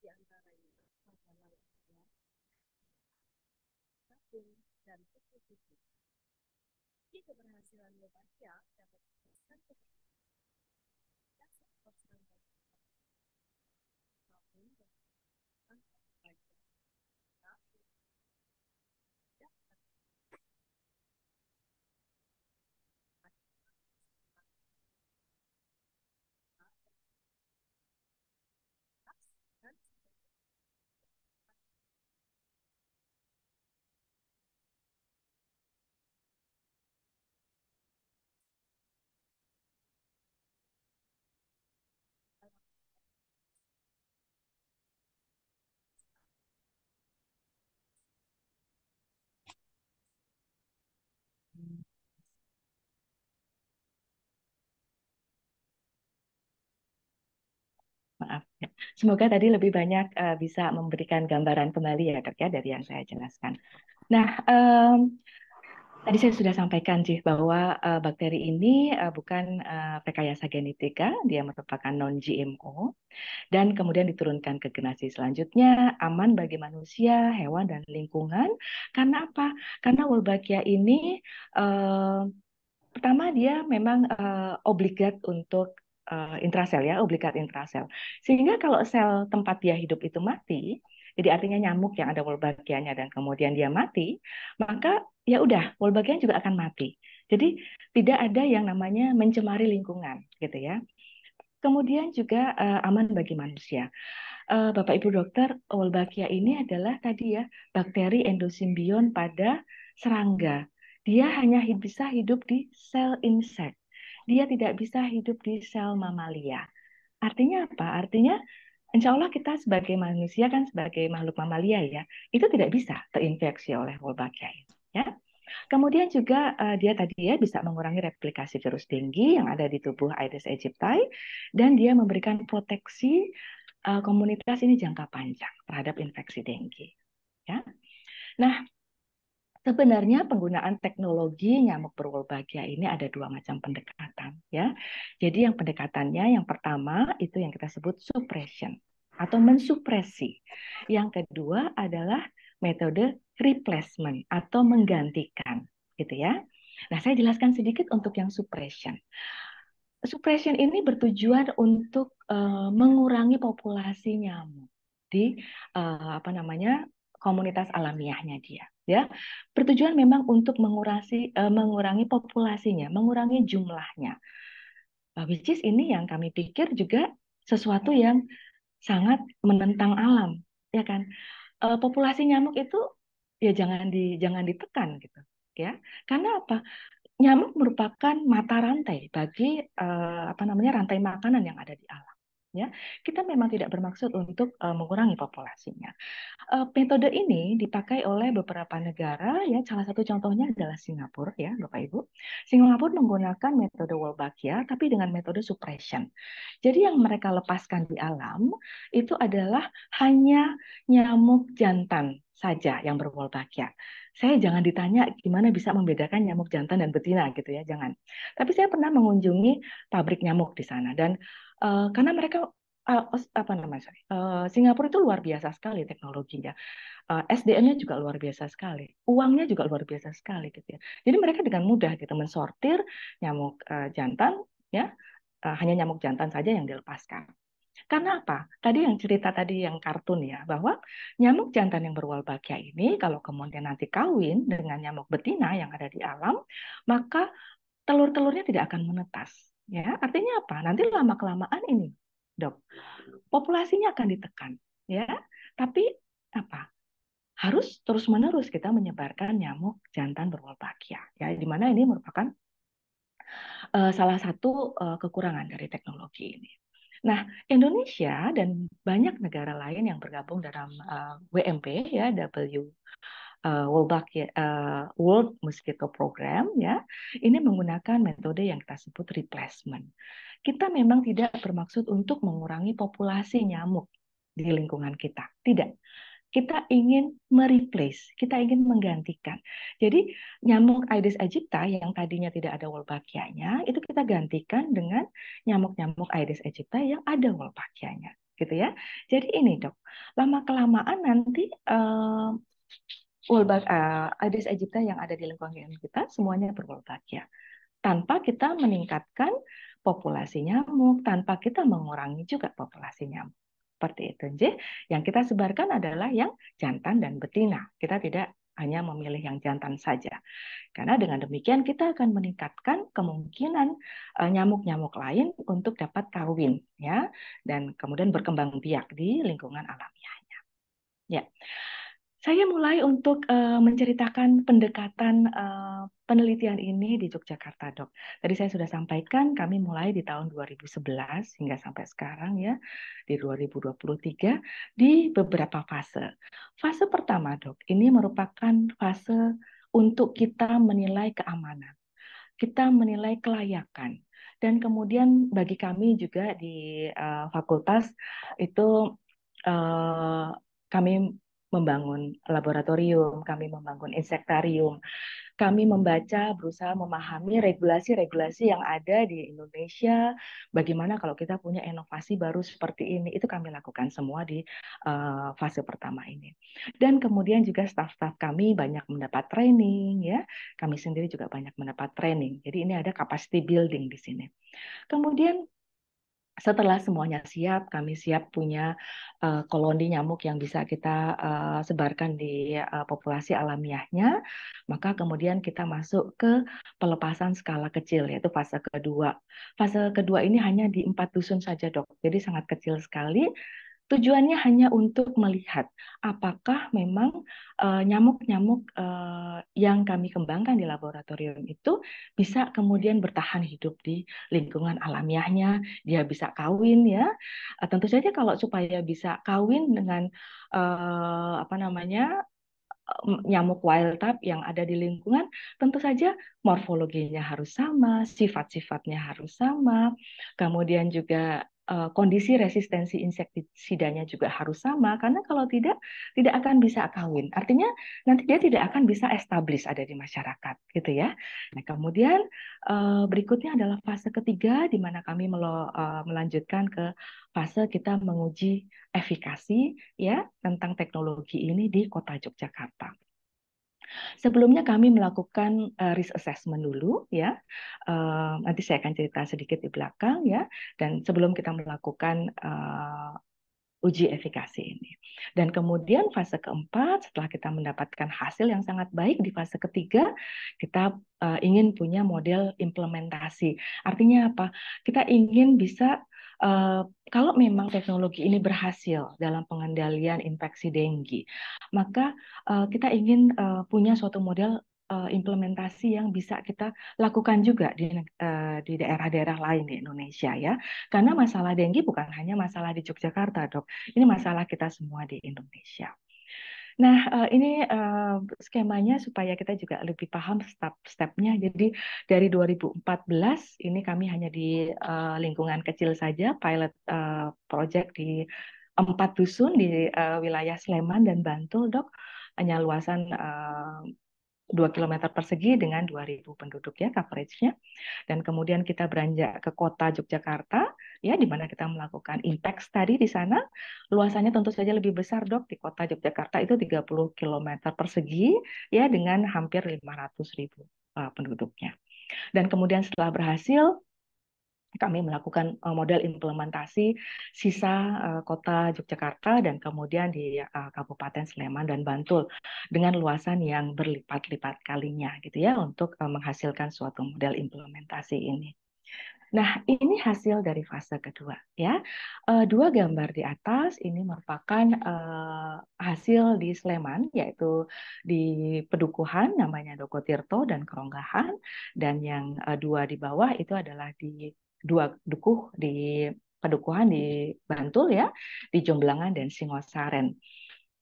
di antaranya pada Malaysia, Kabung, dan Tukutuku. Keberhasilan Slovakia dapat dijelaskan kepada Semoga tadi lebih banyak uh, bisa memberikan gambaran kembali ya Kak, ya dari yang saya jelaskan. Nah, um, tadi saya sudah sampaikan sih bahwa uh, bakteri ini uh, bukan uh, rekayasa genetika, dia merupakan non-GMO dan kemudian diturunkan ke generasi selanjutnya aman bagi manusia, hewan dan lingkungan. Karena apa? Karena Wolbachia ini uh, pertama dia memang uh, obligat untuk uh, intrasel ya, obligat intrasel. Sehingga kalau sel tempat dia hidup itu mati, jadi artinya nyamuk yang ada wolbachianya dan kemudian dia mati, maka ya udah wolbachia juga akan mati. Jadi tidak ada yang namanya mencemari lingkungan gitu ya. Kemudian juga uh, aman bagi manusia. Uh, Bapak Ibu dokter, wolbachia ini adalah tadi ya bakteri endosimbion pada serangga. Dia hanya bisa hidup di sel insek dia tidak bisa hidup di sel mamalia. Artinya apa? Artinya insya Allah kita sebagai manusia kan sebagai makhluk mamalia ya, itu tidak bisa terinfeksi oleh Wolbachia ini. Ya. Kemudian juga uh, dia tadi ya bisa mengurangi replikasi virus denggi yang ada di tubuh Aedes aegypti dan dia memberikan proteksi uh, komunitas ini jangka panjang terhadap infeksi dengue. Ya. Nah, Sebenarnya penggunaan teknologi nyamuk berwolbachia ini ada dua macam pendekatan ya. Jadi yang pendekatannya yang pertama itu yang kita sebut suppression atau mensupresi. Yang kedua adalah metode replacement atau menggantikan gitu ya. Nah, saya jelaskan sedikit untuk yang suppression. Suppression ini bertujuan untuk uh, mengurangi populasi nyamuk di uh, apa namanya komunitas alamiahnya dia ya bertujuan memang untuk mengurasi uh, mengurangi populasinya mengurangi jumlahnya uh, which is ini yang kami pikir juga sesuatu yang sangat menentang alam ya kan uh, populasi nyamuk itu ya jangan di jangan ditekan gitu ya karena apa nyamuk merupakan mata rantai bagi uh, apa namanya rantai makanan yang ada di alam ya kita memang tidak bermaksud untuk uh, mengurangi populasinya. Uh, metode ini dipakai oleh beberapa negara ya salah satu contohnya adalah Singapura ya Bapak Ibu. Singapura menggunakan metode Wolbachia tapi dengan metode suppression. Jadi yang mereka lepaskan di alam itu adalah hanya nyamuk jantan saja yang berwolbachia. Saya jangan ditanya gimana bisa membedakan nyamuk jantan dan betina gitu ya, jangan. Tapi saya pernah mengunjungi pabrik nyamuk di sana dan Eh, karena mereka uh, apa namanya sorry, uh, Singapura itu luar biasa sekali teknologinya uh, SDM-nya juga luar biasa sekali uangnya juga luar biasa sekali gitu ya jadi mereka dengan mudah gitu mensortir nyamuk uh, jantan ya uh, hanya nyamuk jantan saja yang dilepaskan karena apa? Tadi yang cerita tadi yang kartun ya, bahwa nyamuk jantan yang berwalbakia ini kalau kemudian nanti kawin dengan nyamuk betina yang ada di alam, maka telur-telurnya tidak akan menetas. Ya, artinya apa? Nanti lama-kelamaan ini, Dok. Populasinya akan ditekan, ya. Tapi apa? Harus terus-menerus kita menyebarkan nyamuk jantan berwolbachia, ya, di mana ini merupakan uh, salah satu uh, kekurangan dari teknologi ini. Nah, Indonesia dan banyak negara lain yang bergabung dalam uh, eh, WMP ya W uh, World, uh, World Mosquito Program ya. Ini menggunakan metode yang kita sebut replacement. Kita memang tidak bermaksud untuk mengurangi populasi nyamuk di lingkungan kita. Tidak. Kita ingin mereplace, kita ingin menggantikan. Jadi nyamuk Aedes aegypti yang tadinya tidak ada wolbachia itu kita gantikan dengan nyamuk-nyamuk Aedes aegypti yang ada wolbachia gitu ya. Jadi ini dok, lama kelamaan nanti uh, Wolbach, uh, eh, Aedes aegypti yang ada di lingkungan kita semuanya berwolbachia. Ya. Tanpa kita meningkatkan populasi nyamuk, tanpa kita mengurangi juga populasi nyamuk. Seperti itu, J. Yang kita sebarkan adalah yang jantan dan betina. Kita tidak hanya memilih yang jantan saja. Karena dengan demikian kita akan meningkatkan kemungkinan eh, nyamuk-nyamuk lain untuk dapat kawin ya dan kemudian berkembang biak di lingkungan alamiahnya. Ya. Saya mulai untuk uh, menceritakan pendekatan, uh, penelitian ini di Yogyakarta, Dok. Tadi saya sudah sampaikan kami mulai di tahun 2011 hingga sampai sekarang ya, di 2023 di beberapa fase. Fase pertama, Dok, ini merupakan fase untuk kita menilai keamanan. Kita menilai kelayakan dan kemudian bagi kami juga di uh, fakultas itu uh, kami membangun laboratorium, kami membangun insektarium, kami membaca, berusaha memahami regulasi-regulasi yang ada di Indonesia, bagaimana kalau kita punya inovasi baru seperti ini, itu kami lakukan semua di uh, fase pertama ini. Dan kemudian juga staf-staf kami banyak mendapat training, ya, kami sendiri juga banyak mendapat training. Jadi ini ada capacity building di sini. Kemudian setelah semuanya siap, kami siap punya uh, koloni nyamuk yang bisa kita uh, sebarkan di uh, populasi alamiahnya. Maka kemudian kita masuk ke pelepasan skala kecil, yaitu fase kedua. Fase kedua ini hanya di empat dusun saja, dok. Jadi sangat kecil sekali. Tujuannya hanya untuk melihat apakah memang eh, nyamuk-nyamuk uh, uh, yang kami kembangkan di laboratorium itu bisa kemudian bertahan hidup di lingkungan alamiahnya, dia bisa kawin ya. Uh, tentu saja kalau supaya bisa kawin dengan uh, apa namanya nyamuk wild type yang ada di lingkungan, tentu saja morfologinya harus sama, sifat-sifatnya harus sama, kemudian juga Eh, kondisi resistensi insektisidanya juga harus sama karena kalau tidak tidak akan bisa kawin. Artinya nanti dia tidak akan bisa establish ada di masyarakat gitu ya. Nah, kemudian eh, berikutnya adalah fase ketiga di mana kami eh, melanjutkan ke fase kita menguji efikasi ya tentang teknologi ini di Kota Yogyakarta. Sebelumnya kami melakukan uh, risk assessment dulu ya. Uh, nanti saya akan cerita sedikit di belakang ya. Dan sebelum kita melakukan uh, uji efikasi ini. Dan kemudian fase keempat setelah kita mendapatkan hasil yang sangat baik di fase ketiga kita uh, ingin punya model implementasi. Artinya apa? Kita ingin bisa uh, kalau memang teknologi ini berhasil dalam pengendalian infeksi denggi, maka uh, kita ingin uh, punya suatu model uh, implementasi yang bisa kita lakukan juga di uh, di daerah-daerah lain di Indonesia ya. Karena masalah denggi bukan hanya masalah di Yogyakarta, Dok. Ini masalah kita semua di Indonesia. Nah, eh, ini eh, skemanya supaya kita juga lebih paham step-stepnya. Jadi dari 2014 ini kami hanya di eh, lingkungan kecil saja, pilot project di empat dusun di wilayah Sleman dan Bantul, dok. Hanya luasan 2 km persegi dengan 2.000 penduduk ya coveragenya. Dan kemudian kita beranjak ke kota Yogyakarta, ya di mana kita melakukan impact tadi di sana. Luasannya tentu saja lebih besar dok di kota Yogyakarta itu 30 km persegi ya dengan hampir 500.000 uh, eh, penduduknya. Dan kemudian setelah berhasil kami melakukan eh, model implementasi sisa eh, kota Yogyakarta dan kemudian di eh, Kabupaten Sleman dan Bantul dengan luasan yang berlipat-lipat kalinya gitu ya untuk menghasilkan suatu model implementasi ini. Nah, ini hasil dari fase kedua ya. dua gambar di atas ini merupakan hasil di Sleman yaitu di Pedukuhan namanya Doko Tirto dan Keronggahan dan yang dua di bawah itu adalah di dua dukuh di pedukuhan di Bantul ya, di Jomblangan dan Singosaren.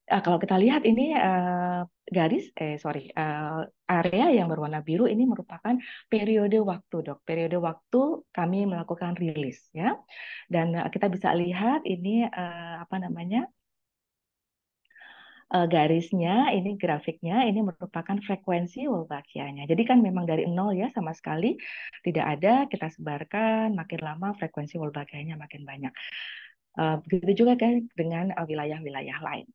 Uh, kalau kita lihat ini uh, garis, eh sorry, uh, area yang berwarna biru ini merupakan periode waktu dok, periode waktu kami melakukan rilis ya, dan uh, kita bisa lihat ini uh, apa namanya Eh, garisnya, ini grafiknya, ini merupakan frekuensi Wolbachianya. Jadi kan memang dari nol ya sama sekali tidak ada kita sebarkan, makin lama frekuensi Wolbachianya makin banyak. Eh, begitu juga kan dengan eh, wilayah-wilayah lain.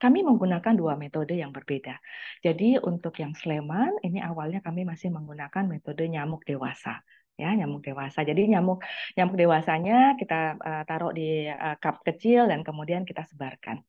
Kami menggunakan dua metode yang berbeda. Jadi untuk yang Sleman ini awalnya kami masih menggunakan metode nyamuk dewasa ya nyamuk dewasa. Jadi nyamuk nyamuk dewasanya kita uh, taruh di uh, cup kecil dan kemudian kita sebarkan.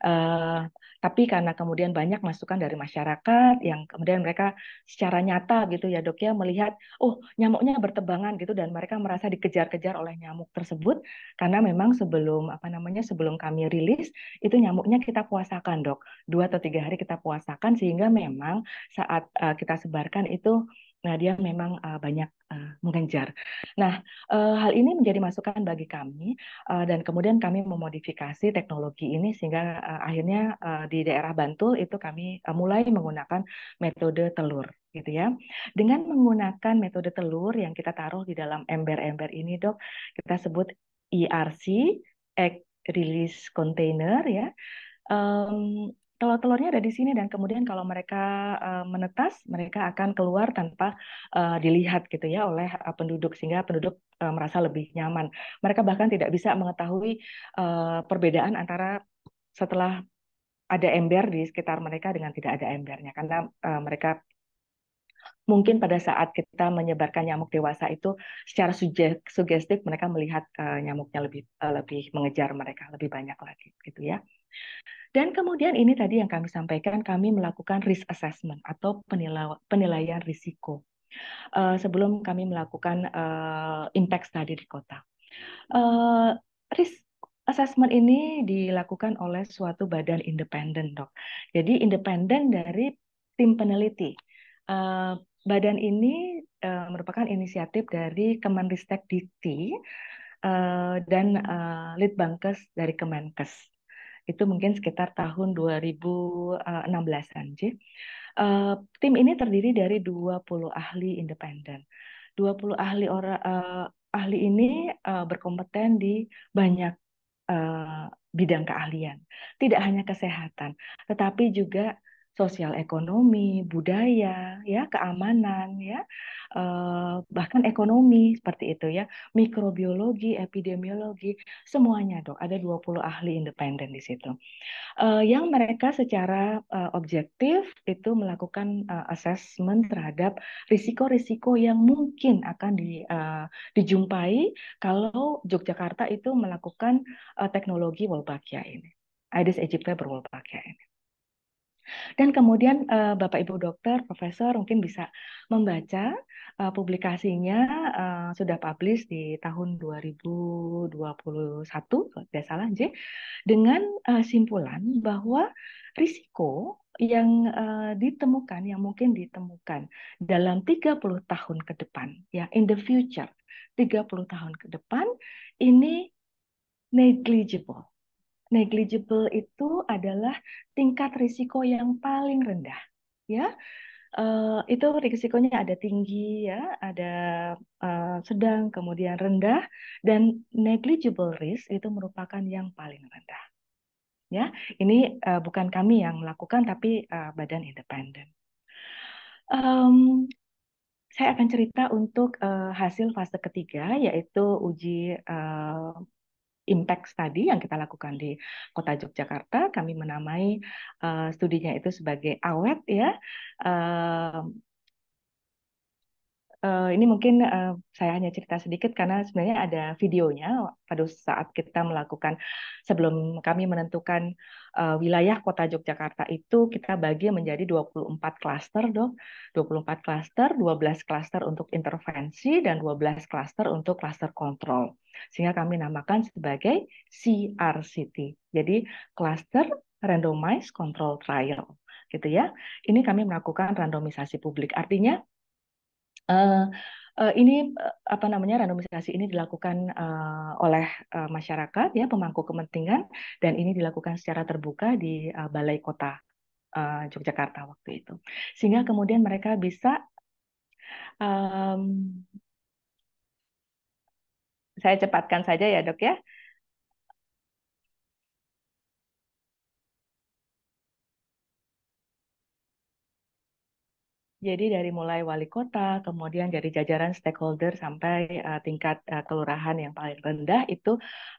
Uh, tapi karena kemudian banyak masukan dari masyarakat yang kemudian mereka secara nyata gitu ya dok ya melihat oh nyamuknya bertebangan gitu dan mereka merasa dikejar-kejar oleh nyamuk tersebut karena memang sebelum apa namanya sebelum kami rilis itu nyamuknya kita puasakan dok dua atau tiga hari kita puasakan sehingga memang saat uh, kita sebarkan itu Nah, dia memang uh, banyak uh, mengejar. Nah, uh, hal ini menjadi masukan bagi kami uh, dan kemudian kami memodifikasi teknologi ini sehingga uh, akhirnya uh, di daerah Bantul itu kami uh, mulai menggunakan metode telur gitu ya. Dengan menggunakan metode telur yang kita taruh di dalam ember-ember ini, Dok, kita sebut ERC, Egg Release Container ya. Um, kalau telurnya ada di sini dan kemudian kalau mereka uh, menetas mereka akan keluar tanpa uh, dilihat gitu ya oleh uh, penduduk sehingga penduduk uh, merasa lebih nyaman. Mereka bahkan tidak bisa mengetahui uh, perbedaan antara setelah ada ember di sekitar mereka dengan tidak ada embernya karena uh, mereka mungkin pada saat kita menyebarkan nyamuk dewasa itu secara sugestif mereka melihat nyamuknya lebih lebih mengejar mereka lebih banyak lagi gitu ya. Dan kemudian ini tadi yang kami sampaikan, kami melakukan risk assessment atau penilaian, risiko uh, sebelum kami melakukan uh, impact study di kota. Uh, risk Assessment ini dilakukan oleh suatu badan independen, dok. Jadi independen dari tim peneliti. badan ini merupakan inisiatif dari Kemenristek Dikti dan uh, Litbangkes dari Kemenkes itu mungkin sekitar tahun 2016-an. Eh, uh, eh, tim ini terdiri dari 20 ahli independen. 20 ahli orang uh, eh, ahli ini uh, berkompeten di banyak uh, bidang keahlian. Tidak hanya kesehatan, tetapi juga sosial ekonomi, budaya, ya, keamanan, ya, eh, bahkan ekonomi seperti itu ya, mikrobiologi, epidemiologi, semuanya dok. Ada 20 ahli independen di situ. Eh, yang mereka secara eh, objektif itu melakukan assessment terhadap risiko-risiko yang mungkin akan di, dijumpai kalau Yogyakarta itu melakukan teknologi Wolbachia ini. Aedes aegypti berwolbachia ini. Dan kemudian uh, Bapak Ibu dokter, profesor mungkin bisa membaca uh, publikasinya uh, sudah publish di tahun 2021 kalau tidak salah J dengan uh, simpulan bahwa risiko yang uh, ditemukan yang mungkin ditemukan dalam 30 tahun ke depan ya in the future 30 tahun ke depan ini negligible negligible itu adalah tingkat risiko yang paling rendah ya uh, itu risikonya ada tinggi ya ada uh, sedang kemudian rendah dan negligible risk itu merupakan yang paling rendah ya ini uh, bukan kami yang melakukan tapi uh, badan independen um, saya akan cerita untuk uh, hasil fase ketiga yaitu uji uh, impact study yang kita lakukan di Kota Yogyakarta, kami menamai uh, studinya itu sebagai awet ya. Uh, uh, ini mungkin uh, saya hanya cerita sedikit karena sebenarnya ada videonya pada saat kita melakukan sebelum kami menentukan uh, wilayah kota Yogyakarta itu kita bagi menjadi 24 klaster dok 24 klaster 12 klaster untuk intervensi dan 12 klaster untuk klaster kontrol sehingga kami namakan sebagai CRCT jadi klaster randomized control trial gitu ya. Ini kami melakukan randomisasi publik. Artinya Uh, uh, ini uh, apa namanya randomisasi ini dilakukan uh, oleh uh, masyarakat ya pemangku kepentingan dan ini dilakukan secara terbuka di uh, balai kota uh, Yogyakarta waktu itu sehingga kemudian mereka bisa um, saya cepatkan saja ya dok ya Jadi dari mulai wali kota, kemudian dari jajaran stakeholder sampai uh, tingkat uh, kelurahan yang paling rendah itu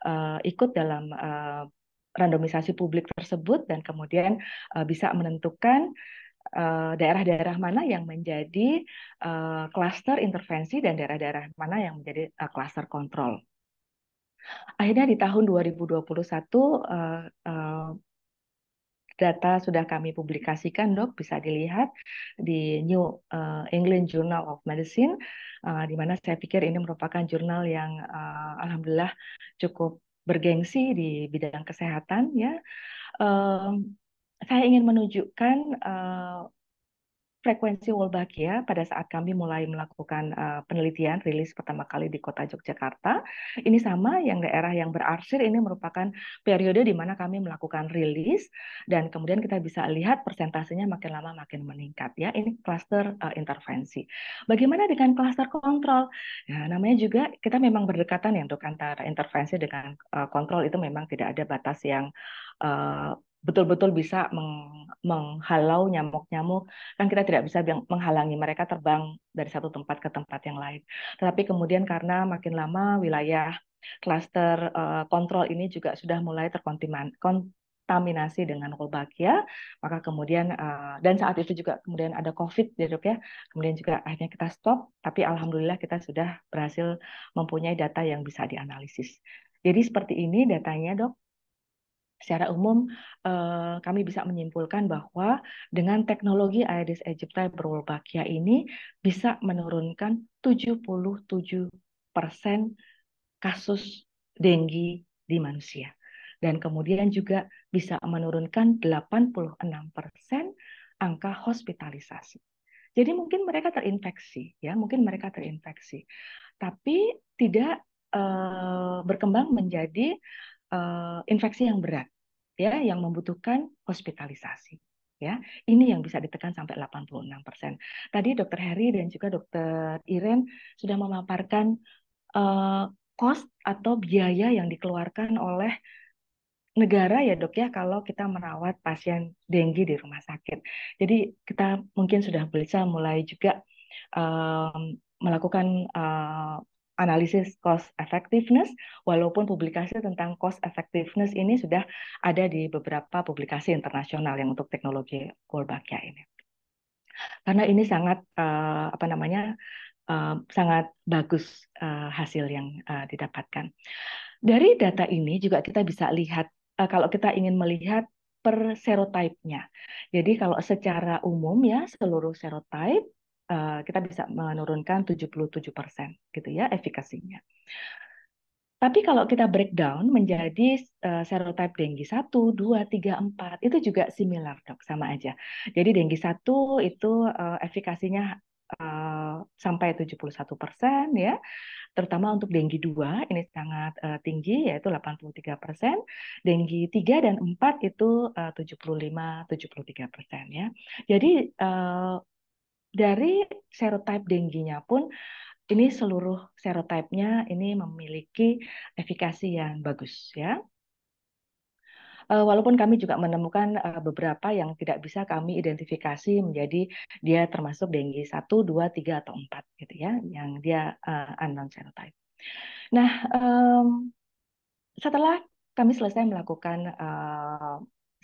uh, ikut dalam uh, randomisasi publik tersebut dan kemudian uh, bisa menentukan daerah-daerah mana yang menjadi kluster uh, intervensi dan daerah-daerah mana yang menjadi kluster uh, kontrol. Akhirnya di tahun 2021 uh, uh, Data sudah kami publikasikan, dok, bisa dilihat di New eh, England Journal of Medicine, eh, di mana saya pikir ini merupakan jurnal yang eh, alhamdulillah cukup bergengsi di bidang kesehatan. Ya, saya ingin menunjukkan frekuensi Wolbachia pada saat kami mulai melakukan uh, penelitian rilis pertama kali di kota Yogyakarta. Ini sama yang daerah yang berarsir ini merupakan periode di mana kami melakukan rilis dan kemudian kita bisa lihat persentasenya makin lama makin meningkat ya. Ini kluster uh, intervensi. Bagaimana dengan kluster kontrol? Nah, namanya juga kita memang berdekatan ya untuk antara intervensi dengan uh, kontrol itu memang tidak ada batas yang uh, betul-betul bisa meng, menghalau nyamuk-nyamuk kan kita tidak bisa menghalangi mereka terbang dari satu tempat ke tempat yang lain. Tetapi kemudian karena makin lama wilayah klaster uh, kontrol ini juga sudah mulai terkontaminasi dengan Wolbachia, maka kemudian eh, dan saat itu juga kemudian ada COVID ya ya, kemudian juga akhirnya kita stop, tapi alhamdulillah kita sudah berhasil mempunyai data yang bisa dianalisis. Jadi seperti ini datanya dok. Secara umum, eh, kami bisa menyimpulkan bahwa dengan teknologi Aedes aegypti Berwolbachia ini bisa menurunkan 77% kasus denggi di manusia. Dan kemudian juga bisa menurunkan 86% angka hospitalisasi. Jadi mungkin mereka terinfeksi, ya, mungkin mereka terinfeksi, tapi tidak eh, berkembang menjadi uh, infeksi yang berat ya yang membutuhkan hospitalisasi ya. Ini yang bisa ditekan sampai 86%. Tadi dokter Harry dan juga dokter Iren sudah memaparkan uh, cost atau biaya yang dikeluarkan oleh negara ya dok ya kalau kita merawat pasien denggi di rumah sakit. Jadi kita mungkin sudah bisa mulai juga um, melakukan uh, analisis cost effectiveness, walaupun publikasi tentang cost effectiveness ini sudah ada di beberapa publikasi internasional yang untuk teknologi Wolbachia ini. Karena ini sangat uh, apa namanya uh, sangat bagus uh, hasil yang uh, didapatkan. Dari data ini juga kita bisa lihat uh, kalau kita ingin melihat per nya. Jadi kalau secara umum ya seluruh serotype Eh, kita bisa menurunkan 77% gitu ya efikasinya. Tapi kalau kita breakdown menjadi uh, serotype dengue 1, 2, 3, 4, itu juga similar dok, sama aja. Jadi dengue 1 itu uh, efikasinya uh, sampai 71 persen ya, terutama untuk dengue 2 ini sangat uh, tinggi yaitu 83 persen, dengue 3 dan 4 itu uh, 75-73 persen ya. Jadi uh, dari serotype dengginya pun ini seluruh serotipenya ini memiliki efikasi yang bagus ya. Eh, walaupun kami juga menemukan eh, beberapa yang tidak bisa kami identifikasi menjadi dia termasuk dengue 1, 2, 3, atau 4 gitu ya, yang dia uh, unknown serotype. Nah, um, setelah kami selesai melakukan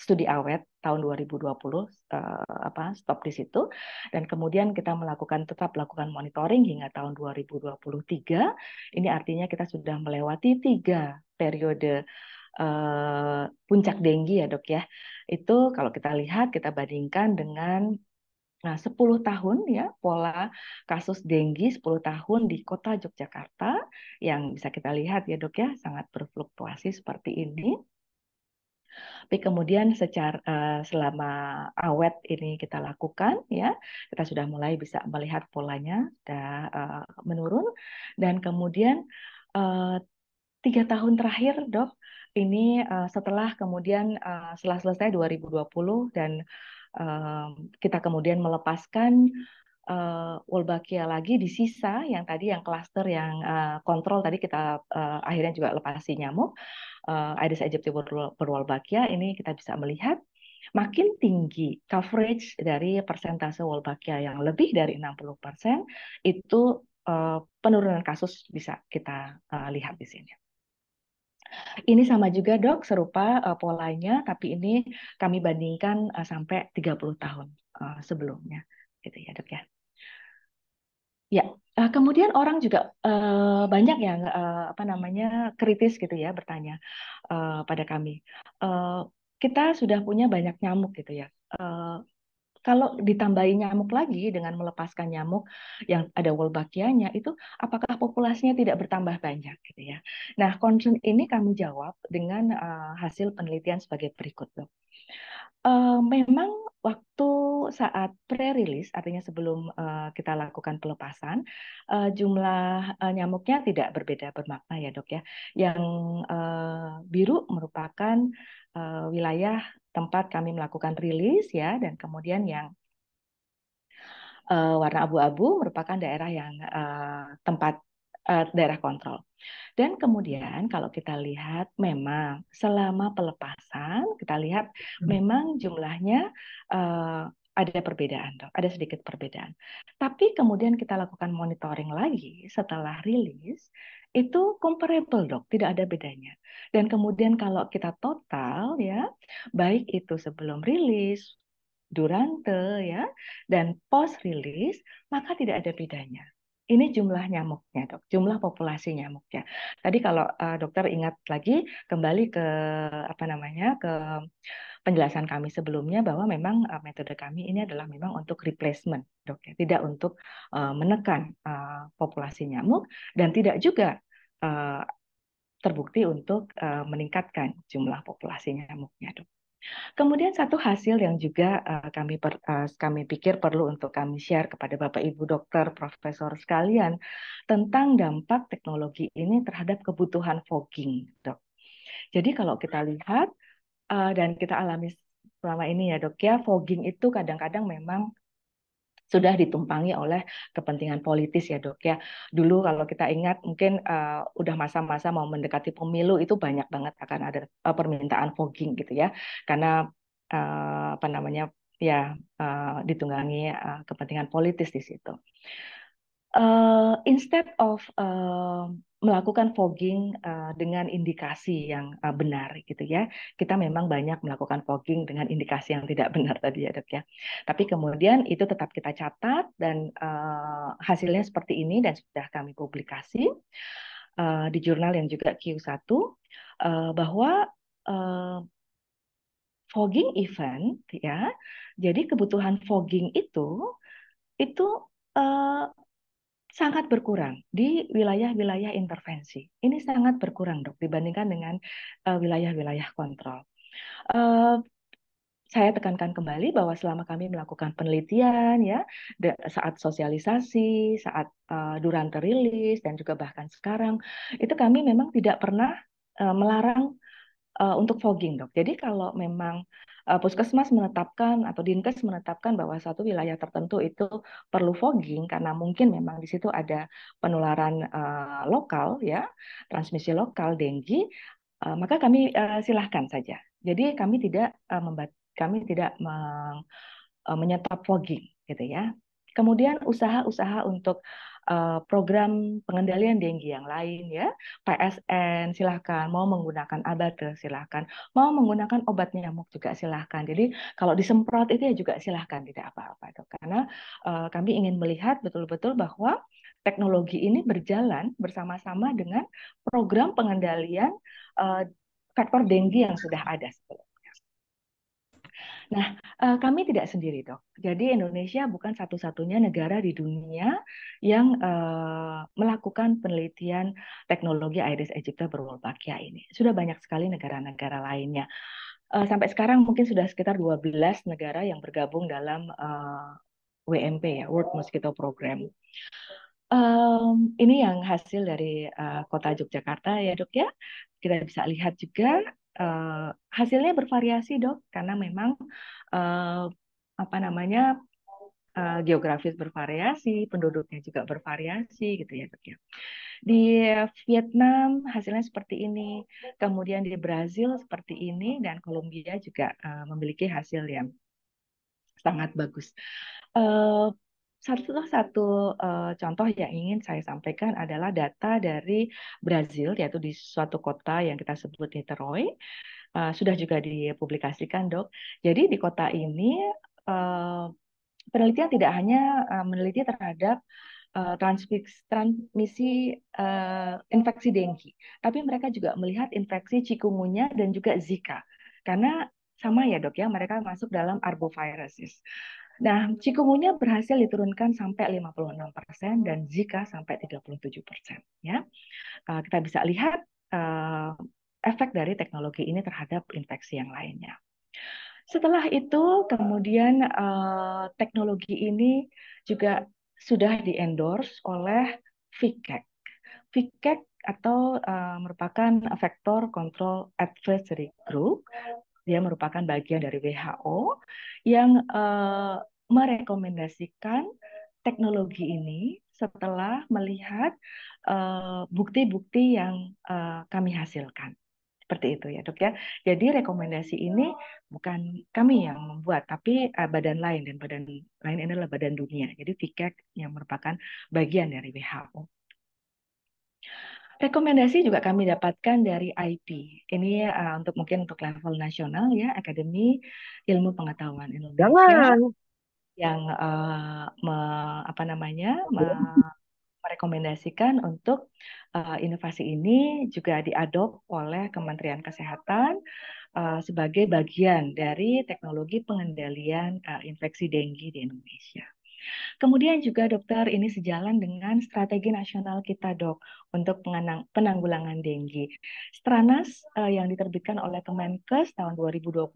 studi awet tahun 2020 uh, eh, apa stop di situ dan kemudian kita melakukan tetap lakukan monitoring hingga tahun 2023 ini artinya kita sudah melewati tiga periode uh, puncak denggi ya dok ya itu kalau kita lihat kita bandingkan dengan Nah, 10 tahun ya pola kasus denggi 10 tahun di kota Yogyakarta yang bisa kita lihat ya dok ya sangat berfluktuasi seperti ini. Tapi kemudian secara eh, selama awet ini kita lakukan ya, kita sudah mulai bisa melihat polanya sudah eh, menurun dan kemudian eh, tiga tahun terakhir dok ini uh, setelah kemudian uh, setelah selesai 2020 dan uh, kita kemudian melepaskan uh, Wolbachia lagi di sisa yang tadi yang klaster yang uh, kontrol tadi kita uh, akhirnya juga lepasi nyamuk uh, Aedes aegypti Wolbachia ini kita bisa melihat makin tinggi coverage dari persentase Wolbachia yang lebih dari 60% itu uh, penurunan kasus bisa kita uh, lihat di sini. Ini sama juga dok, serupa uh, polanya, tapi ini kami bandingkan uh, sampai 30 tahun uh, sebelumnya gitu ya dok ya. Ya, eh, kemudian orang juga uh, banyak yang uh, apa namanya kritis gitu ya bertanya uh, pada kami. Uh, kita sudah punya banyak nyamuk gitu ya. Uh, kalau ditambahi nyamuk lagi dengan melepaskan nyamuk yang ada wolbachianya itu apakah populasinya tidak bertambah banyak gitu ya. Nah, concern ini kami jawab dengan uh, hasil penelitian sebagai berikut, Dok. Uh, memang waktu saat pre-release, artinya sebelum, uh, kita lakukan pelepasan, uh, jumlah, uh, nyamuknya tidak berbeda bermakna ya, Dok, ya. Yang, uh, biru merupakan, uh, wilayah tempat kami melakukan rilis ya, dan kemudian yang uh, warna abu-abu merupakan daerah yang, uh, tempat uh, daerah kontrol. Dan kemudian kalau kita lihat memang selama pelepasan kita lihat hmm. memang jumlahnya uh, ada perbedaan dok, ada sedikit perbedaan. Tapi kemudian kita lakukan monitoring lagi setelah rilis itu comparable dok, tidak ada bedanya. Dan kemudian kalau kita total ya, baik itu sebelum rilis, durante ya, dan post rilis, maka tidak ada bedanya ini jumlah nyamuknya dok, jumlah populasi nyamuknya. Tadi kalau uh, dokter ingat lagi kembali ke apa namanya ke penjelasan kami sebelumnya bahwa memang uh, metode kami ini adalah memang untuk replacement dok, ya. tidak untuk uh, menekan uh, populasi nyamuk dan tidak juga uh, terbukti untuk uh, meningkatkan jumlah populasi nyamuknya dok. Kemudian satu hasil yang juga uh, kami per, uh, kami pikir perlu untuk kami share kepada Bapak Ibu dokter, profesor sekalian tentang dampak teknologi ini terhadap kebutuhan fogging, Dok. Jadi kalau kita lihat uh, dan kita alami selama ini ya, Dok, ya fogging itu kadang-kadang memang sudah ditumpangi oleh kepentingan politis ya dok ya. Dulu kalau kita ingat mungkin uh, udah masa-masa mau mendekati pemilu itu banyak banget akan ada uh, permintaan fogging gitu ya, karena uh, apa namanya ya uh, ditunggangi uh, kepentingan politis di situ. Uh, instead of melakukan fogging eh, dengan indikasi yang eh, benar gitu ya. Kita memang banyak melakukan fogging dengan indikasi yang tidak *laughs* benar tadi ya dok ya. Tapi kemudian itu tetap kita catat dan eh, hasilnya seperti ini dan sudah kami publikasi di jurnal yang juga Q1 bahwa fogging event ya. Jadi kebutuhan fogging itu itu sangat berkurang di wilayah-wilayah intervensi. Ini sangat berkurang, dok, dibandingkan dengan wilayah eh, wilayah-wilayah kontrol. Uh, saya tekankan kembali bahwa selama kami melakukan penelitian ya saat sosialisasi, saat uh, eh, durante rilis dan juga bahkan sekarang itu kami memang tidak pernah uh, melarang uh, untuk fogging dok. Jadi kalau memang uh, puskesmas menetapkan atau dinkes menetapkan bahwa satu wilayah tertentu itu perlu fogging karena mungkin memang di situ ada penularan uh, lokal ya, transmisi lokal denggi, uh, maka kami uh, silahkan saja. Jadi kami tidak uh, membat kami tidak meng, uh, menyetop fogging gitu ya. Kemudian usaha-usaha untuk uh, program pengendalian denggi yang lain ya. PSN silahkan, mau menggunakan abate silahkan, mau menggunakan obat nyamuk juga silahkan. Jadi kalau disemprot itu ya juga silahkan, tidak apa-apa itu Karena uh, kami ingin melihat betul-betul bahwa teknologi ini berjalan bersama-sama dengan program pengendalian uh, faktor denggi yang sudah ada sebelumnya. Nah, eh, kami tidak sendiri dok. Jadi Indonesia bukan satu-satunya negara di dunia yang eh, melakukan penelitian teknologi Iris aegypta berwolbachia ini. Sudah banyak sekali negara-negara lainnya. Eh, sampai sekarang mungkin sudah sekitar 12 negara yang bergabung dalam WMP ya, World Mosquito Program. Um, ini yang hasil dari uh, kota Yogyakarta ya dok ya. Kita bisa lihat juga Uh, hasilnya bervariasi dok, karena memang uh, apa namanya uh, geografis bervariasi, penduduknya juga bervariasi gitu ya dok ya. Di Vietnam hasilnya seperti ini, kemudian di Brazil seperti ini, dan Kolombia juga uh, memiliki hasil yang sangat bagus. Uh, Salah satu uh, contoh yang ingin saya sampaikan adalah data dari Brazil, yaitu di suatu kota yang kita sebut Niterói. Uh, sudah juga dipublikasikan, dok. Jadi di kota ini uh, penelitian tidak hanya uh, meneliti terhadap transmisi uh, infeksi dengki, tapi mereka juga melihat infeksi cikungunya dan juga Zika. Karena sama ya dok ya, mereka masuk dalam arboviruses. Nah, cikungunya berhasil diturunkan sampai 56% dan Zika sampai 37%. Ya. Eh, kita bisa lihat uh, efek dari teknologi ini terhadap infeksi yang lainnya. Setelah itu, kemudian uh, teknologi ini juga sudah diendorse oleh VKEC. VKEC atau uh, merupakan vektor control advisory group. Dia merupakan bagian dari WHO yang uh, merekomendasikan teknologi ini setelah melihat eh, bukti-bukti uh, yang uh, kami hasilkan. Seperti itu ya dok ya. Jadi rekomendasi ini bukan kami yang membuat, tapi uh, badan lain dan badan lain ini adalah badan dunia. Jadi TIKEK e yang merupakan bagian dari WHO. Rekomendasi juga kami dapatkan dari IP. Ini uh, untuk mungkin untuk level nasional ya, Akademi Ilmu Pengetahuan Indonesia. Jangan yang uh, me, apa namanya me, iya. merekomendasikan untuk uh, inovasi ini juga diadop oleh Kementerian Kesehatan uh, sebagai bagian dari teknologi pengendalian uh, infeksi denggi di Indonesia. Kemudian juga dokter ini sejalan dengan strategi nasional kita dok untuk penanggulangan denggi. Stranas uh, yang diterbitkan oleh Kemenkes tahun 2021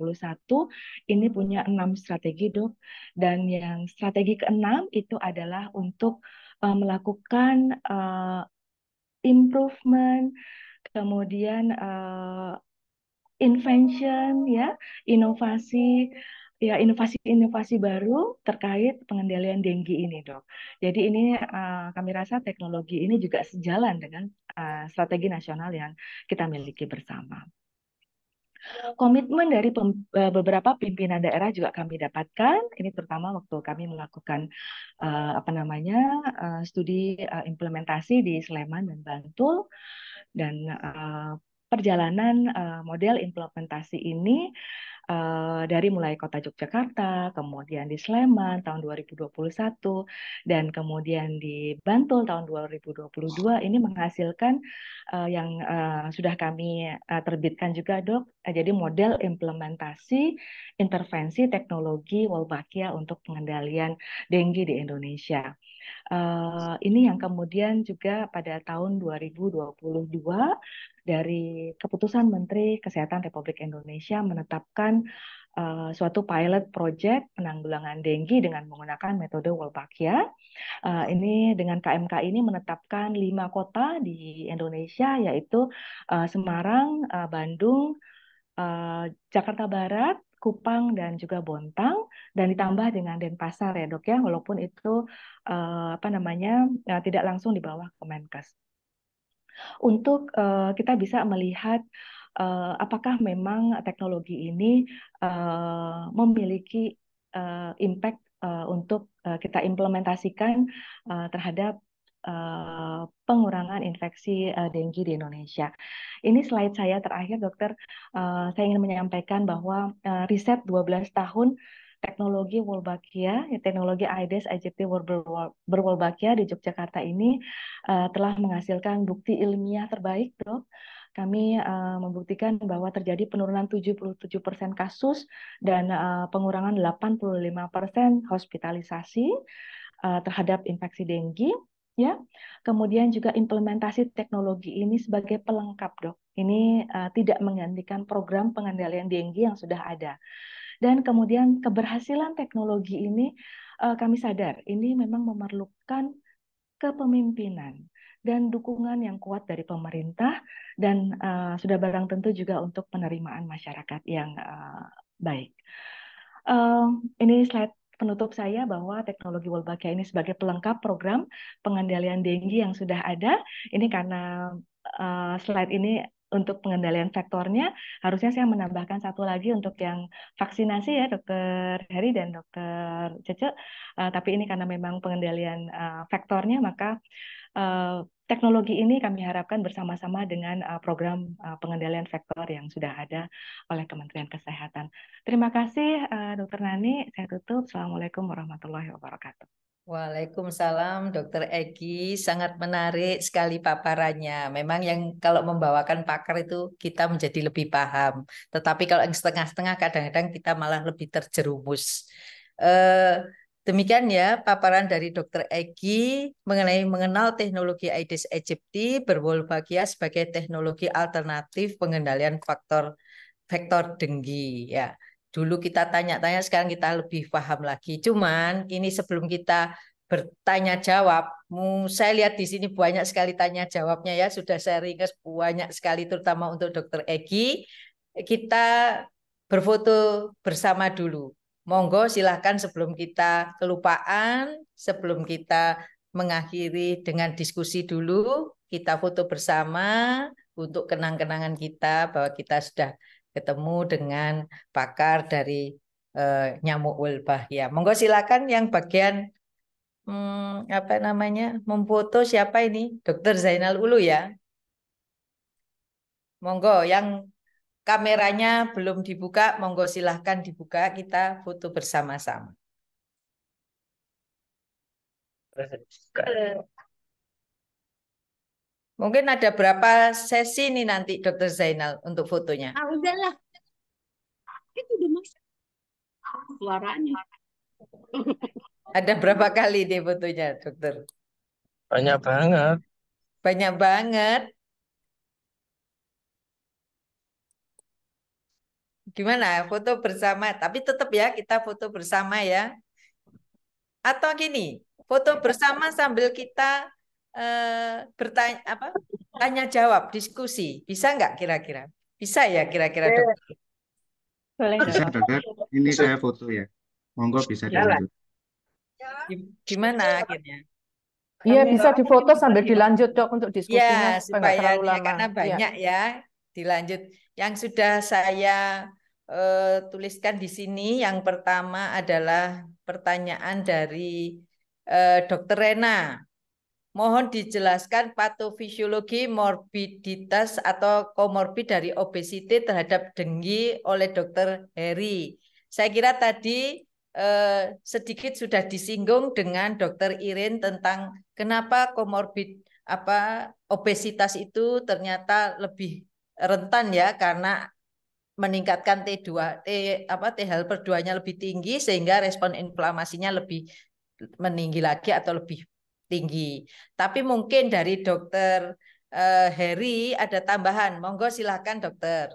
ini punya enam strategi dok dan yang strategi keenam itu adalah untuk uh, melakukan uh, improvement kemudian uh, invention ya inovasi Ya, inovasi-inovasi baru terkait pengendalian denggi ini, dok. Jadi ini uh, kami rasa teknologi ini juga sejalan dengan uh, strategi nasional yang kita miliki bersama. Komitmen dari pem, eh, beberapa pimpinan daerah juga kami dapatkan. Ini terutama waktu kami melakukan uh, apa namanya uh, studi uh, implementasi di Sleman dan Bantul dan uh, perjalanan uh, model implementasi ini Eh, dari mulai Kota Yogyakarta, kemudian di Sleman tahun 2021 dan kemudian di Bantul tahun 2022 ini menghasilkan uh, yang uh, sudah kami uh, terbitkan juga Dok. Jadi model implementasi intervensi teknologi Wolbachia untuk pengendalian denggi di Indonesia. Eh, ini yang kemudian juga pada tahun 2022 dari keputusan Menteri Kesehatan Republik Indonesia menetapkan uh, suatu pilot project penanggulangan denggi dengan menggunakan metode Wolbachia. Uh, ini dengan KMK ini menetapkan lima kota di Indonesia yaitu uh, Semarang, uh, Bandung, uh, Jakarta Barat, Kupang dan juga Bontang dan ditambah dengan Denpasar ya dok ya walaupun itu uh, apa namanya uh, tidak langsung di bawah Kemenkes. Untuk uh, kita bisa melihat uh, apakah memang teknologi ini uh, memiliki uh, impact uh, untuk uh, kita implementasikan uh, terhadap Eh, pengurangan infeksi uh, eh, denggi di Indonesia. Ini slide saya terakhir, dokter. Uh, saya ingin menyampaikan bahwa uh, riset 12 tahun teknologi Wolbachia, ya, teknologi IDES aegypti berwolbachia di Yogyakarta ini uh, telah menghasilkan bukti ilmiah terbaik, dok kami uh, membuktikan bahwa terjadi penurunan 77% kasus dan uh, pengurangan 85% hospitalisasi uh, terhadap infeksi denggi ya. Kemudian juga implementasi teknologi ini sebagai pelengkap, Dok. Ini uh, tidak menggantikan program pengendalian denggi yang sudah ada. Dan kemudian keberhasilan teknologi ini uh, kami sadar ini memang memerlukan kepemimpinan dan dukungan yang kuat dari pemerintah dan uh, sudah barang tentu juga untuk penerimaan masyarakat yang uh, baik. Uh, ini slide penutup saya bahwa teknologi Wolbachia ini sebagai pelengkap program pengendalian denggi yang sudah ada. Ini karena uh, slide ini untuk pengendalian faktornya harusnya saya menambahkan satu lagi untuk yang vaksinasi ya, Dokter Heri dan Dokter Cece. Uh, tapi ini karena memang pengendalian uh, vektornya, maka uh, Teknologi ini kami harapkan bersama-sama dengan eh, program eh, pengendalian vektor yang sudah ada oleh Kementerian Kesehatan. Terima kasih eh, Dokter Nani. Saya tutup. Assalamualaikum warahmatullahi wabarakatuh. Waalaikumsalam Dokter Egi. Sangat menarik sekali paparannya. Memang yang kalau membawakan pakar itu kita menjadi lebih paham. Tetapi kalau yang setengah-setengah kadang-kadang kita malah lebih terjerumus. Uh, Demikian ya paparan dari Dr. Egi mengenai mengenal teknologi Aedes aegypti berwolbachia sebagai teknologi alternatif pengendalian faktor vektor denggi ya. Dulu kita tanya-tanya, sekarang kita lebih paham lagi. Cuman ini sebelum kita bertanya jawab, saya lihat di sini banyak sekali tanya jawabnya ya, sudah saya ringkas banyak sekali terutama untuk Dr. Egi. Kita berfoto bersama dulu. Monggo silahkan sebelum kita kelupaan, sebelum kita mengakhiri dengan diskusi dulu, kita foto bersama untuk kenang-kenangan kita bahwa kita sudah ketemu dengan pakar dari uh, nyamuk ulbah. ya. Monggo silakan yang bagian hmm, apa namanya memfoto siapa ini? Dokter Zainal Ulu ya. Monggo yang Kameranya belum dibuka, monggo silahkan dibuka, kita foto bersama-sama. Mungkin ada berapa sesi nih nanti Dokter Zainal untuk fotonya? Ah, udahlah. Itu udah masuk suaranya. Ada berapa kali nih fotonya, Dokter? Banyak banget. Banyak banget. gimana foto bersama tapi tetap ya kita foto bersama ya atau gini foto bersama sambil kita eh, bertanya apa tanya jawab diskusi bisa nggak kira-kira bisa ya kira-kira iya. dokter boleh dokter ini saya foto ya monggo bisa dilanjut gimana akhirnya Iya bisa difoto sambil dilanjut dok untuk iya, diskusinya ya, supaya ya, karena iya. banyak ya. ya dilanjut yang sudah saya eh, tuliskan di sini. Yang pertama adalah pertanyaan dari eh, Dr. Rena. Mohon dijelaskan patofisiologi morbiditas atau komorbid dari obesitas terhadap denggi oleh Dokter Heri. Saya kira tadi eh, sedikit sudah disinggung dengan Dokter Irin tentang kenapa komorbid apa obesitas itu ternyata lebih rentan ya karena meningkatkan T2 T apa T helper 2-nya lebih tinggi sehingga respon inflamasinya lebih meninggi lagi atau lebih tinggi. Tapi mungkin dari dokter uh, eh, Heri ada tambahan. Monggo silahkan dokter.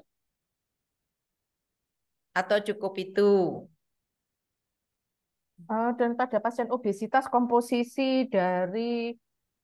Atau cukup itu. Eh, dan pada pasien obesitas komposisi dari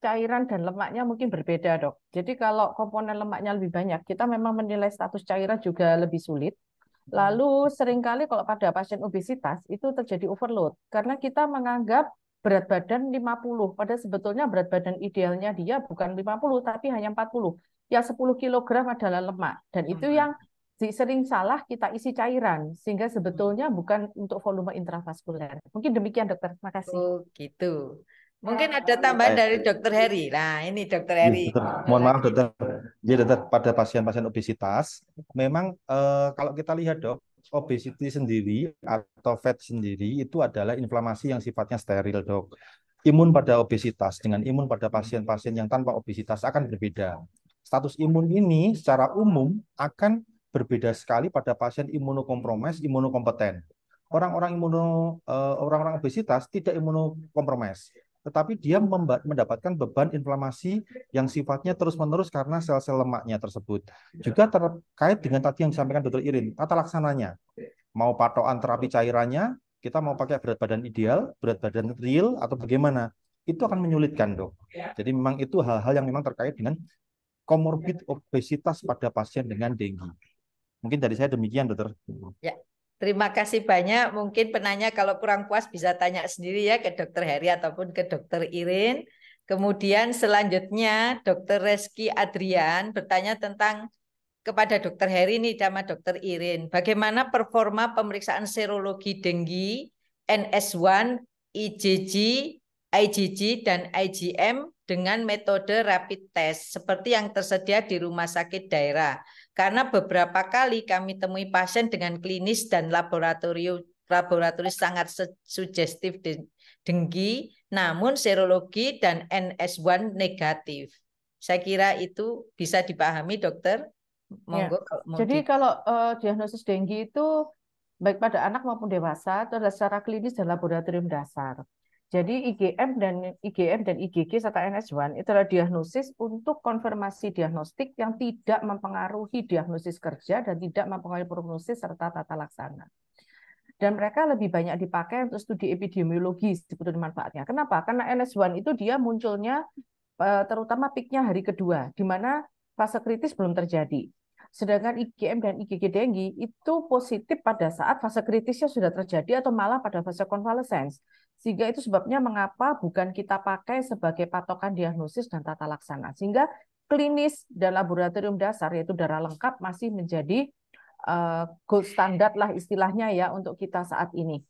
cairan dan lemaknya mungkin berbeda, dok. Jadi kalau komponen lemaknya lebih banyak, kita memang menilai status cairan juga lebih sulit. Hmm. Lalu seringkali kalau pada pasien obesitas itu terjadi overload karena kita menganggap berat badan 50 pada sebetulnya berat badan idealnya dia bukan 50 tapi hanya 40. Ya 10 kg adalah lemak dan itu hmm. yang sering salah kita isi cairan sehingga hmm. sebetulnya bukan untuk volume intravaskuler. Mungkin demikian dokter. Terima kasih. Oh, gitu. Mungkin nah, ada iya. tambahan eh, dari Dokter Heri. Nah, ini Dokter Heri. Ya, Mohon maaf, Dokter. Ya, Dokter, pada pasien-pasien obesitas, memang eh, kalau kita lihat, Dok, obesitas sendiri atau fat sendiri itu adalah inflamasi yang sifatnya steril, Dok. Imun pada obesitas dengan imun pada pasien-pasien yang tanpa obesitas akan berbeda. Status imun ini secara umum akan berbeda sekali pada pasien imunokompromis, imunokompeten. Orang-orang imuno eh, orang-orang obesitas tidak imunokompromis tetapi dia mendapatkan beban inflamasi yang sifatnya terus-menerus karena sel-sel lemaknya tersebut. Iya. Juga terkait dengan tadi yang disampaikan Dr. Irin, tata laksananya. Mau patokan terapi cairannya, kita mau pakai berat badan ideal, berat badan real, atau bagaimana? Itu akan menyulitkan, dok. Iya. Jadi memang itu hal-hal yang memang terkait dengan komorbid obesitas pada pasien dengan dengue. Mungkin dari saya demikian, dokter. Ya, Terima kasih banyak. Mungkin penanya kalau kurang puas bisa tanya sendiri ya ke Dokter Heri ataupun ke Dokter Irin. Kemudian selanjutnya Dokter Reski Adrian bertanya tentang kepada Dokter Heri nih sama Dokter Irin. Bagaimana performa pemeriksaan serologi denggi NS1, IgG, IgG dan IgM dengan metode rapid test seperti yang tersedia di rumah sakit daerah karena beberapa kali kami temui pasien dengan klinis dan laboratorium laboratorium sangat sugestif denggi, namun serologi dan NS1 negatif. Saya kira itu bisa dipahami, dokter. Ya. Monggo. Ya. Jadi kalau uh, diagnosis denggi itu baik pada anak maupun dewasa itu adalah secara klinis dan laboratorium dasar. Jadi IgM dan IgM dan IgG serta NS1 itu adalah diagnosis untuk konfirmasi diagnostik yang tidak mempengaruhi diagnosis kerja dan tidak mempengaruhi prognosis serta tata laksana. Dan mereka lebih banyak dipakai untuk studi epidemiologi sebetulnya manfaatnya. Kenapa? Karena NS1 itu dia munculnya eh, terutama piknya hari kedua, di mana fase kritis belum terjadi. Sedangkan IgM dan IgG denggi itu positif pada saat fase kritisnya sudah terjadi atau malah pada fase konvalesens. Sehingga itu sebabnya mengapa bukan kita pakai sebagai patokan diagnosis dan tata laksana. Sehingga klinis dan laboratorium dasar yaitu darah lengkap masih menjadi standar eh, gold standard lah istilahnya ya untuk kita saat ini.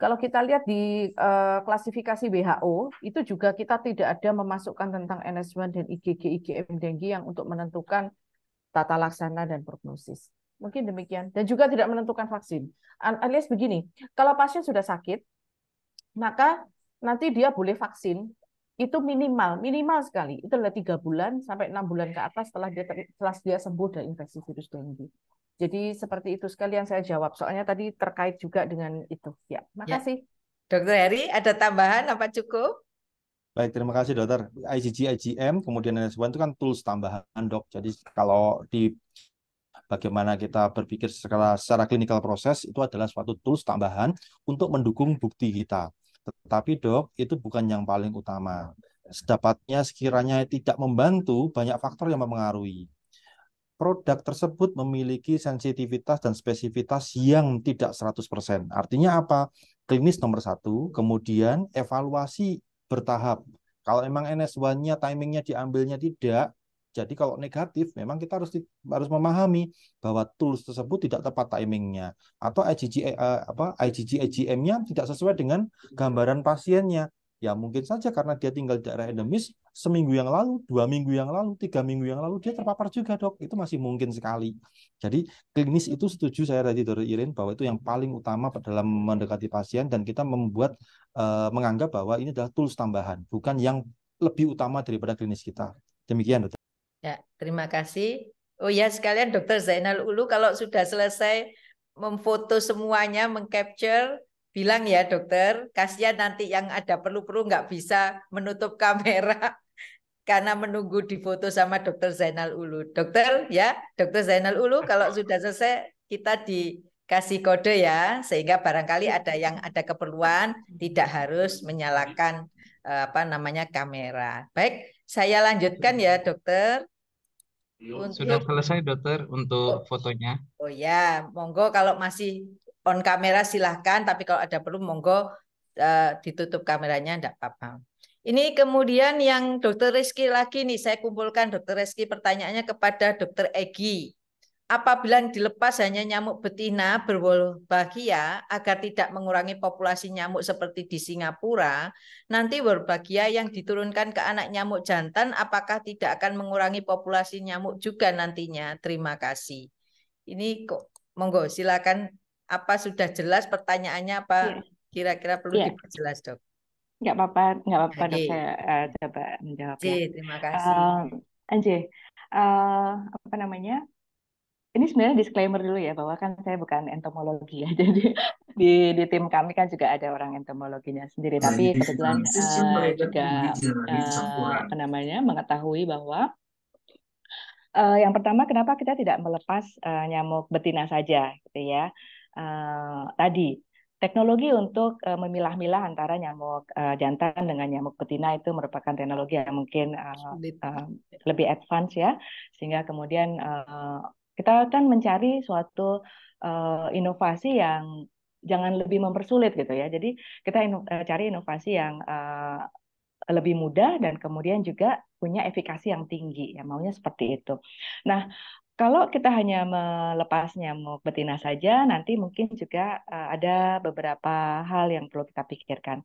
Kalau kita lihat di eh, klasifikasi WHO, itu juga kita tidak ada memasukkan tentang NS1 dan IgG, IgM, denggi yang untuk menentukan tata laksana dan prognosis. Mungkin demikian. Dan juga tidak menentukan vaksin. Alias begini, kalau pasien sudah sakit, maka nanti dia boleh vaksin itu minimal minimal sekali itu adalah tiga bulan sampai enam bulan ke atas setelah dia setelah dia sembuh dari infeksi virus dengue. Jadi seperti itu sekalian saya jawab soalnya tadi terkait juga dengan itu. Ya, makasih. Ya. Dokter Heri, ada tambahan apa cukup? Baik, terima kasih dokter. IgG, IgM, kemudian NS1 itu kan tools tambahan dok. Jadi kalau di bagaimana kita berpikir secara, secara klinikal proses itu adalah suatu tools tambahan untuk mendukung bukti kita. Tetapi dok, itu bukan yang paling utama. Sedapatnya sekiranya tidak membantu, banyak faktor yang mempengaruhi. Produk tersebut memiliki sensitivitas dan spesifitas yang tidak 100%. Artinya apa? Klinis nomor satu, kemudian evaluasi bertahap. Kalau memang NS1-nya timingnya diambilnya tidak, jadi kalau negatif memang kita harus harus memahami bahwa tools tersebut tidak tepat timingnya atau IgG eh, eh, apa IgG IgM-nya tidak sesuai dengan gambaran pasiennya. Ya mungkin saja karena dia tinggal di daerah endemis seminggu yang lalu, dua minggu yang lalu, tiga minggu yang lalu dia terpapar juga dok. Itu masih mungkin sekali. Jadi klinis itu setuju saya tadi dari Irin bahwa itu yang paling utama dalam mendekati pasien dan kita membuat eh, menganggap bahwa ini adalah tools tambahan bukan yang lebih utama daripada klinis kita. Demikian, dok. Ya, terima kasih. Oh ya sekalian Dokter Zainal Ulu kalau sudah selesai memfoto semuanya, mengcapture, bilang ya dokter, kasihan nanti yang ada perlu-perlu nggak bisa menutup *laughs* kamera karena menunggu difoto sama dokter Zainal Ulu. Dokter ya, dokter Zainal Ulu kalau sudah selesai kita dikasih kode ya sehingga barangkali iya. ada yang ada keperluan tidak harus menyalakan eh, apa namanya kamera. Baik, saya lanjutkan ya dokter. Sudah selesai dokter untuk oh. fotonya. Oh ya, monggo kalau masih on kamera silahkan, tapi kalau ada perlu monggo uh, ditutup kameranya, tidak apa-apa. Ini kemudian yang dokter Rizky lagi nih, saya kumpulkan dokter Rizky pertanyaannya kepada dokter Egi apabila dilepas hanya nyamuk betina berbahagia agar tidak mengurangi populasi nyamuk seperti di Singapura, nanti berbahagia yang diturunkan ke anak nyamuk jantan apakah tidak akan mengurangi populasi nyamuk juga nantinya? Terima kasih. Ini kok monggo silakan apa sudah jelas pertanyaannya apa iya. kira-kira perlu ya. diperjelas, Dok? Enggak apa-apa, enggak apa-apa okay. saya uh, coba menjawab. terima kasih. Uh, eh, Anje, uh, apa namanya? ini sebenarnya disclaimer dulu ya bahwa kan saya bukan entomologi ya *laughs* jadi di di tim kami kan juga ada orang entomologinya sendiri nah, tapi kebetulan uh, juga uh, namanya mengetahui bahwa uh, yang pertama kenapa kita tidak melepas uh, nyamuk betina saja gitu ya uh, tadi teknologi untuk uh, memilah-milah antara nyamuk uh, jantan dengan nyamuk betina itu merupakan teknologi yang mungkin uh, uh, lebih advance ya sehingga kemudian uh, kita kan mencari suatu uh, inovasi yang jangan lebih mempersulit gitu ya. Jadi kita ino eh, cari inovasi yang uh, lebih mudah dan kemudian juga punya efikasi yang tinggi. Ya maunya seperti itu. Nah, kalau kita hanya melepas nyamuk betina saja, nanti mungkin juga uh, ada beberapa hal yang perlu kita pikirkan.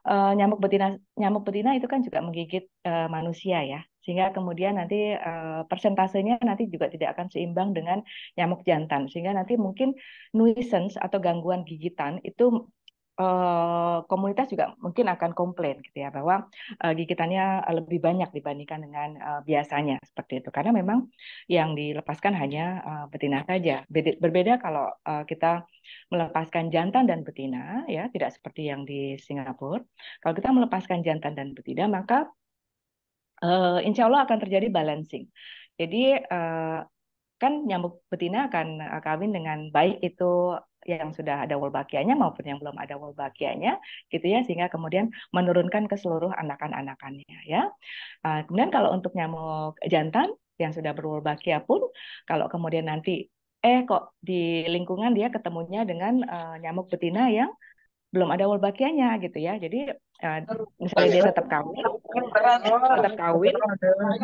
Uh, nyamuk betina nyamuk betina itu kan juga menggigit uh, manusia ya sehingga kemudian nanti uh, persentasenya nanti juga tidak akan seimbang dengan nyamuk jantan sehingga nanti mungkin nuisance atau gangguan gigitan itu eh, komunitas juga mungkin akan komplain gitu ya bahwa eh, gigitannya lebih banyak dibandingkan dengan biasanya seperti itu karena memang yang dilepaskan hanya betina saja berbeda kalau kita melepaskan jantan dan betina ya tidak seperti yang di Singapura kalau kita melepaskan jantan dan betina maka uh, insya Allah akan terjadi balancing. Jadi uh, kan nyamuk betina akan eh, kawin dengan baik itu yang sudah ada wolbachianya maupun yang belum ada wolbachianya gitu ya sehingga kemudian menurunkan ke seluruh anakan-anakannya ya. Uh, kemudian kalau untuk nyamuk jantan yang sudah berwolbachia pun kalau kemudian nanti eh kok di lingkungan dia ketemunya dengan uh, nyamuk betina yang belum ada wolbachianya gitu ya. Jadi uh, misalnya dia tetap kawin, tetap kawin,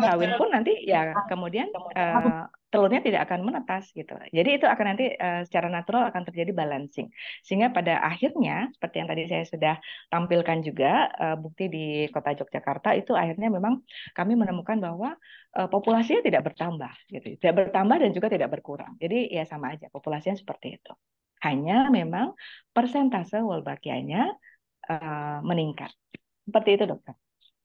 kawin pun nanti ya kemudian uh, telurnya tidak akan menetas gitu. Jadi itu akan nanti uh, secara natural akan terjadi balancing. Sehingga pada akhirnya seperti yang tadi saya sudah tampilkan juga uh, bukti di Kota Yogyakarta itu akhirnya memang kami menemukan bahwa uh, populasinya tidak bertambah gitu. Tidak bertambah dan juga tidak berkurang. Jadi ya sama aja populasinya seperti itu. Hanya memang persentase Wolbachianya uh, eh, meningkat. Seperti itu dokter.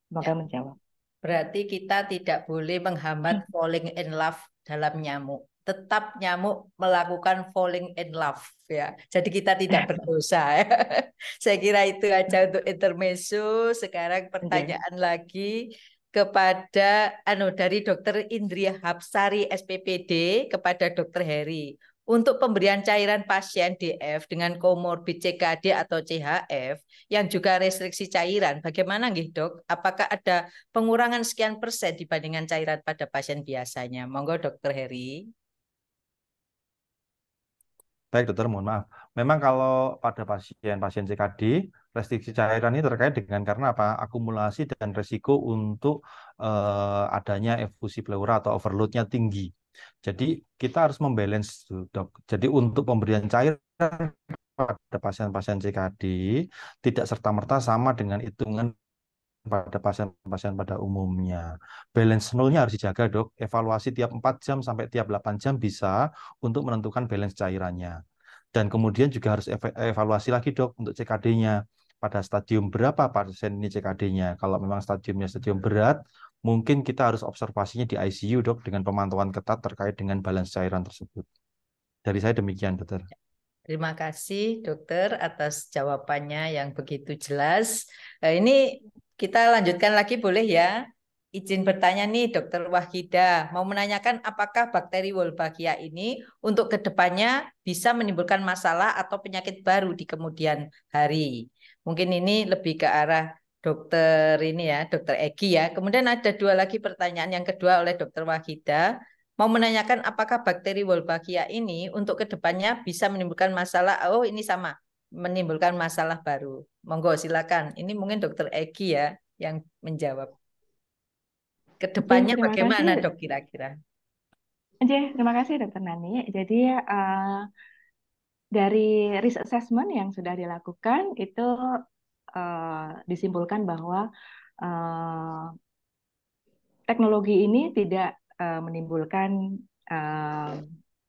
Semoga ya. menjawab. Berarti kita tidak boleh menghambat hmm. falling in love dalam nyamuk tetap nyamuk melakukan falling in love ya. Jadi kita tidak *laughs* berdosa ya. *laughs* Saya kira itu aja untuk intermezzo. Sekarang iya. pertanyaan hmm. lagi kepada anu dari Dokter Indri Hapsari SPPD kepada Dokter Heri. Untuk pemberian cairan pasien DF dengan komorbid CKD atau CHF yang juga restriksi cairan, bagaimana nggih dok? Apakah ada pengurangan sekian persen dibandingkan cairan pada pasien biasanya? Monggo dokter Heri. Baik dokter, mohon maaf. Memang kalau pada pasien-pasien CKD, restriksi cairan ini terkait dengan karena apa? Akumulasi dan resiko untuk eh, adanya efusi pleura atau overloadnya tinggi. Jadi kita harus membalance dok. Jadi untuk pemberian cair pada pasien-pasien CKD tidak serta-merta sama dengan hitungan pada pasien-pasien pada umumnya. Balance nolnya harus dijaga dok. Evaluasi tiap 4 jam sampai tiap 8 jam bisa untuk menentukan balance cairannya. Dan kemudian juga harus evaluasi lagi dok untuk CKD-nya. Pada stadium berapa pasien ini CKD-nya? Kalau memang stadiumnya stadium berat, mungkin kita harus observasinya di ICU dok dengan pemantauan ketat terkait dengan balance cairan tersebut. Dari saya demikian dokter. Ya. Terima kasih dokter atas jawabannya yang begitu jelas. Eh, ini kita lanjutkan lagi boleh ya? Izin bertanya nih dokter Wahida, mau menanyakan apakah bakteri Wolbachia ini untuk kedepannya bisa menimbulkan masalah atau penyakit baru di kemudian hari. Mungkin ini lebih ke arah dokter ini ya, dokter Egi ya. Kemudian ada dua lagi pertanyaan yang kedua oleh dokter Wahida. Mau menanyakan apakah bakteri Wolbachia ini untuk kedepannya bisa menimbulkan masalah, oh ini sama, menimbulkan masalah baru. Monggo silakan. Ini mungkin dokter Egi ya yang menjawab. Kedepannya ya, bagaimana kasih. dok kira-kira? Oke, terima kasih dokter Nani. Jadi uh, dari risk assessment yang sudah dilakukan itu Eh, disimpulkan bahwa uh, teknologi ini tidak uh, menimbulkan uh,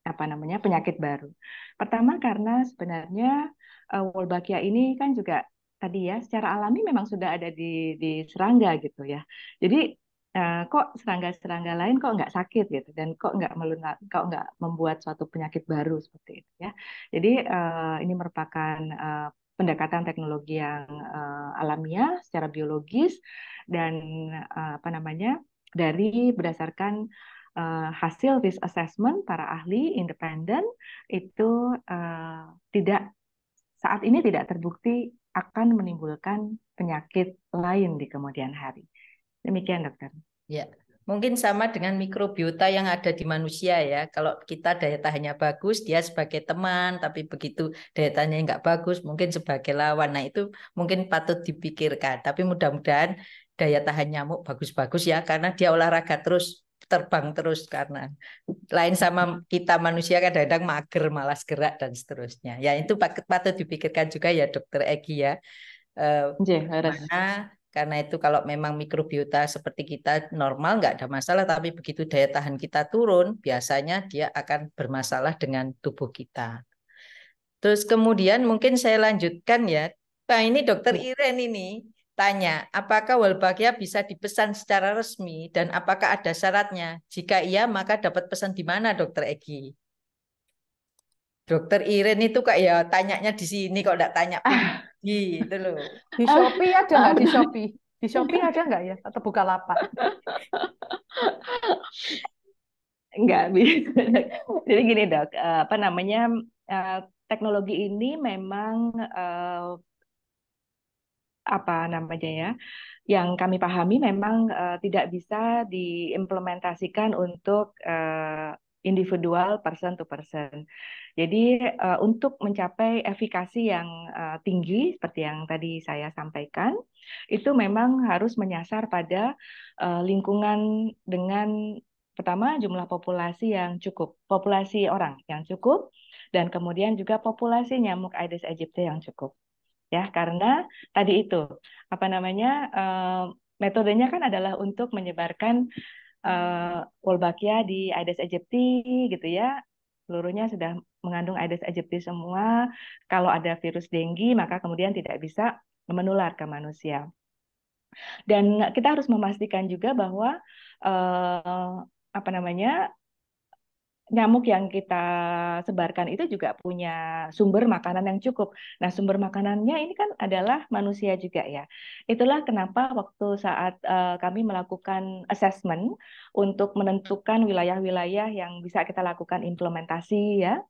apa namanya penyakit baru. Pertama karena sebenarnya uh, Wolbachia ini kan juga tadi ya secara alami memang sudah ada di di serangga gitu ya. Jadi uh, kok serangga-serangga lain kok nggak sakit gitu dan kok nggak melunak, kok nggak membuat suatu penyakit baru seperti itu ya. Jadi uh, ini merupakan uh, pendekatan teknologi yang uh, alamiah secara biologis dan uh, apa namanya dari berdasarkan uh, hasil risk assessment para ahli independen itu uh, tidak saat ini tidak terbukti akan menimbulkan penyakit lain di kemudian hari. Demikian dokter. Ya, Mungkin sama dengan mikrobiota yang ada di manusia ya. Kalau kita daya tahannya bagus, dia sebagai teman, tapi begitu daya tahannya nggak bagus, mungkin sebagai lawan. Nah itu mungkin patut dipikirkan. Tapi mudah-mudahan daya tahan nyamuk bagus-bagus ya, karena dia olahraga terus, terbang terus karena lain sama kita manusia kadang-kadang mager, malas gerak dan seterusnya. Ya itu patut dipikirkan juga ya dokter Egi ya. Eh, iya, harus. Karena itu kalau memang mikrobiota seperti kita normal nggak ada masalah, tapi begitu daya tahan kita turun, biasanya dia akan bermasalah dengan tubuh kita. Terus kemudian mungkin saya lanjutkan ya. Nah ini dokter iya. Iren ini tanya, apakah Wolbachia bisa dipesan secara resmi dan apakah ada syaratnya? Jika iya, maka dapat pesan di mana dokter Egi? Dokter Iren itu kayak ya tanyanya di sini kok enggak tanya. Ah gitu loh. Di ah. Shopee ada nggak di Shopee? Di Shopee ada nggak ya? Atau buka lapak? Nggak bisa. *laughs* Jadi gini dok, eh, apa namanya eh, teknologi ini memang eh, apa namanya ya yang kami pahami memang tidak bisa diimplementasikan untuk individual person to person. Jadi uh, untuk mencapai efikasi yang uh, tinggi seperti yang tadi saya sampaikan, itu memang harus menyasar pada uh, lingkungan dengan pertama jumlah populasi yang cukup, populasi orang yang cukup, dan kemudian juga populasi nyamuk Aedes aegypti yang cukup. Ya, karena tadi itu apa namanya uh, metodenya kan adalah untuk menyebarkan uh, Wolbachia di Aedes aegypti gitu ya seluruhnya sudah mengandung Aedes aegypti semua. Kalau ada virus denggi, maka kemudian tidak bisa menular ke manusia. Dan kita harus memastikan juga bahwa eh, apa namanya nyamuk yang kita sebarkan itu juga punya sumber makanan yang cukup. Nah, sumber makanannya ini kan adalah manusia juga ya. Itulah kenapa waktu saat uh, kami melakukan assessment untuk menentukan wilayah-wilayah yang bisa kita lakukan implementasi ya,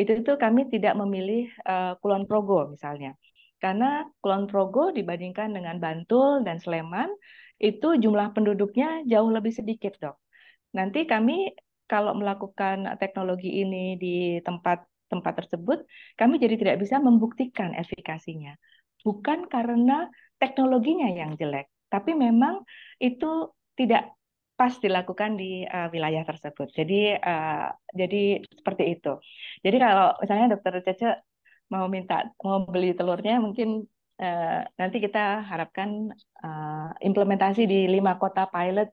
itu itu kami tidak memilih uh, Kulon Progo misalnya. Karena Kulon Progo dibandingkan dengan Bantul dan Sleman itu jumlah penduduknya jauh lebih sedikit, Dok. Nanti kami kalau melakukan teknologi ini di tempat tempat tersebut, kami jadi tidak bisa membuktikan efikasinya. Bukan karena teknologinya yang jelek, tapi memang itu tidak pas dilakukan di uh, wilayah tersebut. Jadi uh, jadi seperti itu. Jadi kalau misalnya dokter Cece mau minta mau beli telurnya mungkin uh, nanti kita harapkan uh, implementasi di lima kota pilot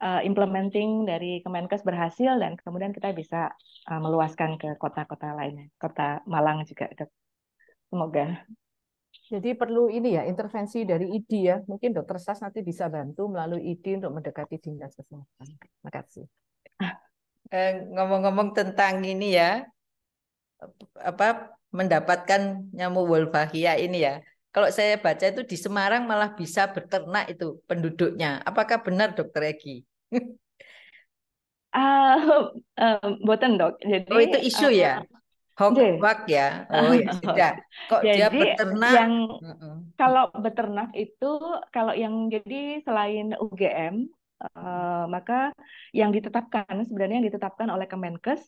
uh, implementing dari Kemenkes berhasil dan kemudian kita bisa uh, meluaskan ke kota-kota lainnya, kota Malang juga. Semoga. Jadi perlu ini ya intervensi dari ID ya. Mungkin dokter Sas nanti bisa bantu melalui ID untuk mendekati dinas kesehatan. Terima kasih. Eh, ngomong-ngomong tentang ini ya, apa mendapatkan nyamuk wolbachia ini ya kalau saya baca itu di Semarang malah bisa beternak itu penduduknya. Apakah benar Dokter Egi? Uh, *laughs* uh, boten dok. Jadi, oh itu isu uh, ya? Eh, Hokwak ya. Ah, oh ya Kok jadi, dia beternak? Yang, uh -uh. Kalau beternak itu kalau yang jadi selain UGM uh, eh, maka yang ditetapkan sebenarnya yang ditetapkan oleh Kemenkes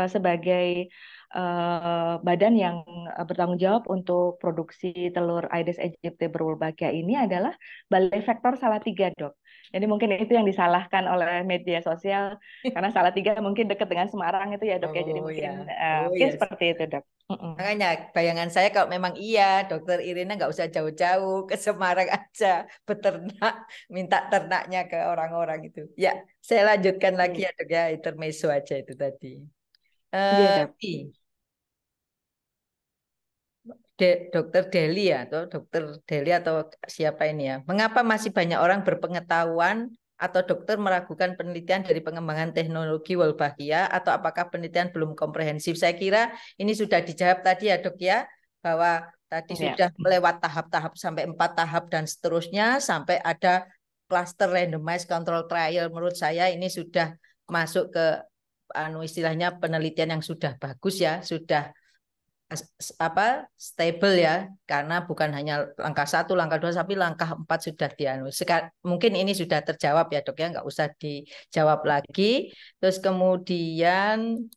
uh, sebagai Eh, badan yang eh, bertanggung jawab untuk produksi telur Aedes aegypti berwolbachia ini adalah Balai Vektor Salatiga, Dok. Jadi mungkin itu yang disalahkan oleh media sosial karena *laughs* Salatiga mungkin dekat dengan Semarang itu ya, Dok ya. Jadi oh, mungkin ya. oh, mungkin yes. Iya. seperti itu, Dok. Makanya bayangan saya kalau memang iya, Dokter Irina nggak usah jauh-jauh ke Semarang *laughs* aja beternak, minta ternaknya ke orang-orang itu. Ya, saya lanjutkan lagi iya. ya, Dok ya, intermezzo aja itu tadi. Uh, iya, De, dokter Deli ya, atau dokter Deli atau siapa ini ya. Mengapa masih banyak orang berpengetahuan atau dokter meragukan penelitian dari pengembangan teknologi Wolbachia atau apakah penelitian belum komprehensif? Saya kira ini sudah dijawab tadi ya dok ya bahwa tadi ya. sudah melewat tahap-tahap sampai empat tahap dan seterusnya sampai ada cluster randomized control trial menurut saya ini sudah masuk ke anu istilahnya penelitian yang sudah bagus ya sudah apa stable ya karena bukan hanya langkah satu langkah dua tapi langkah empat sudah dianu mungkin ini sudah terjawab ya dok ya nggak usah dijawab lagi terus kemudian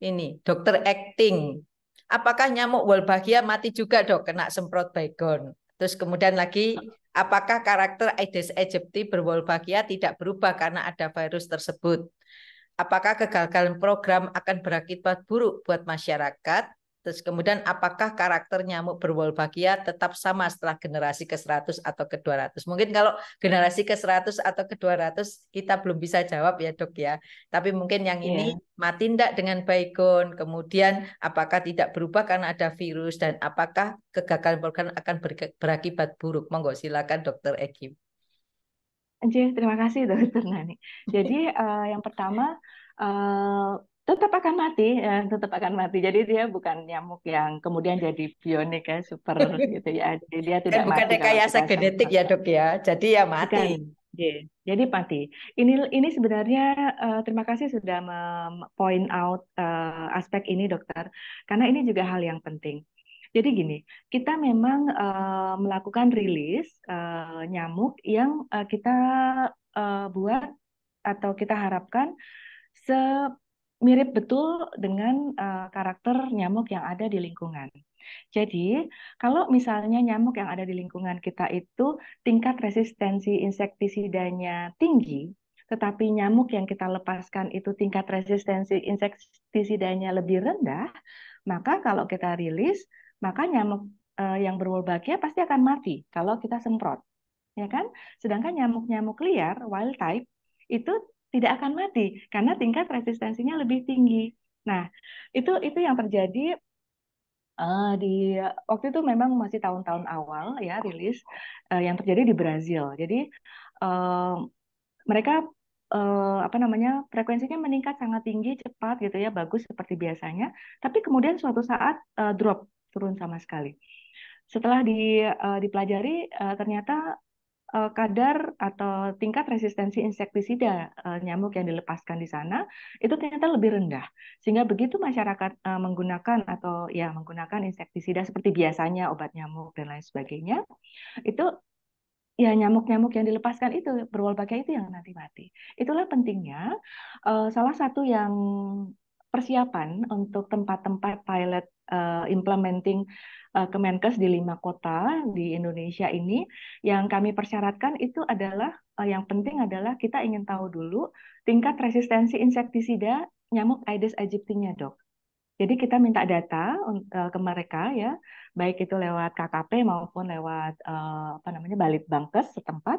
ini dokter acting apakah nyamuk wolbachia mati juga dok kena semprot baygon terus kemudian lagi apakah karakter Aedes aegypti berwolbachia tidak berubah karena ada virus tersebut apakah kegagalan program akan berakibat buruk buat masyarakat Terus kemudian apakah karakter nyamuk berwolbachia tetap sama setelah generasi ke-100 atau ke-200? Mungkin kalau generasi ke-100 atau ke-200 kita belum bisa jawab ya dok ya. Tapi mungkin yang ini iya. mati tidak dengan baikon kemudian apakah tidak berubah karena ada virus dan apakah kegagalan program akan berakibat buruk? Monggo silakan dokter Eki terima kasih dokter Nani. Jadi uh, *laughs* yang pertama uh, tetap akan mati ya, tetap akan mati jadi dia bukan nyamuk yang kemudian jadi bionik ya super gitu ya jadi dia tidak Dan bukan mati rekayasa genetik ya dok ya jadi ya mati bukan. Yeah. Jadi Pati, ini ini sebenarnya uh, terima kasih sudah point out uh, aspek ini dokter, karena ini juga hal yang penting. Jadi gini, kita memang uh, melakukan rilis uh, nyamuk yang uh, kita uh, buat atau kita harapkan se mirip betul dengan uh, karakter nyamuk yang ada di lingkungan. Jadi, kalau misalnya nyamuk yang ada di lingkungan kita itu tingkat resistensi insektisidanya tinggi, tetapi nyamuk yang kita lepaskan itu tingkat resistensi insektisidanya lebih rendah, maka kalau kita rilis, maka nyamuk uh, yang berwolbachia pasti akan mati kalau kita semprot. Ya kan? Sedangkan nyamuk-nyamuk liar, wild type, itu tidak akan mati karena tingkat resistensinya lebih tinggi. Nah, itu itu yang terjadi Uh, di waktu itu memang masih tahun-tahun awal ya rilis uh, yang terjadi di Brazil. Jadi uh, mereka uh, apa namanya frekuensinya meningkat sangat tinggi cepat gitu ya bagus seperti biasanya. Tapi kemudian suatu saat uh, drop turun sama sekali. Setelah di, uh, dipelajari uh, ternyata Eh, kadar atau tingkat resistensi insektisida eh, nyamuk yang dilepaskan di sana itu ternyata lebih rendah. Sehingga begitu masyarakat eh, menggunakan atau ya menggunakan insektisida seperti biasanya obat nyamuk dan lain sebagainya, itu ya nyamuk-nyamuk yang dilepaskan itu berwolbachia itu yang nanti mati. Itulah pentingnya salah satu yang persiapan untuk tempat-tempat pilot uh, implementing uh, eh, Kemenkes di lima kota di Indonesia ini yang kami persyaratkan itu adalah uh, yang penting adalah kita ingin tahu dulu tingkat resistensi insektisida nyamuk Aedes aegypti-nya, Dok. Jadi kita minta data ke mereka ya, baik itu lewat KKP maupun lewat apa namanya Balik Bangkes setempat.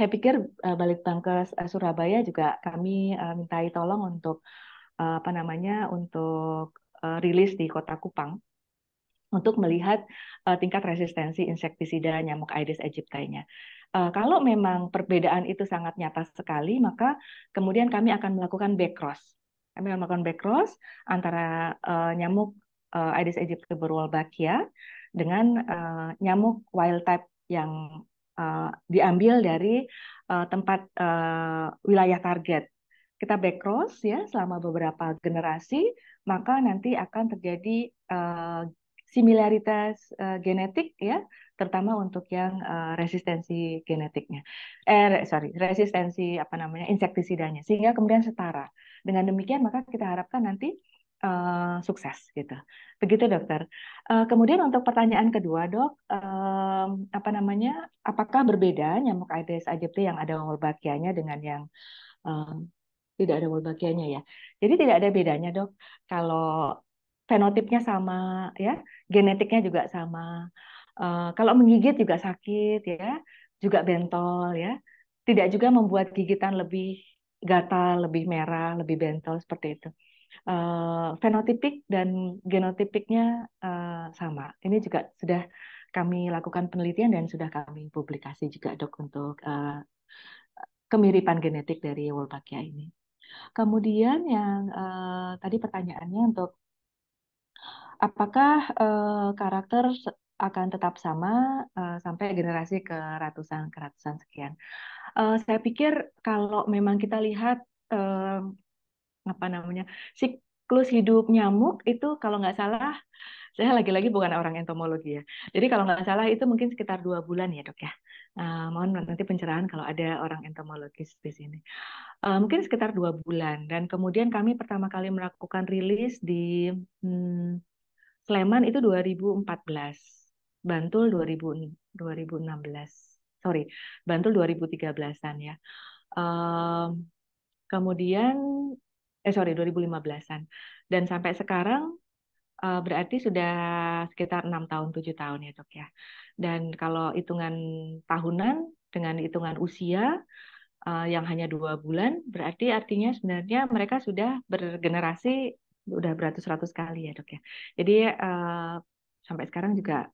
Saya pikir Balik Bangkes Surabaya juga kami mintai tolong untuk Eh, apa namanya untuk eh, rilis di kota Kupang untuk melihat eh, tingkat resistensi insektisida nyamuk Aedes aegypti kalau memang perbedaan itu sangat nyata sekali, maka kemudian kami akan melakukan backcross. Kami akan melakukan backcross antara nyamuk Aedes aegypti berwolbachia dengan nyamuk wild type yang diambil dari tempat wilayah target kita back cross ya selama beberapa generasi, maka nanti akan terjadi uh, similaritas uh, genetik ya, terutama untuk yang uh, resistensi genetiknya. Eh sorry, resistensi apa namanya insektisidanya sehingga kemudian setara. Dengan demikian maka kita harapkan nanti uh, sukses gitu. Begitu dokter. Uh, kemudian untuk pertanyaan kedua dok, uh, apa namanya? Apakah berbeda nyamuk Aedes aegypti yang ada wabah dengan yang uh, tidak ada wolbachianya ya. Jadi tidak ada bedanya dok kalau fenotipnya sama ya, genetiknya juga sama. Uh, kalau menggigit juga sakit ya, juga bentol ya. Tidak juga membuat gigitan lebih gatal, lebih merah, lebih bentol seperti itu. Uh, fenotipik dan genotipiknya uh, sama. Ini juga sudah kami lakukan penelitian dan sudah kami publikasi juga dok untuk uh, kemiripan genetik dari Wolbachia ini. Kemudian yang uh, tadi pertanyaannya untuk apakah uh, karakter akan tetap sama uh, sampai generasi ke ratusan ke ratusan sekian. Uh, saya pikir kalau memang kita lihat uh, apa namanya si siklus hidup nyamuk itu kalau nggak salah saya lagi-lagi bukan orang entomologi ya. Jadi kalau nggak salah itu mungkin sekitar dua bulan ya dok ya. Uh, mohon nanti pencerahan kalau ada orang entomologis di sini. Uh, mungkin sekitar dua bulan dan kemudian kami pertama kali melakukan rilis di hmm, Sleman itu 2014, Bantul 2000, 2016, sorry Bantul 2013an ya. Uh, kemudian eh sorry 2015-an dan sampai sekarang uh, berarti sudah sekitar enam tahun tujuh tahun ya dok ya dan kalau hitungan tahunan dengan hitungan usia uh, yang hanya dua bulan berarti artinya sebenarnya mereka sudah bergenerasi sudah beratus-ratus kali ya dok ya jadi uh, sampai sekarang juga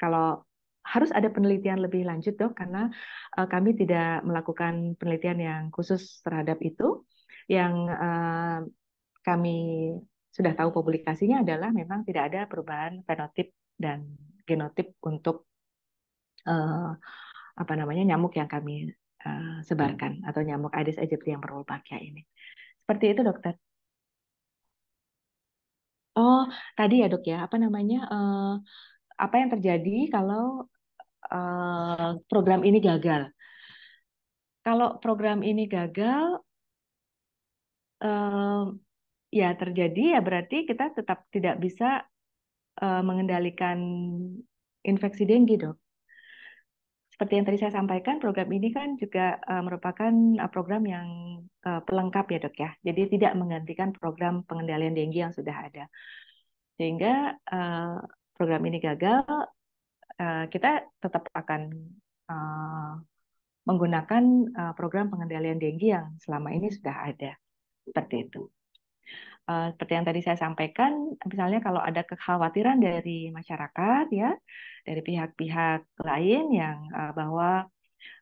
kalau harus ada penelitian lebih lanjut dok karena kami tidak melakukan penelitian yang khusus terhadap itu yang uh, kami sudah tahu publikasinya adalah memang tidak ada perubahan fenotip dan genotip untuk uh, apa namanya nyamuk yang kami uh, sebarkan hmm. atau nyamuk Aedes aegypti yang berwolbachia ini. Seperti itu dokter. Oh, tadi ya dok ya, apa namanya uh, apa yang terjadi kalau uh, program ini gagal? Kalau program ini gagal, uh, ya terjadi ya berarti kita tetap tidak bisa uh, mengendalikan infeksi dengue dok. Seperti yang tadi saya sampaikan, program ini kan juga uh, merupakan uh, program yang uh, pelengkap ya dok ya. Jadi tidak menggantikan program pengendalian dengue yang sudah ada. Sehingga uh, program ini gagal, uh, kita tetap akan uh, menggunakan uh, program pengendalian dengue yang selama ini sudah ada seperti itu. Uh, seperti yang tadi saya sampaikan, misalnya kalau ada kekhawatiran dari masyarakat ya, dari pihak-pihak lain yang uh, bahwa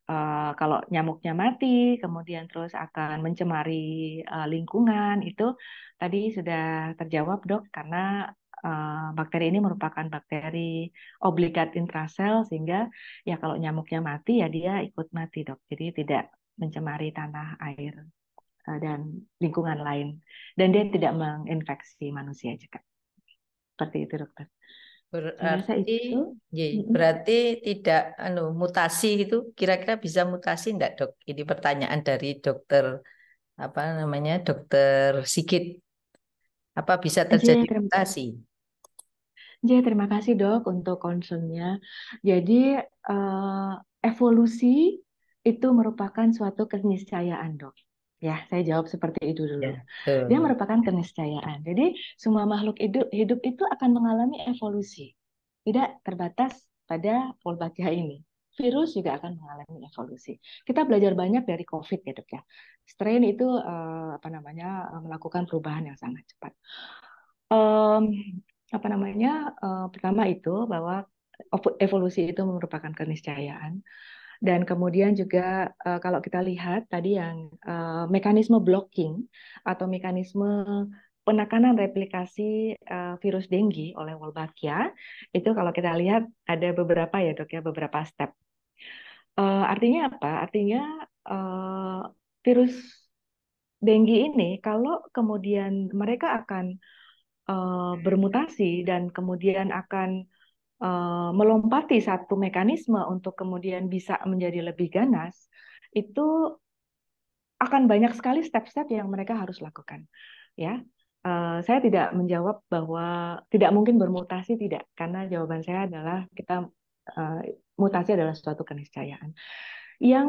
uh, kalau nyamuknya mati, kemudian terus akan mencemari uh, lingkungan itu tadi sudah terjawab dok karena uh, bakteri ini merupakan bakteri obligat intrasel sehingga ya kalau nyamuknya mati ya dia ikut mati dok, jadi tidak mencemari tanah air. Eh, dan lingkungan lain dan dia tidak menginfeksi manusia juga seperti itu dokter berarti itu, ya, berarti tidak anu mutasi itu kira-kira bisa mutasi enggak dok ini pertanyaan dari dokter apa namanya dokter sikit apa bisa iya, terjadi ya, mutasi Ya, terima kasih dok untuk concernnya. Jadi uh, evolusi itu merupakan suatu keniscayaan dok. Ya, saya jawab seperti itu dulu. Ya, Dia merupakan keniscayaan. Jadi semua makhluk hidup, hidup itu akan mengalami evolusi. Tidak terbatas pada Wolbachia ini. Virus juga akan mengalami evolusi. Kita belajar banyak dari COVID ya gitu dok ya. Strain itu eh, apa namanya eh, melakukan perubahan yang sangat cepat. Um, apa namanya Uh, pertama itu bahwa evolusi itu merupakan keniscayaan. Dan kemudian juga uh, kalau kita lihat tadi yang uh, mekanisme blocking atau mekanisme penekanan replikasi uh, virus dengue oleh Wolbachia itu kalau kita lihat ada beberapa ya dok ya beberapa step. Uh, artinya apa? Artinya uh, virus dengue ini kalau kemudian mereka akan uh, bermutasi dan kemudian akan Eh, melompati satu mekanisme untuk kemudian bisa menjadi lebih ganas, itu akan banyak sekali step-step yang mereka harus lakukan. Ya, eh, saya tidak menjawab bahwa tidak mungkin bermutasi tidak, karena jawaban saya adalah kita eh, mutasi adalah suatu keniscayaan. Yang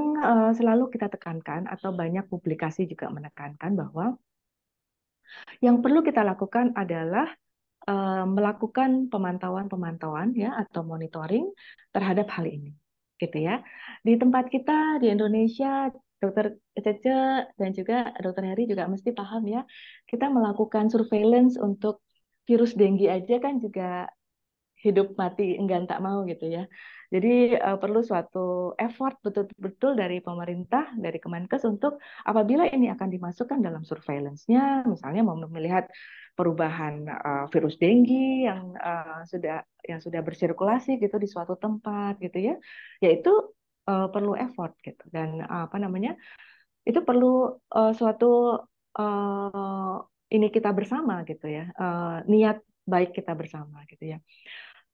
selalu kita tekankan atau banyak publikasi juga menekankan bahwa yang perlu kita lakukan adalah Eh, melakukan pemantauan-pemantauan ya atau monitoring terhadap hal ini gitu ya di tempat kita di Indonesia Dokter Cece dan juga Dokter Heri juga mesti paham ya kita melakukan surveillance untuk virus dengue aja kan juga hidup mati enggak tak mau gitu ya. Jadi uh, perlu suatu effort betul-betul dari pemerintah, dari Kemenkes untuk apabila ini akan dimasukkan dalam surveillance-nya, misalnya mau melihat perubahan uh, virus denggi yang uh, sudah yang sudah bersirkulasi gitu di suatu tempat gitu ya, yaitu uh, perlu effort gitu dan uh, apa namanya itu perlu uh, suatu uh, ini kita bersama gitu ya uh, niat baik kita bersama gitu ya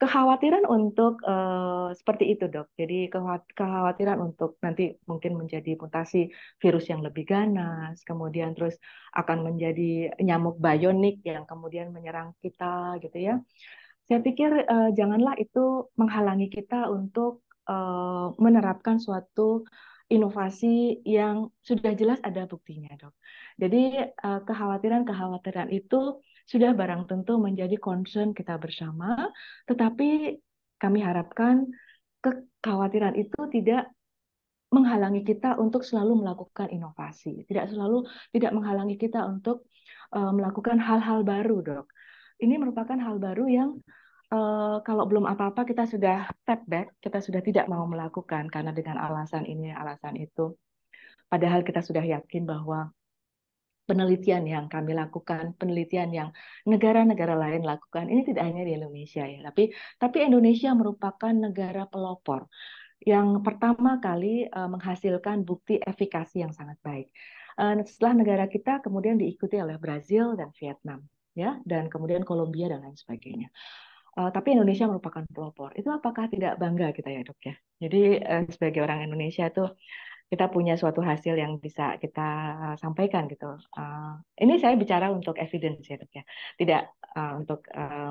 kekhawatiran untuk uh, seperti itu dok. Jadi kekhawatiran untuk nanti mungkin menjadi mutasi virus yang lebih ganas, kemudian terus akan menjadi nyamuk bionik yang kemudian menyerang kita gitu ya. Saya pikir uh, janganlah itu menghalangi kita untuk uh, menerapkan suatu inovasi yang sudah jelas ada buktinya dok. Jadi kekhawatiran-kekhawatiran itu sudah barang tentu menjadi concern kita bersama, tetapi kami harapkan kekhawatiran itu tidak menghalangi kita untuk selalu melakukan inovasi, tidak selalu tidak menghalangi kita untuk uh, melakukan hal-hal baru, dok. Ini merupakan hal baru yang uh, kalau belum apa-apa kita sudah step back, kita sudah tidak mau melakukan karena dengan alasan ini, alasan itu. Padahal kita sudah yakin bahwa penelitian yang kami lakukan, penelitian yang negara-negara lain lakukan. Ini tidak hanya di Indonesia ya, tapi tapi Indonesia merupakan negara pelopor yang pertama kali uh, menghasilkan bukti efikasi yang sangat baik. Uh, setelah negara kita kemudian diikuti oleh Brazil dan Vietnam ya dan kemudian Kolombia dan lain sebagainya. Uh, tapi Indonesia merupakan pelopor. Itu apakah tidak bangga kita ya dok ya? Jadi uh, sebagai orang Indonesia itu kita punya suatu hasil yang bisa kita eh, sampaikan gitu. Uh, ini saya bicara untuk evidence ya, ya. tidak uh, untuk uh,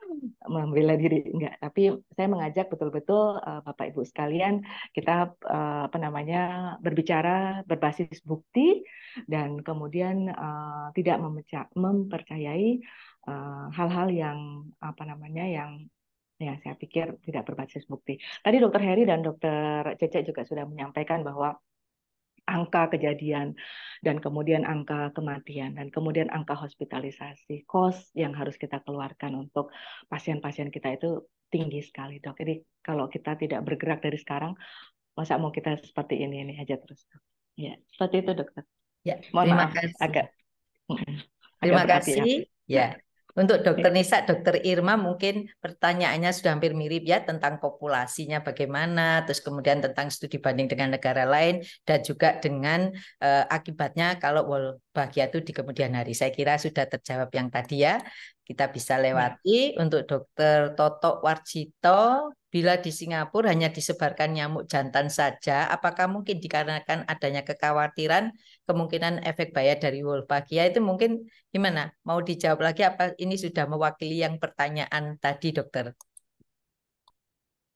*laughs* membela diri enggak, tapi saya mengajak betul-betul uh, Bapak Ibu sekalian kita uh, apa namanya berbicara berbasis bukti dan kemudian uh, tidak mempercayai hal-hal uh, yang apa namanya yang Ya, saya pikir tidak berbasis bukti. Tadi Dokter Heri dan Dokter Cece juga sudah menyampaikan bahwa angka kejadian dan kemudian angka kematian dan kemudian angka hospitalisasi, kos yang harus kita keluarkan untuk pasien-pasien kita itu tinggi sekali, Dok. Jadi kalau kita tidak bergerak dari sekarang, masa mau kita seperti ini ini aja terus. Dok. Ya, seperti itu, Dokter. Ya, Mohon terima maaf, kasih. agak Terima agak kasih. Ya. Untuk Dokter iya. Nisa, Dokter Irma mungkin pertanyaannya sudah hampir mirip ya tentang populasinya bagaimana, terus kemudian tentang studi banding dengan negara lain dan juga dengan eh, akibatnya kalau wabah itu di kemudian hari. Saya kira sudah terjawab yang tadi ya kita bisa ya. lewati ya. untuk dokter Toto Warjito bila di Singapura hanya disebarkan nyamuk jantan saja apakah mungkin dikarenakan adanya kekhawatiran kemungkinan efek bahaya dari Wolbachia itu mungkin gimana mau dijawab lagi apa ini sudah mewakili yang pertanyaan tadi dokter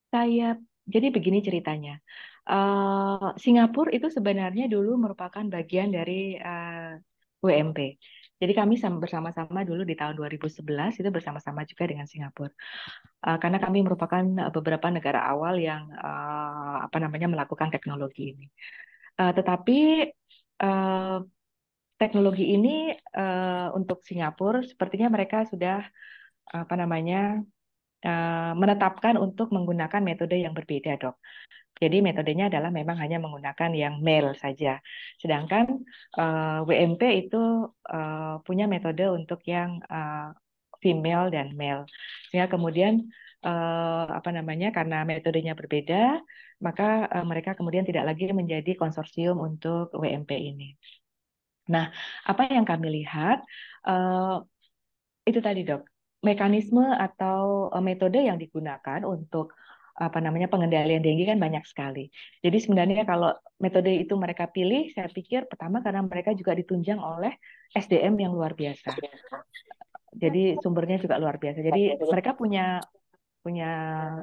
saya jadi begini ceritanya uh, Singapura itu sebenarnya dulu merupakan bagian dari uh, eh, WMP jadi kami bersama-sama dulu di tahun 2011 itu bersama-sama juga dengan Singapura. Uh, karena kami merupakan eh, beberapa negara awal yang uh, apa namanya melakukan teknologi ini. Uh, tetapi uh, teknologi ini uh, untuk Singapura sepertinya mereka sudah apa namanya uh, menetapkan untuk menggunakan metode yang berbeda, Dok. Jadi metodenya adalah memang hanya menggunakan yang mail iya. saja. Sedangkan uh, eh, WMP itu uh, punya metode untuk yang uh, female dan male. Sehingga kemudian uh, apa namanya karena metodenya berbeda, maka uh, mereka kemudian tidak lagi menjadi konsorsium untuk WMP ini. Nah, apa yang kami lihat uh, itu tadi dok mekanisme atau metode yang digunakan untuk apa namanya pengendalian dengue kan banyak sekali. Jadi sebenarnya iya. kalau metode itu mereka pilih, saya pikir pertama karena mereka juga ditunjang oleh SDM yang luar biasa. Jadi sumbernya juga luar biasa. Jadi mereka punya punya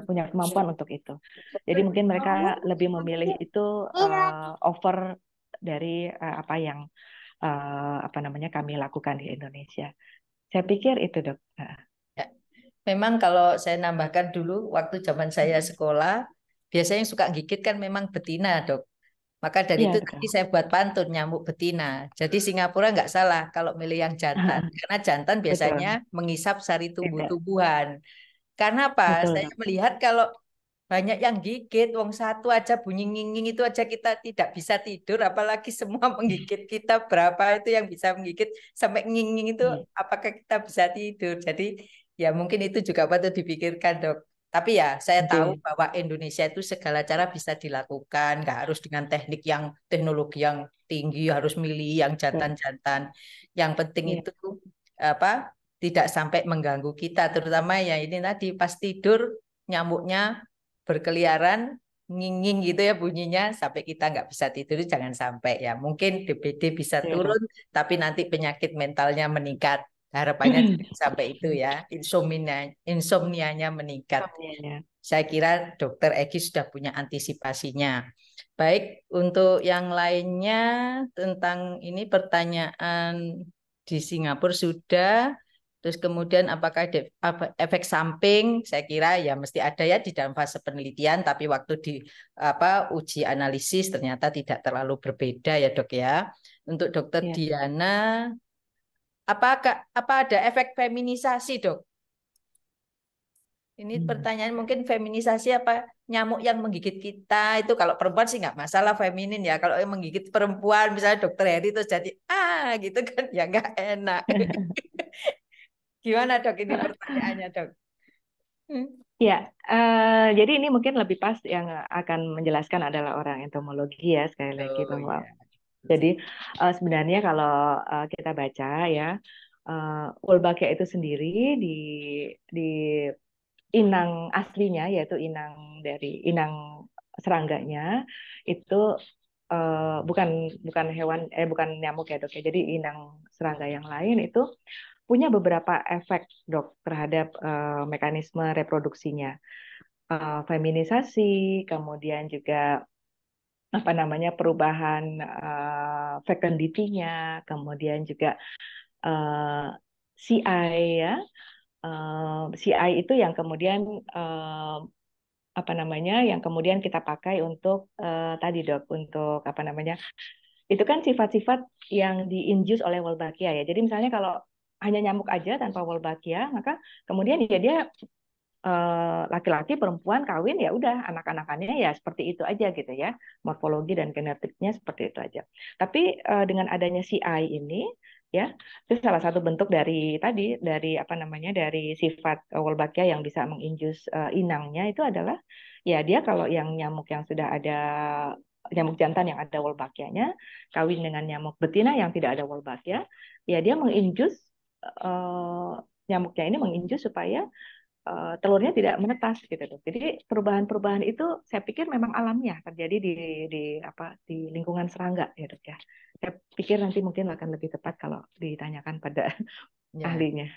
punya kemampuan untuk itu. Jadi mungkin mereka lebih memilih itu uh, over dari uh, apa yang uh, apa namanya kami lakukan di Indonesia. Saya pikir itu dok memang kalau saya nambahkan dulu waktu zaman saya mm-hmm. sekolah biasanya yang suka gigit kan memang betina dok maka dari ya, itu tadi saya buat pantun nyamuk betina. Jadi mm-hmm. Singapura nggak salah kalau milih yang jantan, uh-huh. karena jantan biasanya Betul. mengisap sari iya. tumbuh-tumbuhan. Karena apa? Betul. Saya melihat kalau banyak yang gigit, wong satu aja bunyi nginging itu aja kita tidak bisa tidur, apalagi semua *laughs* menggigit kita berapa itu yang bisa menggigit sampai nginging itu, iya. apakah kita bisa tidur? Jadi ya mungkin itu juga patut dipikirkan dok tapi ya saya tahu bahwa Indonesia itu segala cara bisa dilakukan, nggak harus dengan teknik yang teknologi yang tinggi, harus milih yang jantan-jantan. Yang penting iya. itu apa? Tidak sampai mengganggu kita, terutama ya ini tadi pas tidur nyamuknya berkeliaran nginging gitu ya bunyinya sampai kita nggak bisa tidur jangan sampai ya mungkin DBD bisa iya. turun tapi nanti penyakit mentalnya meningkat harapannya sampai itu ya insomnia insomnianya meningkat saya kira dokter Egi sudah punya antisipasinya baik untuk yang lainnya tentang ini pertanyaan di Singapura sudah terus kemudian apakah ada efek samping saya kira ya mesti ada ya di dalam fase penelitian tapi waktu di apa uji analisis ternyata tidak terlalu berbeda ya dok ya untuk dokter ya. Diana Apakah apa ada efek feminisasi, Dok? Ini hmm. pertanyaan mungkin feminisasi apa nyamuk yang menggigit kita itu kalau perempuan sih nggak masalah feminin ya kalau yang menggigit perempuan misalnya dokter Heri terus jadi ah gitu kan *laughs* ya nggak enak *laughs* gimana dok ini pertanyaannya dok hmm. ya uh, jadi ini mungkin lebih pas yang akan menjelaskan adalah orang entomologi ya sekali oh, lagi bahwa ya jadi uh, sebenarnya kalau uh, kita baca ya uh, eh, ulbakia itu sendiri di di inang aslinya yaitu inang dari inang serangganya itu uh, bukan bukan hewan eh bukan nyamuk ya dok ya. Jadi inang serangga yang lain itu punya beberapa efek dok terhadap uh, mekanisme reproduksinya. Uh, feminisasi, kemudian juga apa namanya perubahan uh, eh, fecundity-nya, kemudian juga uh, eh, CI ya. Uh, eh, CI itu yang kemudian uh, apa namanya yang kemudian kita pakai untuk uh, tadi dok untuk apa namanya itu kan sifat-sifat yang diinjus oleh Wolbachia ya. Jadi misalnya kalau hanya nyamuk aja tanpa Wolbachia, maka kemudian ya dia Eh, laki-laki perempuan kawin ya udah anak-anakannya ya seperti itu aja gitu ya morfologi dan genetiknya seperti itu aja tapi eh, dengan adanya CI ini ya itu salah satu bentuk dari tadi dari apa namanya dari sifat Wolbachia yang bisa menginjus eh, inangnya itu adalah ya dia kalau yang nyamuk yang sudah ada nyamuk jantan yang ada Wolbachia-nya kawin dengan nyamuk betina yang tidak ada Wolbachia ya dia menginjus nyamuknya ini menginjus supaya Eh, telurnya tidak menetas gitu tuh. Jadi perubahan-perubahan itu saya pikir memang alamiah terjadi di di apa di lingkungan serangga gitu ya. Saya pikir nanti mungkin akan lebih tepat kalau ditanyakan pada ya. ahlinya.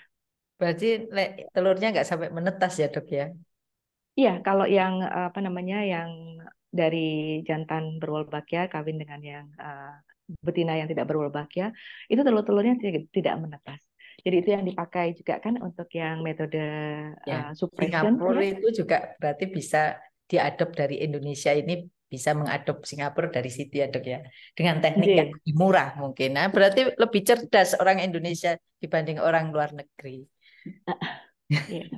Berarti le, telurnya nggak sampai menetas ya dok ya? Iya, kalau yang eh, apa namanya yang dari jantan berwolbachia kawin dengan yang uh, betina yang tidak berwolbachia, itu telur-telurnya tidak menetas. Jadi itu yang dipakai juga kan untuk yang metode ya, uh, suppression. Singapura iya. itu juga berarti bisa diadop dari Indonesia ini bisa mengadop Singapura dari situ ya dok ya dengan teknik yeah. yang lebih murah mungkin nah berarti lebih cerdas orang Indonesia dibanding orang luar negeri *laughs* yeah.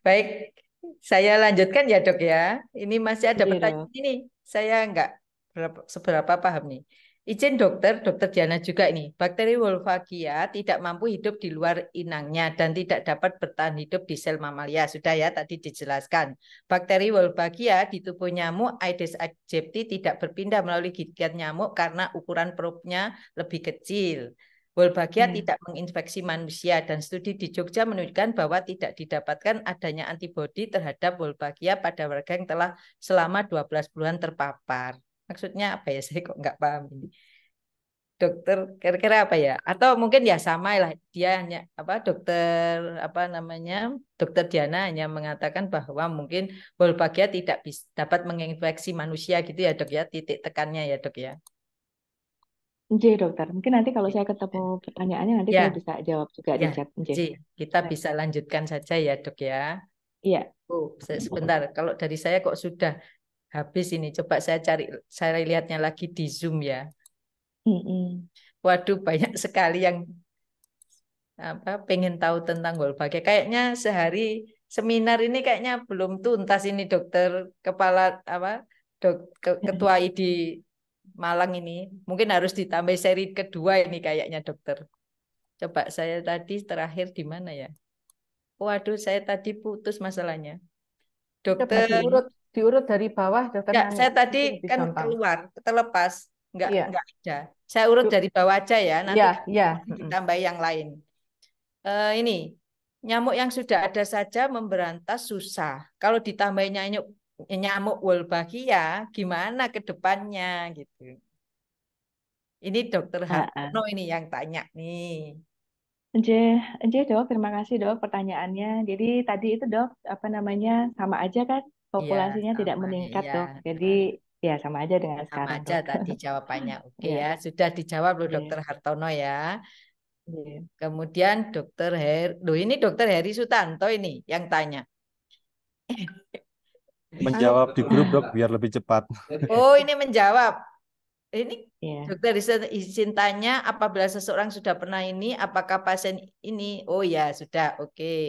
baik saya lanjutkan ya dok ya ini masih ada yeah, pertanyaan ini saya nggak seberapa paham nih Izin dokter, dokter Diana juga ini, bakteri Wolfagia tidak mampu hidup di luar inangnya dan tidak dapat bertahan hidup di sel mamalia. Sudah ya, tadi dijelaskan. Bakteri Wolfagia di tubuh nyamuk Aedes aegypti tidak berpindah melalui gigitan nyamuk karena ukuran perutnya lebih kecil. Wolbachia hmm. tidak menginfeksi manusia dan studi di Jogja menunjukkan bahwa tidak didapatkan adanya antibodi terhadap Wolbachia pada warga yang telah selama 12 bulan terpapar maksudnya apa ya *laughs* saya kok nggak paham ini dokter kira-kira apa ya atau mungkin ya sama lah dia hanya apa dokter apa namanya dokter Diana hanya mengatakan bahwa mungkin Wolbachia tidak bisa, dapat menginfeksi manusia gitu ya dok ya titik tekannya ya dok ya J dokter mungkin nanti kalau saya ketemu pertanyaannya nanti ya. saya bisa jawab juga ya. di chat J. kita ya. bisa lanjutkan saja ya dok ya Iya. Oh, sebentar. Kalau dari saya kok sudah habis ini coba saya cari saya lihatnya lagi di zoom ya mm -mm. waduh banyak sekali yang apa pengen tahu tentang golbagai kayaknya sehari seminar ini kayaknya belum tuntas ini dokter kepala apa dok, ketua ID Malang ini mungkin harus ditambah seri kedua ini kayaknya dokter coba saya tadi terakhir di mana ya waduh saya tadi putus masalahnya dokter diurut dari bawah dokter ya, saya tadi kan keluar terlepas nggak ya. nggak ada saya urut dari bawah aja ya nanti ya, ya. ditambah yang lain uh, ini nyamuk yang sudah ada saja memberantas susah kalau ditambah nyamuk nyamuk wolbachia ya, gimana ke depannya gitu ini dokter Hartono ini yang tanya nih Anjay, J dok, terima kasih dok pertanyaannya. Jadi tadi itu dok, apa namanya, sama aja kan Iya, populasinya ya, tidak meningkat ya. dok. Jadi ya sama aja dengan sama sekarang. Sama aja dok. tadi *laughs* jawabannya. Oke okay, ya. ya, sudah dijawab loh iya. Dokter ya. Hartono ya. ya. Kemudian Dokter Her, loh ini Dokter Heri Sutanto ini yang tanya. menjawab di grup dok biar lebih cepat. Oh ini menjawab. Ini ya. dokter izin tanya apabila seseorang sudah pernah ini apakah pasien ini oh ya sudah oke okay.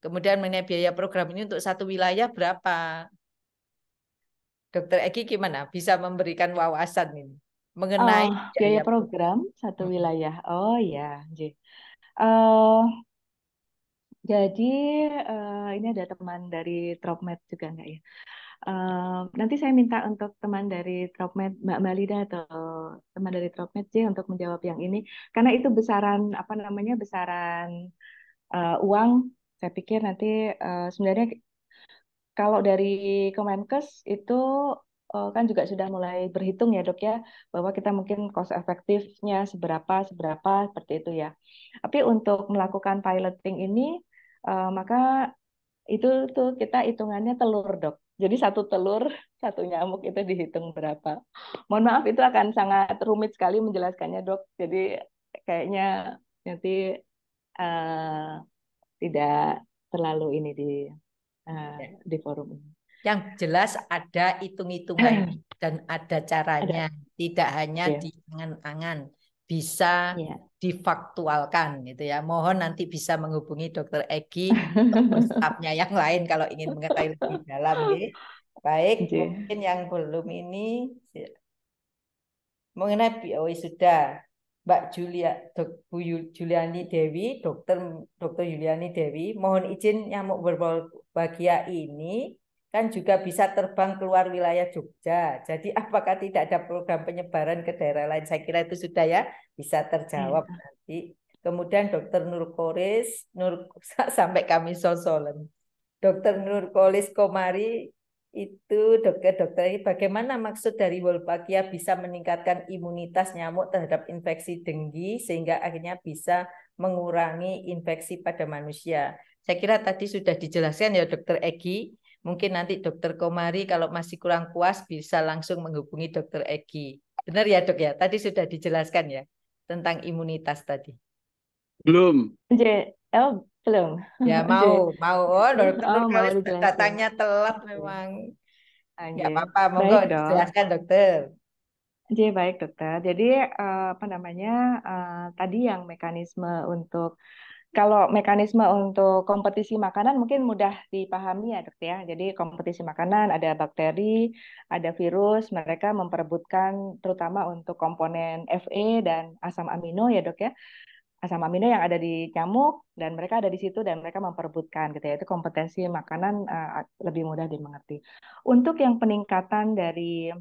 Kemudian mengenai biaya program ini untuk satu wilayah berapa? Dokter Eki gimana? Bisa memberikan wawasan ini mengenai oh, biaya, biaya program satu hmm. wilayah. Oh ya, uh, jadi uh, ini ada teman dari Tropmed juga nggak ya? Uh, nanti saya minta untuk teman dari Tropmed Mbak Malida atau teman dari Tropmed sih untuk menjawab yang ini karena itu besaran apa namanya besaran uh, uang saya pikir nanti uh, sebenarnya kalau dari Kemenkes itu uh, kan juga sudah mulai berhitung ya dok ya bahwa kita mungkin cost efektifnya seberapa seberapa seperti itu ya. Tapi untuk melakukan piloting ini uh, maka itu tuh kita hitungannya telur dok. Jadi satu telur, *laughs* satu nyamuk itu dihitung berapa. Mohon maaf itu akan sangat rumit sekali menjelaskannya dok. Jadi kayaknya nanti uh, tidak terlalu ini di uh, di forum ini. Yang jelas ada hitung-hitungan *clears throat* dan ada caranya, ada. tidak hanya ya. di angan-angan, bisa ya. difaktualkan gitu ya. Mohon nanti bisa menghubungi Dokter Egi atau *laughs* stafnya yang lain kalau ingin mengetahui lebih dalam. Gitu. Baik, iya. mungkin yang belum ini ya. mengenai BOI sudah Mbak Julia, Dok, Bu Juliani Dewi, Dokter Dokter Juliani Dewi, mohon izin nyamuk berbahagia ini kan juga bisa terbang keluar wilayah Jogja. Jadi apakah tidak ada program penyebaran ke daerah lain? Saya kira itu sudah ya bisa terjawab ya. nanti. Kemudian Dokter Nur Koris, Nur *laughs* sampai kami sosolen. Dokter Nur Koris Komari itu dokter dokter ini bagaimana maksud dari Wolbachia bisa meningkatkan imunitas nyamuk terhadap infeksi denggi sehingga akhirnya bisa mengurangi infeksi pada manusia. Saya kira tadi sudah dijelaskan ya dokter Egi. Mungkin nanti dokter Komari kalau masih kurang puas bisa langsung menghubungi dokter Egi. Benar ya dok ya? Tadi sudah dijelaskan ya tentang imunitas tadi. Belum. Oh, belum. Ya *laughs* mau, mau. Oh, hmm, dokter oh, datangnya telat memang. nggak Gak apa-apa, monggo jelaskan dijelaskan dokter. Jadi baik dokter. Jadi eh, apa namanya eh, tadi yang mekanisme untuk kalau mekanisme untuk kompetisi makanan mungkin mudah dipahami ya dokter ya. Jadi kompetisi makanan ada bakteri, ada virus, mereka memperebutkan terutama untuk komponen Fe dan asam amino ya dok ya asam amino yang ada di nyamuk dan mereka ada di situ dan mereka memperebutkan gitu ya itu kompetensi makanan uh, lebih mudah dimengerti untuk yang peningkatan dari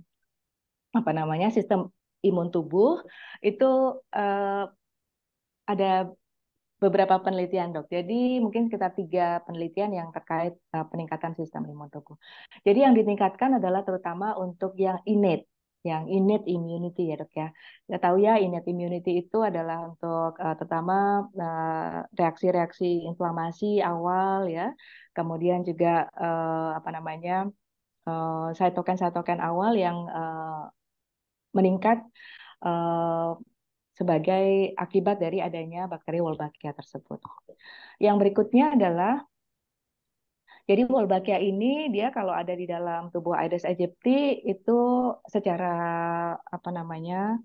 apa namanya sistem imun tubuh itu uh, ada beberapa penelitian dok jadi mungkin sekitar tiga penelitian yang terkait uh, peningkatan sistem imun tubuh jadi yang ditingkatkan adalah terutama untuk yang innate yang innate immunity ya dok ya. Kita tahu ya innate immunity itu adalah untuk uh, terutama eh, reaksi-reaksi uh, inflamasi awal ya, kemudian juga uh, apa namanya uh, cytokine-cytokine awal yang uh, meningkat uh, sebagai akibat dari adanya bakteri Wolbachia tersebut. Yang berikutnya adalah jadi Wolbachia ini dia kalau ada di dalam tubuh Aedes aegypti itu secara apa namanya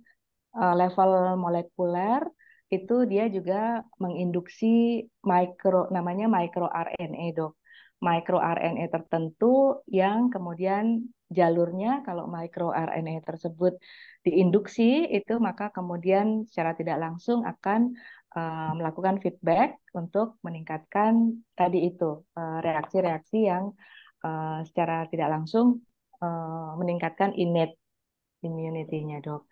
eh, level molekuler itu dia juga menginduksi micro namanya micro RNA dok micro RNA tertentu yang kemudian jalurnya kalau micro RNA tersebut diinduksi itu maka kemudian secara tidak langsung akan Eh, melakukan feedback untuk meningkatkan tadi itu eh, reaksi-reaksi yang eh, secara tidak langsung meningkatkan innate immunity-nya, Dok.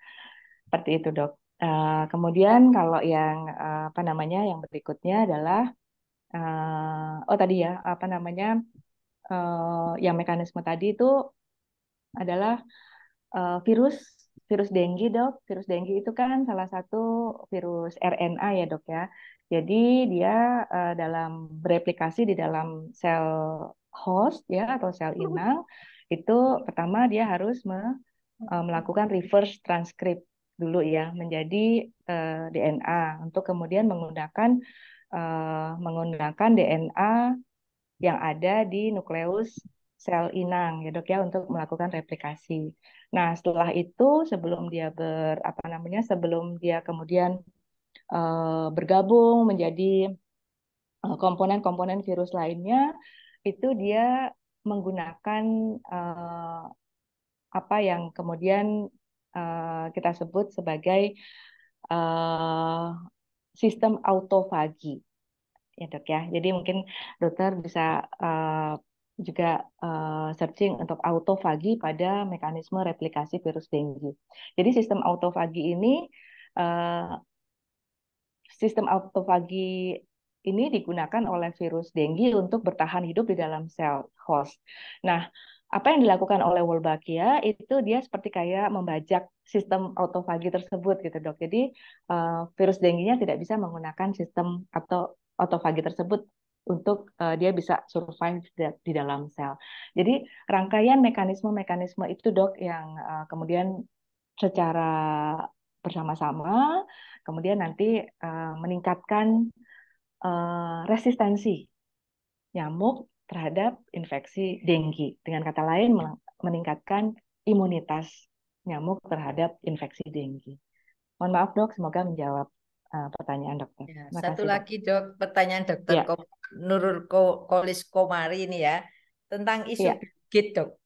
Seperti itu, Dok. kemudian kalau yang apa namanya yang berikutnya adalah oh tadi ya apa namanya yang mekanisme tadi itu adalah virus virus dengue dok, virus dengue itu kan salah satu virus RNA ya dok ya. Jadi dia uh, dalam bereplikasi di dalam sel host ya atau sel inang itu pertama dia harus me, uh, melakukan reverse transcript dulu ya menjadi uh, eh, DNA untuk kemudian menggunakan uh, menggunakan DNA yang ada di nukleus sel inang ya dok ya untuk melakukan replikasi. Nah, setelah itu sebelum dia ber apa namanya sebelum dia kemudian uh, bergabung menjadi eh, komponen-komponen uh, virus lainnya itu dia menggunakan uh, apa yang kemudian uh, kita sebut sebagai uh, sistem autofagi ya dok ya. Jadi mungkin dokter bisa uh, juga uh, searching untuk autofagi pada mekanisme replikasi virus dengue. Jadi sistem autofagi ini uh, sistem autofagi ini digunakan oleh virus dengue untuk bertahan hidup di dalam sel host. Nah, apa yang dilakukan oleh Wolbachia itu dia seperti kayak membajak sistem autofagi tersebut gitu dok. Jadi uh, virus dengue-nya tidak bisa menggunakan sistem atau autofagi tersebut untuk uh, dia bisa survive di dalam sel. Jadi rangkaian mekanisme-mekanisme itu dok yang uh, kemudian secara bersama-sama kemudian nanti uh, meningkatkan uh, resistensi nyamuk terhadap infeksi denggi. Dengan kata lain meningkatkan imunitas nyamuk terhadap infeksi denggi. Mohon maaf dok, semoga menjawab. Ah, pertanyaan dokter. Ya, satu satu lagi dok, pertanyaan dokter ya. Nurul Kolis Komari ini ya tentang isu ya. Gates dok.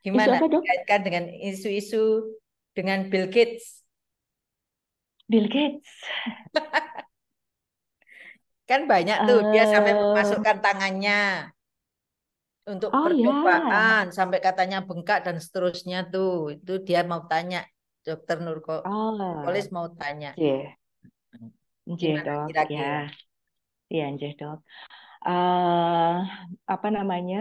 Gimana dikaitkan dengan isu-isu dengan Bill Gates? Bill Gates. *laughs* kan banyak tuh uh, dia sampai eh. memasukkan tangannya untuk oh, ya. percobaan ya. sampai katanya bengkak dan seterusnya tuh itu dia mau tanya dokter Nurko oh. Polis mau tanya yeah. Nggih, ya, Ya. apa namanya?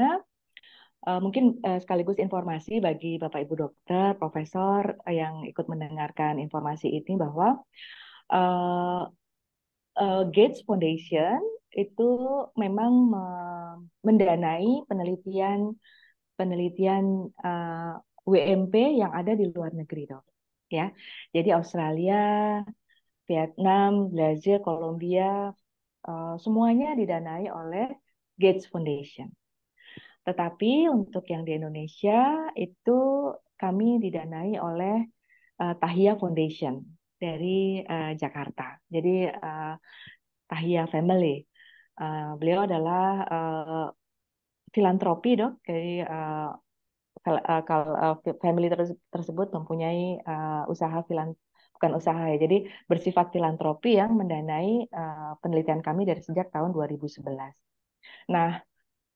Uh, mungkin uh, sekaligus informasi bagi Bapak Ibu dokter, profesor yang ikut mendengarkan informasi ini bahwa uh, uh, Gates Foundation itu memang me- mendanai penelitian penelitian uh, WMP yang ada di luar negeri, Dok. Ya. Jadi Australia, Vietnam, Brazil, Kolombia, eh, semuanya didanai oleh Gates Foundation. Tetapi untuk yang di Indonesia itu kami didanai oleh uh, Tahia Foundation dari eh, Jakarta. Jadi uh, Tahia Family. beliau adalah filantropi dok, jadi kalau family tersebut mempunyai usaha filantropi bukan usaha ya. Jadi bersifat filantropi yang mendanai uh, penelitian kami dari sejak tahun 2011. Nah,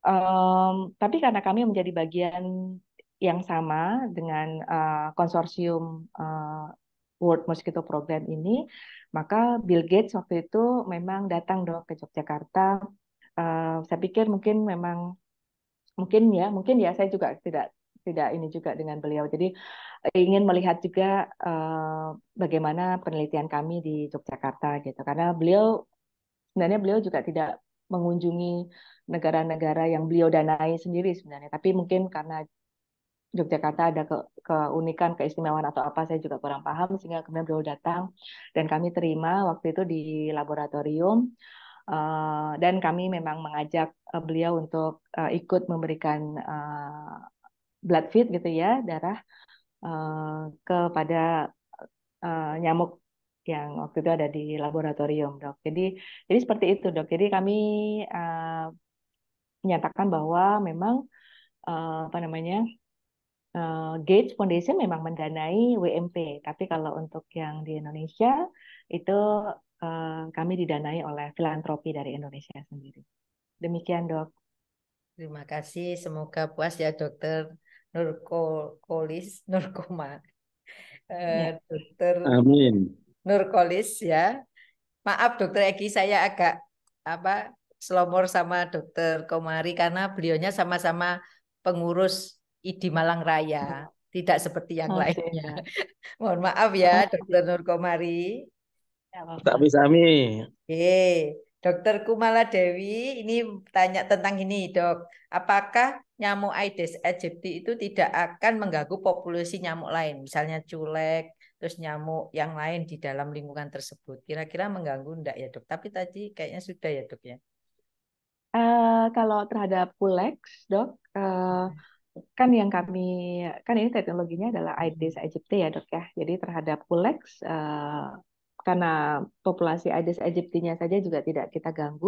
um, tapi karena kami menjadi bagian yang sama dengan uh, konsorsium uh, World Mosquito Program ini, maka Bill Gates waktu itu memang datang dong ke Yogyakarta. Uh, saya pikir mungkin memang mungkin ya, mungkin ya saya juga tidak tidak ini juga dengan beliau. Jadi eh, ingin melihat juga uh, bagaimana penelitian kami di Yogyakarta gitu. Karena beliau sebenarnya beliau juga tidak mengunjungi negara-negara yang beliau danai sendiri sebenarnya. Tapi mungkin karena Yogyakarta ada ke, keunikan, keistimewaan atau apa saya juga kurang paham sehingga kemudian beliau datang dan kami terima waktu itu di laboratorium uh, dan kami memang mengajak uh, beliau untuk uh, ikut memberikan blood feed gitu ya darah uh, kepada uh, nyamuk yang waktu itu ada di laboratorium dok. Jadi jadi seperti itu dok. Jadi kami uh, menyatakan bahwa memang uh, apa namanya uh, Gates Foundation memang mendanai WMP, tapi kalau untuk yang di Indonesia itu uh, kami didanai oleh filantropi dari Indonesia sendiri. Demikian dok. Terima kasih, semoga puas ya dokter. Nurkolis *laughs* Nurkoma Eh, ya. dokter Amin Nurkolis ya maaf dokter Eki saya agak apa selomor sama dokter Komari karena beliaunya sama-sama pengurus ID Malang Raya ya. tidak seperti yang okay. lainnya *laughs* mohon maaf ya dokter Nurkomari tak bisa Oke. Dokter Kumala Dewi ini tanya tentang ini dok, apakah nyamuk Aedes aegypti itu tidak akan mengganggu populasi nyamuk lain, misalnya culek, terus nyamuk yang lain di dalam lingkungan tersebut. Kira-kira mengganggu enggak ya dok? Tapi tadi kayaknya sudah ya dok ya. Uh, kalau terhadap pulex dok, uh, kan yang kami kan ini teknologinya adalah Aedes aegypti ya dok ya. Jadi terhadap pulex uh, eh, karena populasi Aedes aegyptinya saja juga tidak kita ganggu,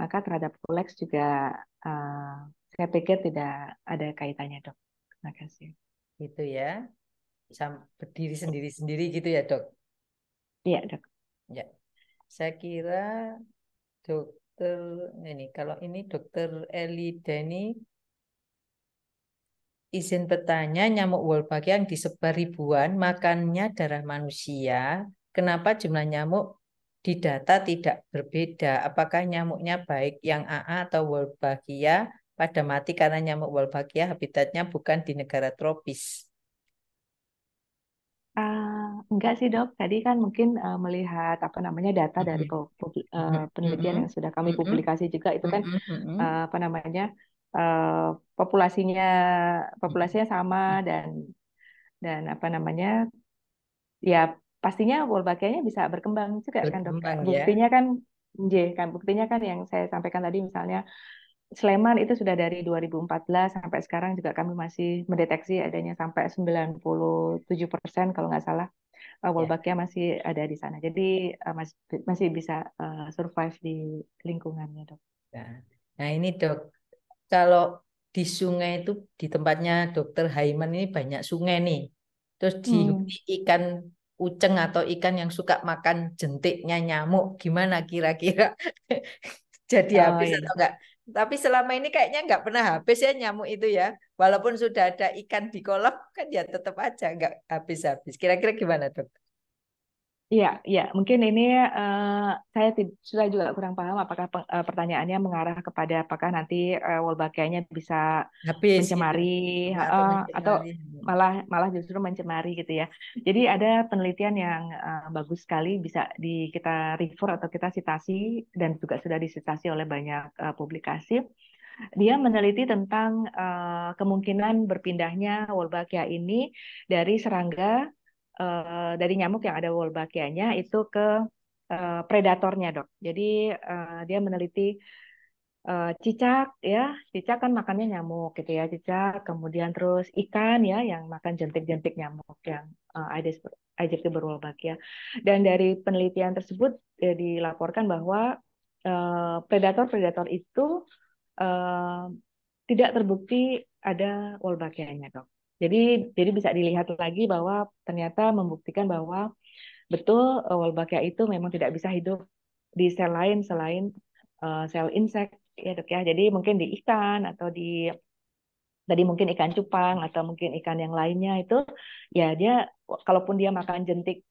maka terhadap Pulex juga uh, saya pikir tidak ada kaitannya dok. Terima kasih. Itu ya, Bisa berdiri sendiri-sendiri gitu ya dok? Iya dok. Ya, saya kira dokter ini kalau ini dokter Eli Dani izin bertanya nyamuk wolbachia yang disebar ribuan makannya darah manusia kenapa jumlah nyamuk di data tidak berbeda. Apakah nyamuknya baik yang AA atau Wolbachia pada mati karena nyamuk Wolbachia habitatnya bukan di negara tropis? Uh, enggak sih dok, tadi kan mungkin uh, melihat apa namanya data mm-hmm. dari uh, penelitian yang sudah kami publikasi juga itu kan uh, apa namanya uh, populasinya populasinya sama dan dan apa namanya ya pastinya wolbachia bisa berkembang juga kan, berkembang, kan dok. Ya. Buktinya kan J, kan buktinya kan yang saya sampaikan tadi misalnya Sleman itu sudah dari 2014 sampai sekarang juga kami masih mendeteksi adanya sampai 97 persen kalau nggak salah uh, eh, Wolbachia ya. yeah. masih ada di sana. Jadi eh, masih masih bisa eh, survive di lingkungannya dok. Ya. Nah ini dok, kalau di sungai itu di tempatnya dokter Haiman ini banyak sungai nih. Terus di hmm. ikan Uceng atau ikan yang suka makan jentiknya nyamuk gimana kira-kira *laughs* jadi oh, habis iya. atau enggak tapi selama ini kayaknya nggak pernah habis ya nyamuk itu ya walaupun sudah ada ikan di kolam kan ya tetap aja nggak habis-habis kira-kira gimana tuh? Iya, iya. Mungkin ini eh, saya sudah juga kurang paham apakah uh, pertanyaannya mengarah kepada apakah nanti eh, wolbachianya bisa Habis mencemari Ya, atau atau malah malah justru mencemari gitu ya. Jadi ada penelitian yang uh, bagus sekali bisa di kita refer atau kita sitasi dan juga sudah disitasi oleh banyak uh, publikasi. Dia meneliti tentang uh, kemungkinan berpindahnya Wolbachia ini dari serangga Eh, dari nyamuk yang ada wolbachianya itu ke uh, predatornya dok. Jadi uh, dia meneliti uh, cicak ya, cicak kan makannya nyamuk gitu ya, cicak. Kemudian terus ikan ya yang makan jentik-jentik nyamuk yang uh, Aedes aegypti berwolbachia. Dan dari penelitian tersebut ya, dilaporkan bahwa predator-predator uh, itu uh, tidak terbukti ada wolbachianya dok. Jadi jadi bisa dilihat lagi bahwa ternyata membuktikan bahwa betul eh, Wolbachia itu memang tidak bisa hidup di sel lain selain uh, sel insek ya dok ya. Jadi mungkin di ikan atau di tadi mungkin ikan cupang atau mungkin ikan yang lainnya itu ya dia kalaupun dia makan jentik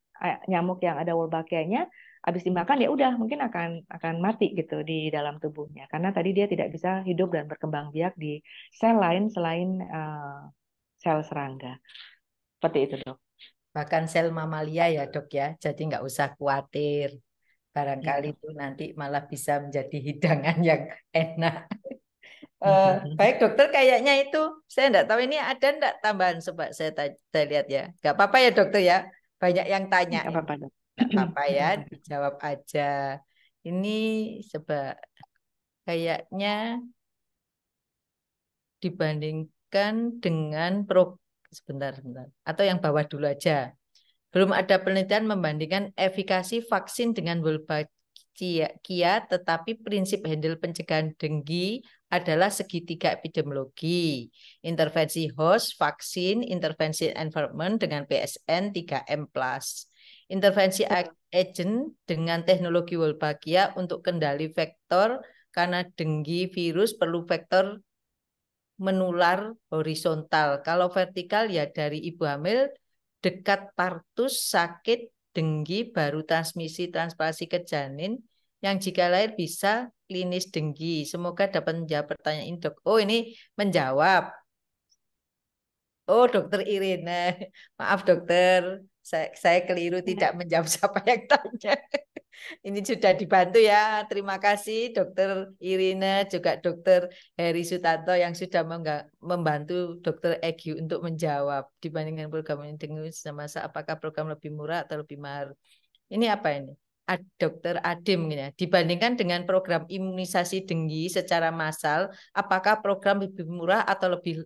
nyamuk yang ada wolbachia-nya habis dimakan ya udah mungkin akan akan mati gitu di dalam tubuhnya karena tadi dia tidak bisa hidup dan berkembang biak di sel lain selain uh, sel serangga. Seperti itu dok. Bahkan sel mamalia ya dok ya, jadi nggak usah khawatir. Barangkali ya. itu nanti malah bisa menjadi hidangan *laughs* yang enak. Uh, baik dokter, kayaknya itu saya enggak tahu ini ada enggak tambahan sobat saya, saya lihat ya. Enggak apa-apa ya dokter ya. Banyak yang tanya. Enggak apa-apa, Dok. apa-apa ya, dijawab aja. Ini sebab kayaknya dibanding dilanjutkan dengan pro sebentar sebentar atau yang bawah dulu aja. Belum ada penelitian membandingkan efikasi vaksin dengan Wolbachia, tetapi prinsip handle pencegahan denggi adalah segitiga epidemiologi, intervensi host, vaksin, intervensi environment dengan PSN 3M+. Intervensi agent dengan teknologi Wolbachia untuk kendali vektor karena denggi virus perlu vektor menular horizontal. Kalau vertikal ya dari ibu hamil dekat partus sakit denggi baru transmisi transplantasi ke janin yang jika lahir bisa klinis denggi. Semoga dapat menjawab pertanyaan Dok. Oh, ini menjawab. Oh, Dokter Irina. *laughs* Maaf, Dokter saya, saya keliru iya. tidak menjawab *laughs* siapa yang tanya. Ini sudah dibantu ya. Terima kasih Dokter Irina juga Dokter Heri Sutanto yang sudah membantu Dokter Egi untuk menjawab dibandingkan program ini dengan masa apakah program lebih murah atau lebih mahal. Ini apa ini? dokter Adem ya. Dibandingkan dengan program imunisasi denggi secara massal, apakah program lebih murah atau lebih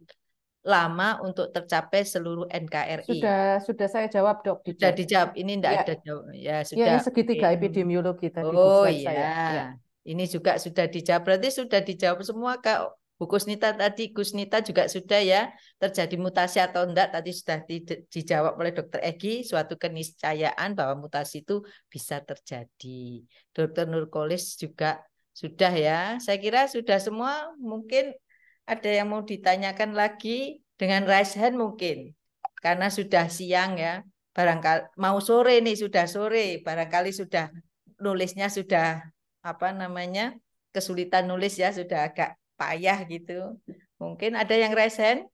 lama untuk tercapai seluruh NKRI. Sudah sudah saya jawab dok. Dijawab. Sudah dijawab. Ini tidak ya. ada jawab. Ya, ya sudah. Ya, ini segitiga epidemiologi tadi. Oh iya. Ya. Ini juga sudah dijawab. Berarti sudah dijawab semua kak. Bu Nita tadi, Gus Nita juga sudah ya terjadi mutasi atau enggak tadi sudah di, dijawab oleh Dokter Egi suatu keniscayaan bahwa mutasi itu bisa terjadi. Dokter Nurkolis juga sudah ya. Saya kira sudah semua mungkin ada yang mau ditanyakan lagi dengan raise hand mungkin karena sudah siang ya barangkali mau sore nih sudah sore barangkali sudah nulisnya sudah apa namanya kesulitan nulis ya sudah agak payah gitu mungkin ada yang raise hand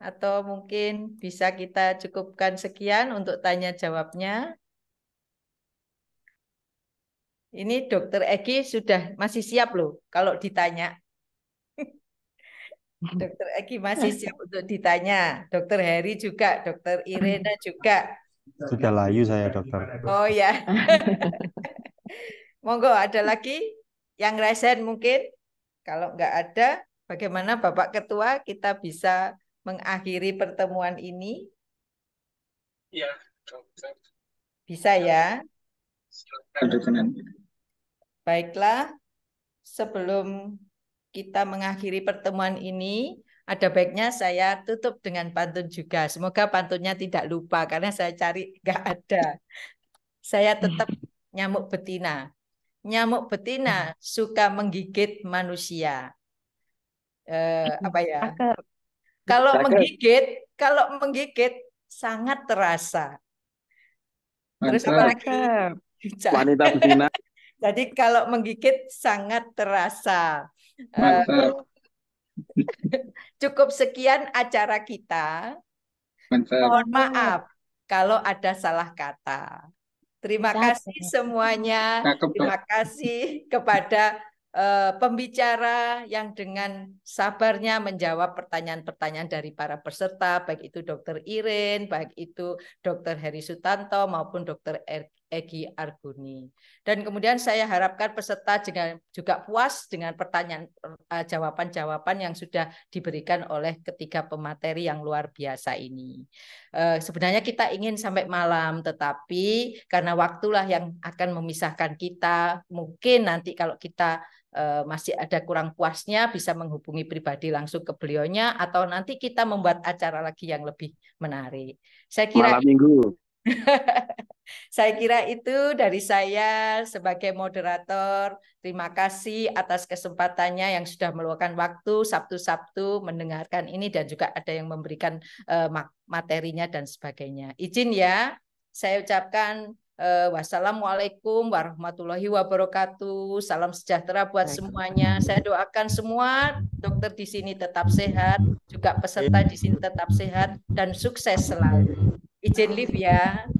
atau mungkin bisa kita cukupkan sekian untuk tanya jawabnya ini dokter Egi sudah masih siap loh kalau ditanya Dokter Eki masih siap untuk ditanya. Dokter Heri juga, Dokter Irena juga. Sudah layu saya dokter. Oh ya. *laughs* Monggo ada lagi yang resen mungkin. Kalau nggak ada, bagaimana Bapak Ketua kita bisa mengakhiri pertemuan ini? Ya, dokter. Bisa ya? Silakan. Baiklah, sebelum kita mengakhiri pertemuan ini. Ada baiknya saya tutup dengan pantun juga. Semoga pantunnya tidak lupa karena saya cari nggak ada. Saya tetap nyamuk betina. Nyamuk betina suka menggigit manusia. Eh, apa ya? Kalau menggigit, kalau menggigit sangat terasa. Terus apa lagi? Wanita betina. *laughs* Jadi kalau menggigit sangat terasa. Eh, eh, *laughs* cukup sekian acara kita. Mantap. Eh, Mohon maaf oh. kalau ada salah kata. Terima kasih semuanya. Terima kasih kepada uh, pembicara yang dengan sabarnya menjawab pertanyaan-pertanyaan dari para peserta, baik itu Dokter Irin, baik itu Dokter Heri Sutanto maupun Dokter Dr. Egi Arguni. Dan kemudian saya harapkan peserta juga, juga puas dengan pertanyaan eh, jawaban-jawaban yang sudah diberikan oleh ketiga pemateri yang luar biasa ini. Eh, sebenarnya kita ingin sampai malam, tetapi karena waktulah yang akan memisahkan kita, mungkin nanti kalau kita eh, masih ada kurang puasnya bisa menghubungi pribadi langsung ke beliaunya atau nanti kita membuat acara lagi yang lebih menarik. Saya kira malam minggu. *laughs* saya kira itu dari saya sebagai moderator. Terima kasih atas kesempatannya yang sudah meluangkan waktu Sabtu-Sabtu mendengarkan ini dan juga ada yang memberikan uh, materinya dan sebagainya. Izin ya, saya ucapkan uh, wassalamualaikum warahmatullahi wabarakatuh. Salam sejahtera buat semuanya. Saya doakan semua dokter di sini tetap sehat, juga peserta di sini tetap sehat dan sukses selalu izin lift ya.